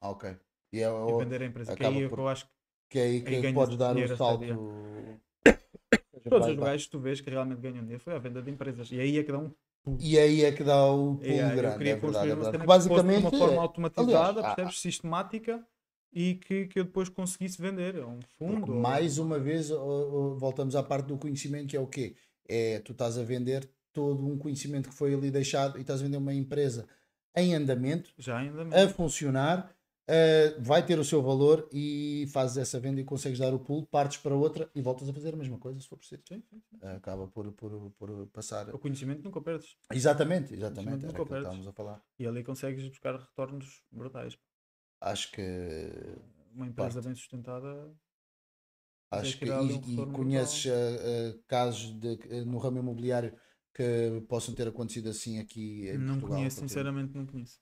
Ok. E, é o... e vender a empresa. Que é aí por... eu acho que, é aí que aí pode dar um salto. Todos os lugares que tu vês que realmente ganham dinheiro foi a venda de empresas. E aí é cada um e aí é que dá o pulo yeah, grande. Eu queria é construir verdade, é basicamente de uma é. forma automatizada, Aliás, percebes, ah, ah, sistemática e que, que eu depois conseguisse vender a é um fundo. Ou... Mais uma vez voltamos à parte do conhecimento que é o quê? É tu estás a vender todo um conhecimento que foi ali deixado e estás a vender uma empresa em andamento, Já em andamento. a funcionar uh, vai ter o seu valor e fazes essa venda e consegues dar o pulo, partes para outra e voltas a fazer a mesma coisa se for preciso. Sim, sim. acaba por, por, por passar. O conhecimento nunca perdes. Exatamente, exatamente. nunca perdes. a falar. E ali consegues buscar retornos brutais. Acho que. Uma empresa parte. bem sustentada Acho que, e, um e conheces uh, casos de, uh, no ramo imobiliário que possam ter acontecido assim aqui em não Portugal? Não conheço, sinceramente não conheço.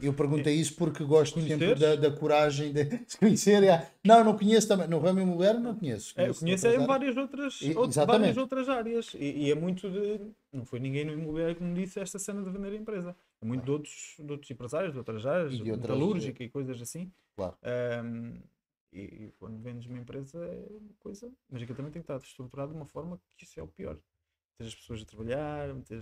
Eu perguntei isso porque gosto Conheceres? sempre da, da, coragem de, conhecer. não, não conheço também. No ramo imobiliário não conheço. É, conheço, é, conheço outras é, várias, outras, e, várias outras áreas. E, e, é muito de. Não foi ninguém no imobiliário que me disse esta cena de vender a empresa. É muito de, outros, de outros empresários, de outras áreas, e de outras, eh, e coisas assim. Claro. Um, e, e, quando vendes uma empresa é uma coisa. Mas aquilo também tem que estar estruturado de uma forma que isso é o pior. Ter as pessoas a trabalhar, ter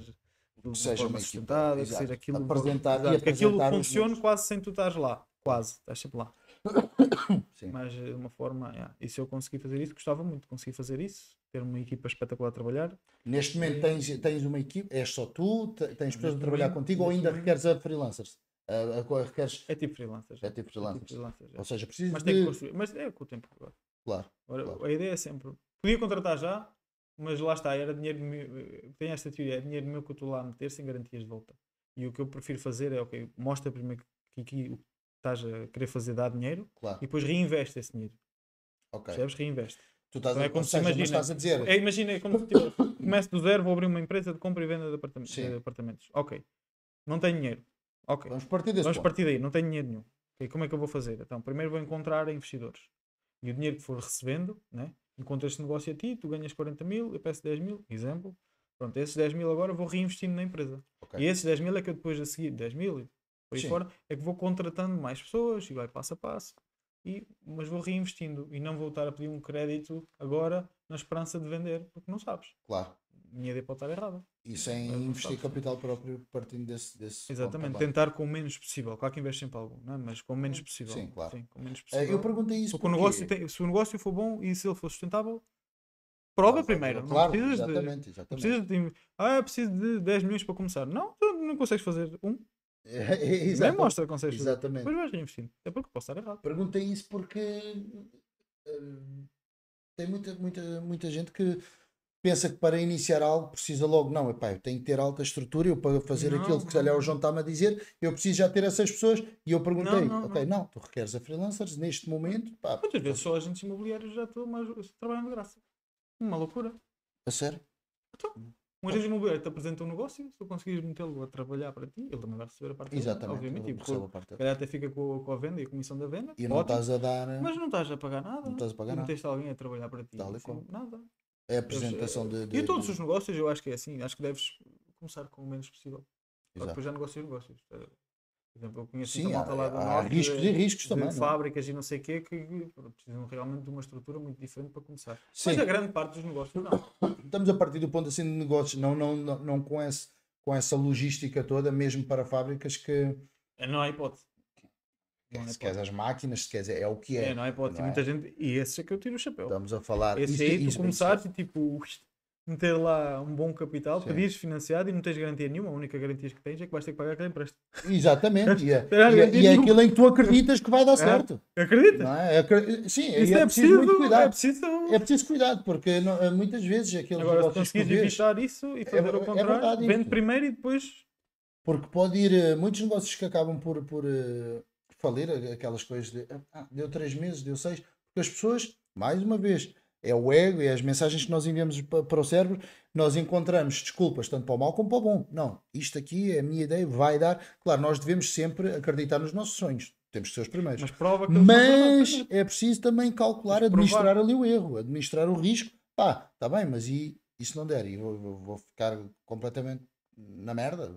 seja uma equipa, de ser aquilo, apresentar, exato, apresentar aquilo funcione quase sem tu estás lá, quase, estás sempre lá. Sim. Mas eh, de uma forma, yeah. e se eu conseguir fazer isso, gostava muito de conseguir fazer isso, ter uma equipa espetacular a trabalhar. Neste momento tens, tens uma equipa, és só tu, tens pessoas a trabalhar contigo ou ainda requeres a freelancers? A, a, a, requeres... É tipo freelancers. É, é. Tipo, é tipo freelancers. É tipo freelancers é. Ou seja, precisas mas de... Mas é com o tempo agora. Claro, agora, claro. A ideia é sempre, podia contratar já, mas lá está, era dinheiro meu, tenho esta teoria, é dinheiro meu que eu estou lá a meter sem garantias de volta. E o que eu prefiro fazer é, ok, mostra primeiro que, que, que estás a querer fazer dá dinheiro claro. e depois reinveste esse dinheiro. Ok. Percebes? Reinveste. Tu estás então, é a, é como se imagina, estás a dizer. É, imagina, é como se tipo, começo do zero, vou abrir uma empresa de compra e venda de, Sim. de apartamentos. Ok. Não tenho dinheiro. Ok. Vamos partir desse Vamos ponto. partir daí, não tenho dinheiro nenhum. ok Como é que eu vou fazer? Então, primeiro vou encontrar investidores. E o dinheiro que for recebendo, né? Encontro este negócio a ti, tu ganhas 40 mil, eu peço 10 mil, exemplo. Pronto, esses 10 mil agora vou reinvestindo na empresa. Okay. E esses 10 mil é que eu depois a seguir, 10 mil, e por aí fora, é que vou contratando mais pessoas e vai passo a passo. E, mas vou reinvestindo e não vou estar a pedir um crédito agora na esperança de vender, porque não sabes. Claro minha ideia pode estar errada. E sem Mas, investir capital próprio partindo desse. desse Exatamente, tentar com o menos possível. Claro que investe sempre algo, não é? mas com o menos possível. Sim, claro. Sim, com menos eh, possível. Eu perguntei isso porque, porque... O negócio tem, se o negócio for bom e se ele for sustentável, prova claro, primeiro. Claro, não precisas exatamente, de, exatamente. Precisas de, ah, preciso de 10 milhões para começar. Não, tu não consegues fazer um. É, Nem mostra que consegues exatamente. fazer. Mas vais investindo. É porque posso estar errado. Perguntei isso porque. Hum, tem muita, muita, muita gente que pensa que para iniciar algo precisa logo, não, epá, eu tenho que ter alta estrutura, eu para fazer não, aquilo que calhar o João está-me a dizer, eu preciso já ter essas pessoas. E eu perguntei, não, não, ok, não. tu requeres a freelancers neste momento. Pá, Muitas vezes só agentes imobiliários já estou mais trabalhando de graça. Uma loucura. A sério? Então, um agente imobiliário te apresenta um negócio, se tu conseguires metê-lo a trabalhar para ti, ele também vai receber a parte Exatamente, dele, obviamente. Ele tipo, a parte calhar até fica com, com, a venda e a comissão da venda. E não ótimo, estás a dar. Mas não estás a pagar nada. Não estás a pagar não nada. Não tens alguém a trabalhar para ti. assim, Nada. É a apresentação de, eh, de, E todos os negócios eu acho que é assim. Acho que deves começar com o menos possível. Exato. Depois já negócios e tá? negócios. Por exemplo, eu conheço Sim, há, lá do há norte, riscos de, e riscos de também. É? fábricas não? e não sei o quê que precisam realmente de uma estrutura muito diferente para começar. Sim. Mas a grande parte dos negócios não. Estamos a partir do ponto assim de negócios, não, não, não, não com, esse, com essa logística toda, mesmo para fábricas que. Eh, não há hipótese. Não é se é queres as máquinas, se queres, é, é, o que é. é não é? não muita é? gente. E esse é que eu tiro o chapéu. Estamos a falar. Esse isto, aí, tu isso, começares e tipo, meter lá um bom capital, Sim. pedires financiado e não tens garantia nenhuma. A única garantia que tens é que vais ter que pagar aquele empréstimo. Exatamente. e é, e, e é aquilo em que tu acreditas que vai dar certo. É, acreditas? É? Sim, Isso é, preciso, preciso cuidado. É preciso... é preciso cuidado, porque não, eh, muitas vezes aqueles Agora, se conseguires evitar isso e fazer é, o contrário, verdade, vende primeiro e depois... Porque pode ir... Eh, muitos negócios que acabam por... por uh falir aquelas coisas de ah, ah, deu três meses, deu seis, porque as pessoas, mais uma vez, é o ego, é as mensagens que nós enviamos para o cérebro, nós encontramos desculpas tanto para o mal como para o bom. Não, isto aqui é a minha ideia, vai dar. Claro, nós devemos sempre acreditar nos nossos sonhos. Temos que ser os primeiros. Mas, prova que mas é preciso também calcular, administrar ali o erro, administrar o risco. Pá, está bem, mas e, e se não der? E vou, vou ficar completamente na merda?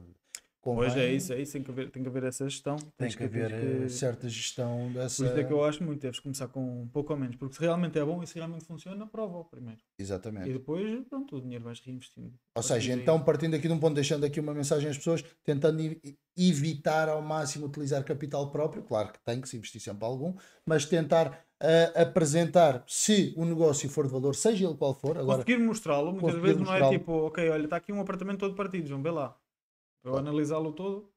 Convém. Pois é isso, é isso, tem que haver, tem que haver essa gestão. Tem que, que haver eh, que... certa gestão dessa. Por isso é que eu acho muito, deves começar com um pouco ou menos, porque se realmente é bom e se realmente funciona, prova primeiro. Exatamente. E depois, pronto, o dinheiro vais reinvestindo. Ou seja, então partindo aqui de um ponto, deixando aqui uma mensagem às pessoas, tentando evitar ao máximo utilizar capital próprio, claro que tem que se investir sempre algum, mas tentar uh, apresentar se o negócio for de valor, seja ele qual for. Agora, conseguir mostrá-lo, muitas vezes mostrá não é tipo, ok, olha, está aqui um apartamento todo partido, João, vê lá eu analisá-lo todo,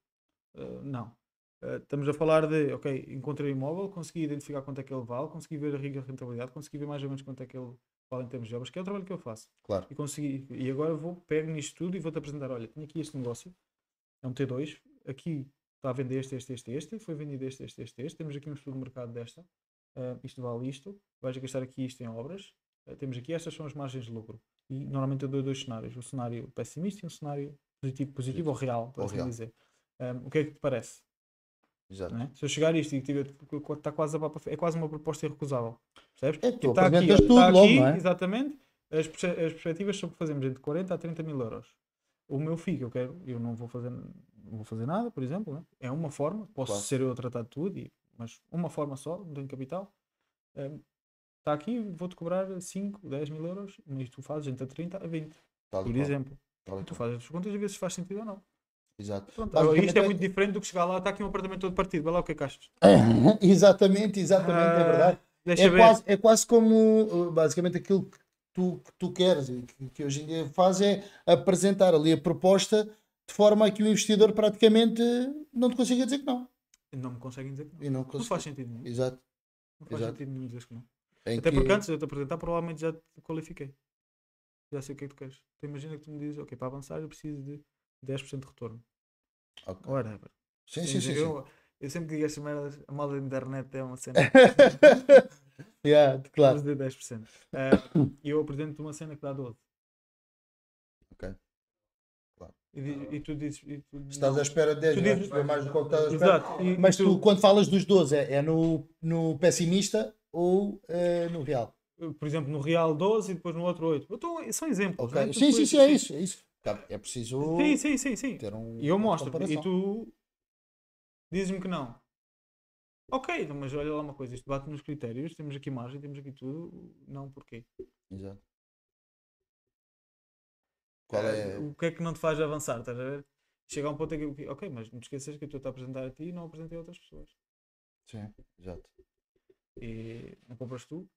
uh, não. Uh, estamos a falar de, ok, encontrei o imóvel, consegui identificar quanto é que ele vale, consegui ver a rica rentabilidade, consegui ver mais ou menos quanto é que ele vale em termos de obras, que é o trabalho que eu faço. Claro. E, consegui, e agora vou, pego nisto tudo e vou-te apresentar, olha, tenho aqui este negócio, é um T2, aqui está a vender este, este, este, este, foi vendido este, este, este, este, temos aqui um estudo de mercado desta, uh, isto vale isto, vais gastar aqui isto em obras, uh, temos aqui, estas são as margens de lucro. E normalmente eu dou dois cenários, um cenário pessimista e um cenário positivo, positivo ou real, por assim real. dizer. Um, o que é que te parece? Exato. É? Se eu chegar a isto e digo, está quase a papa, é quase uma proposta irrecusável. Percebes? É, tu está tipo, aqui, tudo está logo, não é? exatamente, as, as perspectivas são que fazemos entre 40 a 30 mil euros. O meu filho, eu quero, eu não vou fazer, não vou fazer nada, por exemplo, né? é uma forma, posso claro. ser eu a tratar de tudo, e, mas uma forma só, não tenho capital. Um, está aqui, vou-te cobrar 5, 10 mil euros, mas tu fazes entre 30 a 20, Tal por exemplo. Tal tá tu tá fazes as contas e vês se faz sentido ou não. Exato. Pronto, isto é, é muito diferente do que chegar lá, está aqui um apartamento todo partido, vai lá o que é que achas? É, exatamente, exatamente, é ah, verdade. É quase, é quase como uh, basicamente aquilo que tu, que tu queres e que, que, hoje em dia faz é apresentar ali a proposta de forma a que o investidor praticamente não te consiga dizer que não. Não me conseguem dizer que não. E não, não faz sentido nenhum. Exato. Não faz Exato. sentido nenhum dizer que não. Em Até que... porque antes de eu te apresentar, provavelmente já te qualifiquei já sei o que é que tu queres. Tu então imagina que tu me dizes, ok, para avançar eu preciso de 10% de retorno. Ok. Whatever. Sim, sim, sim. Eu, eu sempre digo estas merdas, a moda da internet é uma cena. yeah, claro. de 10%. Uh, eu apresento-te uma cena que dá 12. Ok. Claro. E, e tu dizes. E tu, estás não, à espera de 10, tu é? dizes, é mais do que estás à espera. Exato. E, Mas tu, tu, quando falas dos 12, é, é no, no pessimista ou é, no real? por exemplo, no Real 12 e depois no outro 8. Então, são exemplos. Okay. Né? Sim, sim, sim, é assim. isso. É, isso. Tá, é preciso sim, sim, sim, sim. ter um. E eu mostro e tu dizes-me que não. Ok, então, mas olha lá uma coisa, isto bate nos critérios, temos aqui margem, temos aqui tudo, não porquê. Exato. Ah, Qual é... O que é que não te faz avançar? Estás a ver? Chega a um ponto em que, ok, mas não te esqueças que eu estou a apresentar a ti e não apresentei a outras pessoas. Sim, exato. E não compras tu,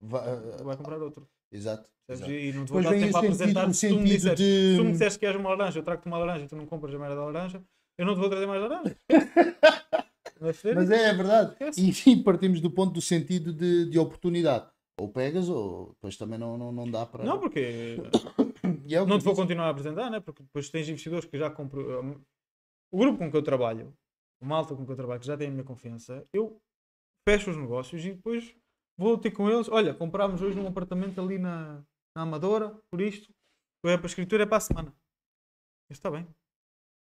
vai, eh, vai comprar outro. Exato. exato. E não te vou dar tempo a apresentar um se, tu me disseres, de... se tu me disseres que és uma laranja, eu trago-te uma laranja, e tu não compras a merda da laranja, eu não te vou trazer mais laranja. É Mas é, é verdade. É assim. e, partimos do ponto do sentido de, de oportunidade. Ou pegas, ou depois também não, não, não dá para. Não, porque. é não te vou continuar a apresentar, né? porque depois tens investidores que já compram. O grupo com que eu trabalho, o malta com que eu trabalho, que já tem a minha confiança, eu fecho os negócios e depois vou ter com eles. Olha, comprámos hoje um apartamento ali na, na Amadora, por isto. É para a escritura, é para a semana. Está bem.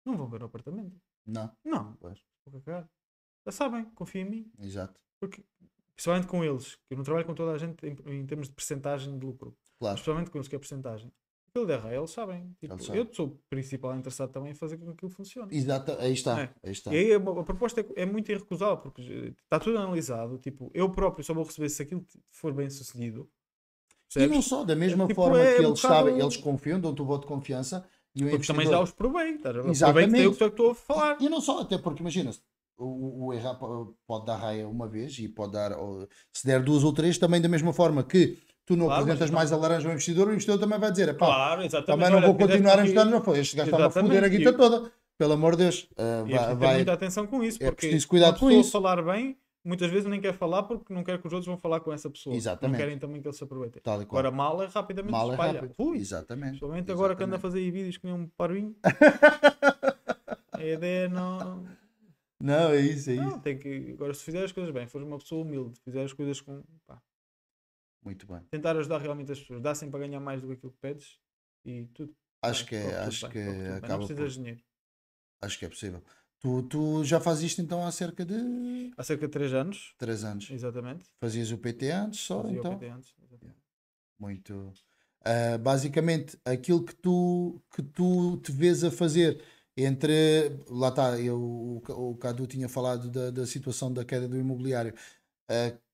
Não vão ver o apartamento. Não. Não. Pois. Vou cagar. Já sabem, confia em mim. Exato. Porque, principalmente com eles, que eu não trabalho com toda a gente em, em termos de percentagem de lucro. Claro. Principalmente com eles, que é porcentagem. percentagem. Ele derra, eles sabem. Tipo, Eu sou o principal interessado também em fazer com que aquilo funcione. Exato, aí está. É? Aí está. E aí a, a proposta é, é, muito irrecusável, porque está tudo analisado. Tipo, eu próprio só vou receber se aquilo for bem sucedido. E não só, da mesma tipo, forma é que eles um sabem, eles confiam, dão-te o voto de confiança. E o porque também já os provei, tá? Exatamente. Provei que, é que estou a falar. E não só, até porque imagina-se, o, o errar pode dar raia uma vez e pode dar, ou, se der duas ou três, também da mesma forma que tu não claro, apresentas mais a laranja ao investidor, o investidor também vai dizer, claro, também não Olha, vou é continuar a investir, não foi, este gajo está a foder a guita toda, pelo amor de Deus. Uh, e é vai, vai... muita atenção com isso, é preciso cuidar com isso. falar bem, muitas vezes nem quer falar porque não quer que os outros vão falar com essa pessoa. Exatamente. Não querem também que ele se aproveite. Tal agora mala é rapidamente mal espalha. É rápido. Ui, Exatamente. Principalmente agora que anda a fazer vídeos com um parvinho. a ideia não... Não, é isso, é isso. tem que... Agora, se fizer as coisas bem, fores uma pessoa humilde, fizer as coisas com... Pá, muito bem. Tentar ajudar realmente as pessoas. Dá sempre para ganhar mais do que aquilo que pedes e tudo. Acho bem, tá, que, é, tudo acho bem, que acaba. Não precisas por... de dinheiro. Acho que é possível. Tu, tu já fazes isto então há cerca de. Há cerca de 3 anos. 3 anos. Exatamente. Fazias o PT antes só Fazia então? o PT antes. Muito. Uh, basicamente, aquilo que tu, que tu te vês a fazer entre. Lá está, eu, o, o Cadu tinha falado da, da situação da queda do imobiliário. Uh,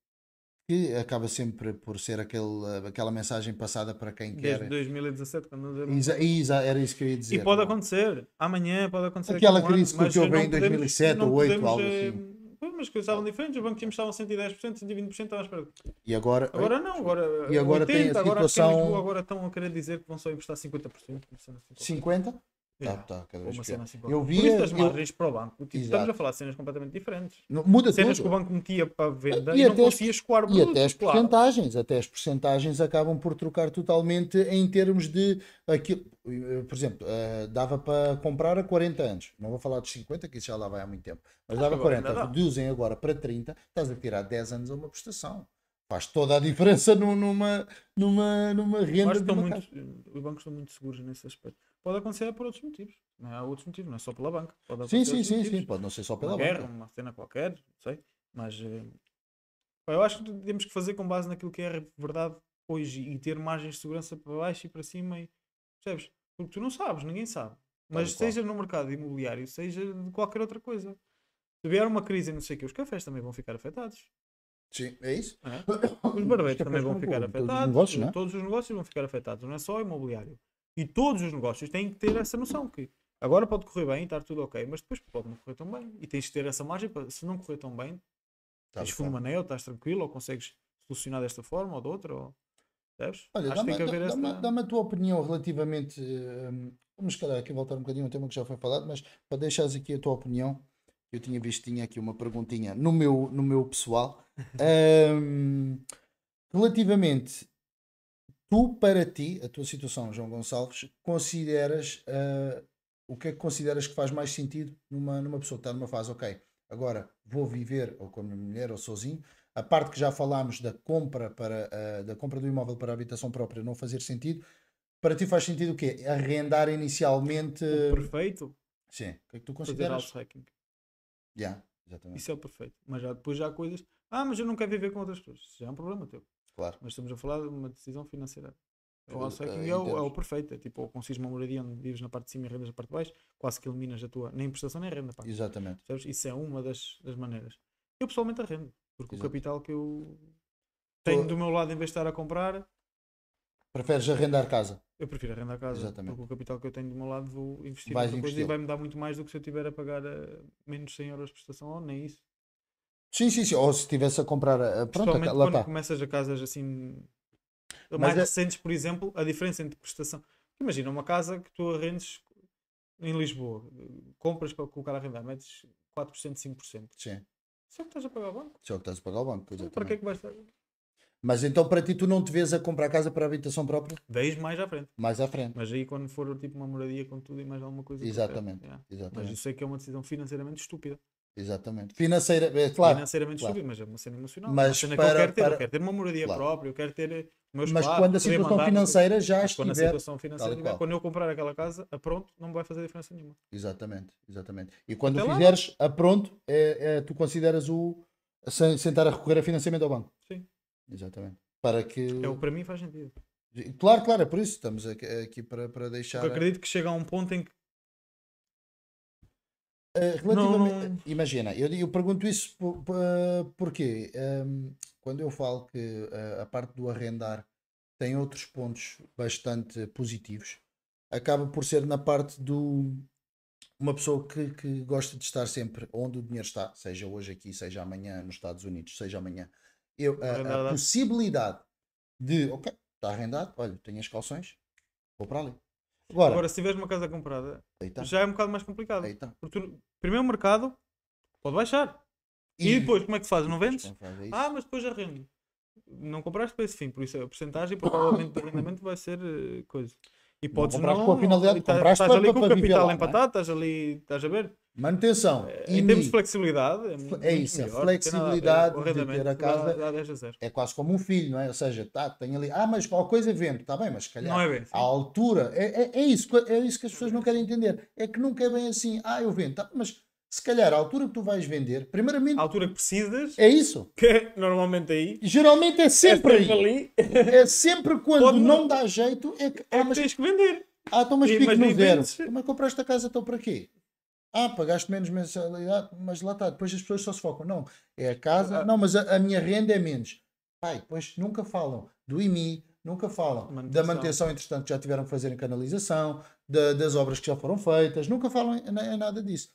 que acaba sempre por ser aquele, aquela mensagem passada para quem Desde quer. Desde 2017, quando Isa, Isa, era isso que eu ia dizer. E pode não. É? acontecer, amanhã pode acontecer. Aquela um crise ano, que houve em 2007 ou 2008, algo eh, assim. mas coisas estavam diferentes, os bancos estavam 110%, 120%, estavam à espera. E agora? Agora eh, não, agora. E agora 80, tem a situação. Agora, agora estão a querer dizer que vão só emprestar 50%. 50%. 50%? Tá, tá, cada vez uma cena assim Eu vi. Por isso das margens para o banco. Tipo, estamos a falar de cenas completamente diferentes. Não, muda cenas tudo. que o banco metia para venda e, e não conseguia escoar o produto, E até as claro. porcentagens. Até as porcentagens acabam por trocar totalmente em termos de aquilo. Por exemplo, uh, dava para comprar a 40 anos. Não vou falar dos 50, que isso já lá vai há muito tempo. Mas ah, dava agora 40. Reduzem agora para 30. Estás a tirar 10 anos a uma prestação faz toda a diferença numa, numa, numa renda. Eu acho muito, os bancos estão muito seguros nesse aspecto. Pode acontecer por outros motivos. Não é outros motivos, não é só pela banca. Pode sim, sim, sim, sim, pode não ser só pela uma banca. Guerra, uma cena qualquer, não sei. Mas eh, eu acho que temos que fazer com base naquilo que é verdade hoje e ter margens de segurança para baixo e para cima. E, percebes? Porque tu não sabes, ninguém sabe. Mas seja no mercado imobiliário, seja de qualquer outra coisa. Se vier uma crise não sei o que, os cafés também vão ficar afetados. Sim, é isso. É? Os barbeiros também vão ficar afetados. Todos os, negócios, é? todos os negócios vão ficar afetados, não é só o imobiliário. E todos os negócios têm que ter essa noção que agora pode correr bem, estar tudo ok, mas depois pode não correr tão bem. E tens de ter essa margem para, se não correr tão bem, tá tens tá. fundo anel, estás tranquilo, ou consegues solucionar desta forma ou de outra, ou... sabes? Olha, dá-me dá, dá, essa. dá a tua opinião relativamente. Hum, vamos, calhar, aqui voltar um bocadinho a um tema que já foi falado, mas para deixares aqui a tua opinião, eu tinha visto, tinha aqui uma perguntinha no meu, no meu pessoal. Hum, relativamente tu, para ti, a tua situação, João Gonçalves, consideras uh, o que é que consideras que faz mais sentido numa, numa pessoa que está numa fase, ok, agora vou viver ou com a minha mulher ou sozinho. A parte que já falámos da compra, para, uh, da compra do imóvel para a habitação própria não fazer sentido. Para ti faz sentido o quê? Arrendar inicialmente. O perfeito? Sim. O que é que tu consideras? Fazer house hacking. Yeah, exatamente. Isso é o perfeito. Mas já, depois já há coisas. Ah, mas eu não quero viver com outras pessoas. Isso já é um problema teu. Claro. Mas estamos a falar de uma decisão financeira. Eh, o house-hacking é, é, o, é o perfeito. É tipo, ou consegues uma moradia onde vives na parte de cima e rendas na parte de baixo, quase que eliminas a tua, nem prestação nem renda. Pá. Exatamente. Sabes? Isso é uma das, das maneiras. Eu pessoalmente arrendo, porque Exato. o capital que eu tenho Tô... do meu lado, em vez de estar a comprar. Preferes arrendar casa? Eu prefiro arrendar casa. Exatamente. Porque o capital que eu tenho do meu lado vou investir mais investir. coisa e vai-me dar muito mais do que se eu tiver a pagar a eh, menos 100 euros de prestação ou nem isso. Sim, sim, sim. Ou se estivesse a comprar. Pronto, lá quando tá. começas a casas assim. Mas mais é... recentes, por exemplo, a diferença entre prestação. Imagina uma casa que tu arrendes em Lisboa, compras para colocar a arrendar, metes 4%, 5%. Sim. Só é que estás a pagar é o banco. Só que estás a pagar o banco, então, Para que é que vais estar? Mas então para ti tu não te vês a comprar casa para habitação própria? Vejo mais à frente. Mais à frente. Mas aí quando for tipo uma moradia com tudo e mais alguma coisa. Exatamente. Exatamente. Mas eu sei que é uma decisão financeiramente estúpida. Exatamente. Financeira, é, claro. Financeiramente claro. subiu, mas é uma cena emocional. Mas cena para, que eu quero ter, para... eu quero ter uma moradia claro. própria, eu quero ter eh, meus Mas quatro, quando a situação mandar, financeira já estiver... Quando a situação financeira estiver, quando eu comprar aquela casa, a pronto, não vai fazer diferença nenhuma. Exatamente, exatamente. E quando Até fizeres lá. a pronto, é, é, tu consideras o... Sem, estar a recorrer a financiamento ao banco. Sim. Exatamente. Para que... É, o para mim faz sentido. Claro, claro, é por isso estamos aqui, para, para deixar... Eu acredito que chega a um ponto em que eh, relativamente, não, não... imagina, eu, eu pergunto isso por, por, eh, porque um, quando eu falo que uh, a parte do arrendar tem outros pontos bastante positivos, acaba por ser na parte do uma pessoa que, que gosta de estar sempre onde o dinheiro está, seja hoje aqui, seja amanhã nos Estados Unidos, seja amanhã. Eu, a, a possibilidade de, ok, está arrendado, olha, tenho as calções, vou para ali. Agora, se tiveres uma casa comprada, tá. já é um bocado mais complicado. Tá. Porque tu, primeiro o mercado pode baixar. E, e depois, como é que fazes? Não vendes? faz é ah, mas depois já rende. Não compraste para esse fim, por isso a porcentagem provavelmente de arrendamento vai ser eh, coisa. E podes não. não com a finalidade tá- compraste estás ali com o capital lá, é? empatado, é? estás ali, estás a ver? Manutenção. É, em termos de flexibilidade, é, é isso, é melhor, a flexibilidade a de ter a casa é quase como um filho, não é? Ou seja, tá, tem ali, ah, mas qual coisa é vento, está bem, mas se calhar não é bem, à assim. a altura, é, é, é isso, é isso que as pessoas não querem entender, é que nunca é bem assim, ah, eu vendo, tá, mas se calhar a altura que tu vais vender, primeiramente. A altura que precisas. É isso. Que normalmente aí. Geralmente é, é sempre, é sempre aí. ali. É sempre quando Pode não dá jeito. É que, é ah, que tens que vender. Ah, então mas pico no zero. Mas é compraste a casa então para quê? Ah, pagaste menos mensalidade, mas lá está. Depois as pessoas só se focam. Não, é a casa. Ah. Não, mas a, a, minha renda é menos. Pai, depois nunca falam do IMI, nunca falam manutenção. da manutenção, entretanto, que já tiveram que fazer em canalização, da, das obras que já foram feitas, nunca falam em, em nada disso.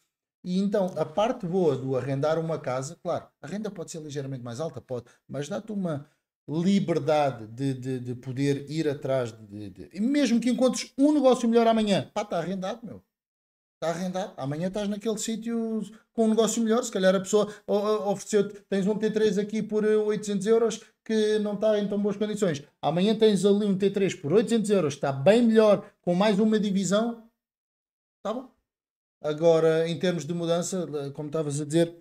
E então, a parte boa do arrendar uma casa, claro, a renda pode ser ligeiramente mais alta, pode, mas dá-te uma liberdade de, de, de, poder ir atrás de, de, mesmo que encontres um negócio melhor amanhã, pá, está arrendado, meu. Está arrendado. Amanhã estás naquele sítio com um negócio melhor. Se calhar a pessoa ofereceu-te, tens um T3 aqui por 800 eh, euros que não está em tão boas condições. Amanhã tens ali um T3 por 800 euros, está bem melhor, com mais uma divisão. Está bom? Agora, em termos de mudança, eh, como estavas a dizer,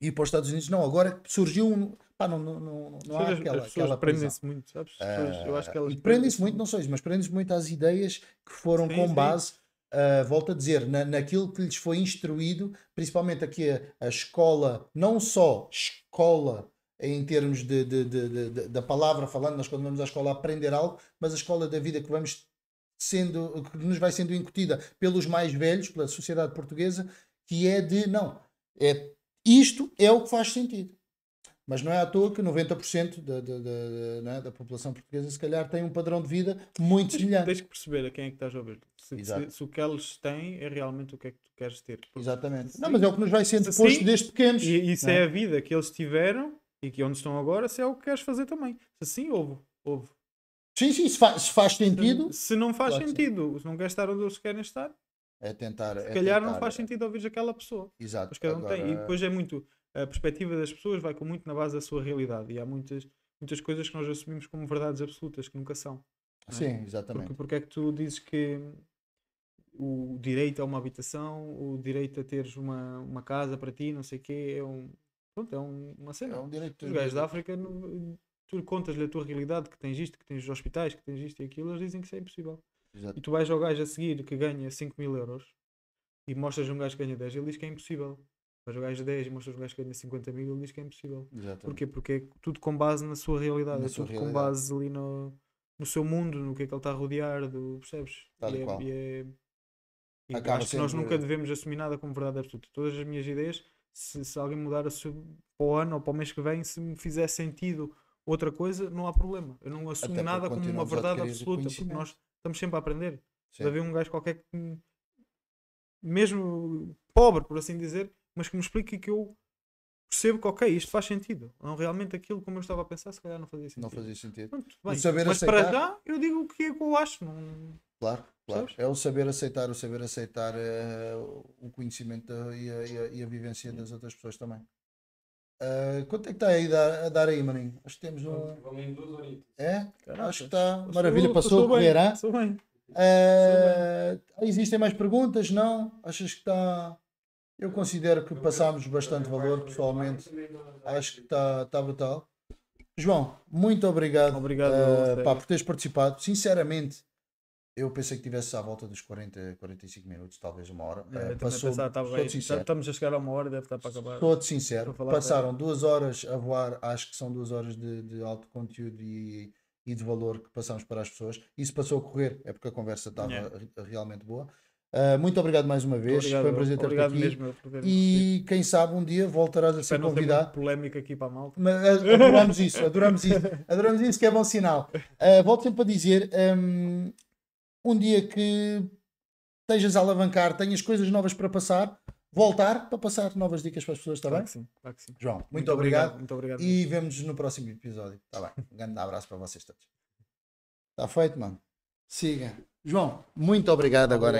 e para os Estados Unidos, não, agora é surgiu um. Pá, não, não, não, não seja, há aquela. As pessoas prendem-se muito, sabes? Pessoas, eu acho que elas. Ah, prendem-se muito, não sei, mas prendem-se muito às ideias que foram sim, com sim. base. Uh, volto a dizer, na, naquilo que lhes foi instruído, principalmente aqui a, a escola, não só escola em termos de, de, de, de, da palavra, falando, nós quando vamos à escola aprender algo, mas a escola da vida que vamos sendo, que nos vai sendo incutida pelos mais velhos, pela sociedade portuguesa, que é de não, é, isto é o que faz sentido. Mas não é à toa que 90% da, da, da, é, da, população portuguesa, se calhar, tem um padrão de vida muito semelhante. Tens que perceber a quem é que estás a ouvir. Se, se, se, o que eles têm é realmente o que é que tu queres ter. Porque, Exatamente. Se, não, mas é o que nos vai sendo posto desde pequenos. E isso é? é? a vida que eles tiveram e que onde estão agora, se é o que queres fazer também. Se sim, houve. houve. Sim, sim, se faz, se faz sentido. Se, se não faz sentido, sim. se não queres estar onde eles querem estar, é tentar. Se é calhar tentar, não faz é. sentido ouvir aquela pessoa. Exato. porque cada um tem. E depois é muito. A perspectiva das pessoas vai com muito na base da sua realidade. E há muitas, muitas coisas que nós assumimos como verdades absolutas, que nunca são. É? Sim, exatamente. Porque, porque é que tu dizes que o direito a uma habitação, o direito a teres uma, uma casa para ti, não sei o quê, é um. Pronto, é um, uma cena. É um direito. Os gajos da África tu contas-lhe a tua realidade, que tens isto, que tens os hospitais, que tens isto e aquilo, eles dizem que isso é impossível. Exato. E tu vais ao gajo a seguir que ganha 5 mil euros e mostras um gajo que ganha 10, ele diz que é impossível. Mas jogar gajo 10 e mostras um gajo que ganha 50 mil, ele diz que é impossível. Exatamente. Porquê? Porque é tudo com base na sua realidade, na é tudo realidade. com base ali no, no seu mundo, no que é que ele está a rodear, do, percebes? Tal e, é, é, e é... acho que nós nunca devemos assumir nada como verdade absoluta. Todas as minhas ideias, se, se alguém mudar para o ano ou para o mês que vem, se me fizer sentido outra coisa, não há problema. Eu não assumo nada como uma verdade absoluta, porque nós estamos sempre a aprender. Sim. Deve haver um gajo qualquer que, mesmo pobre, por assim dizer, mas que me explique que eu percebo que, ok, isto faz sentido. Não, realmente aquilo como eu estava a pensar, se calhar não fazia sentido. Não fazia sentido. Pronto, bem, mas aceitar... para já, eu digo o é que eu acho. Não... Claro, claro. É o saber aceitar, o saber aceitar uh, o conhecimento e a, e, a, e a vivência das outras pessoas também. Uh, quanto é que está aí a dar, aí, maninho? Acho que temos um. É? Caraca. Acho que está. Maravilha, passou, passou a correr, bem, Passou bem. Uh, existem mais perguntas? Não? Achas que está. Eu considero que passámos bastante valor, pessoalmente. Acho que está está brutal. João, muito obrigado, obrigado uh, pá, por teres participado. Sinceramente, eu pensei que tivesse à volta dos 40, 45 minutos, talvez uma hora. É, uh, eh, passou, pensava, tá bem, sincero, estamos a chegar a uma hora, deve estar para acabar. Estou sincero. Passaram duas horas a voar, acho que são duas horas de, de alto conteúdo e, e, de valor que passamos para as pessoas. Isso passou a correr, é porque a conversa estava é. realmente boa. Uh, muito obrigado mais uma vez. Obrigado, Foi um prazer ter-te aqui. Mesmo, e quem sabe um dia voltarás a ser não convidado. polémica aqui para a malta. Mas, eh, adoramos isso, adoramos isso. Adoramos isso, que é bom sinal. Uh, volto sempre a dizer. Um, ehm, um dia que estejas a alavancar, tenhas coisas novas para passar, voltar para passar novas dicas para as pessoas, está claro bem? sim, claro que sim. João, muito, muito obrigado, obrigado, Muito obrigado. E vemos-nos no próximo episódio. Está bem. Um grande abraço para vocês todos. Está feito, mano. Siga. João, muito obrigado, obrigado. agora.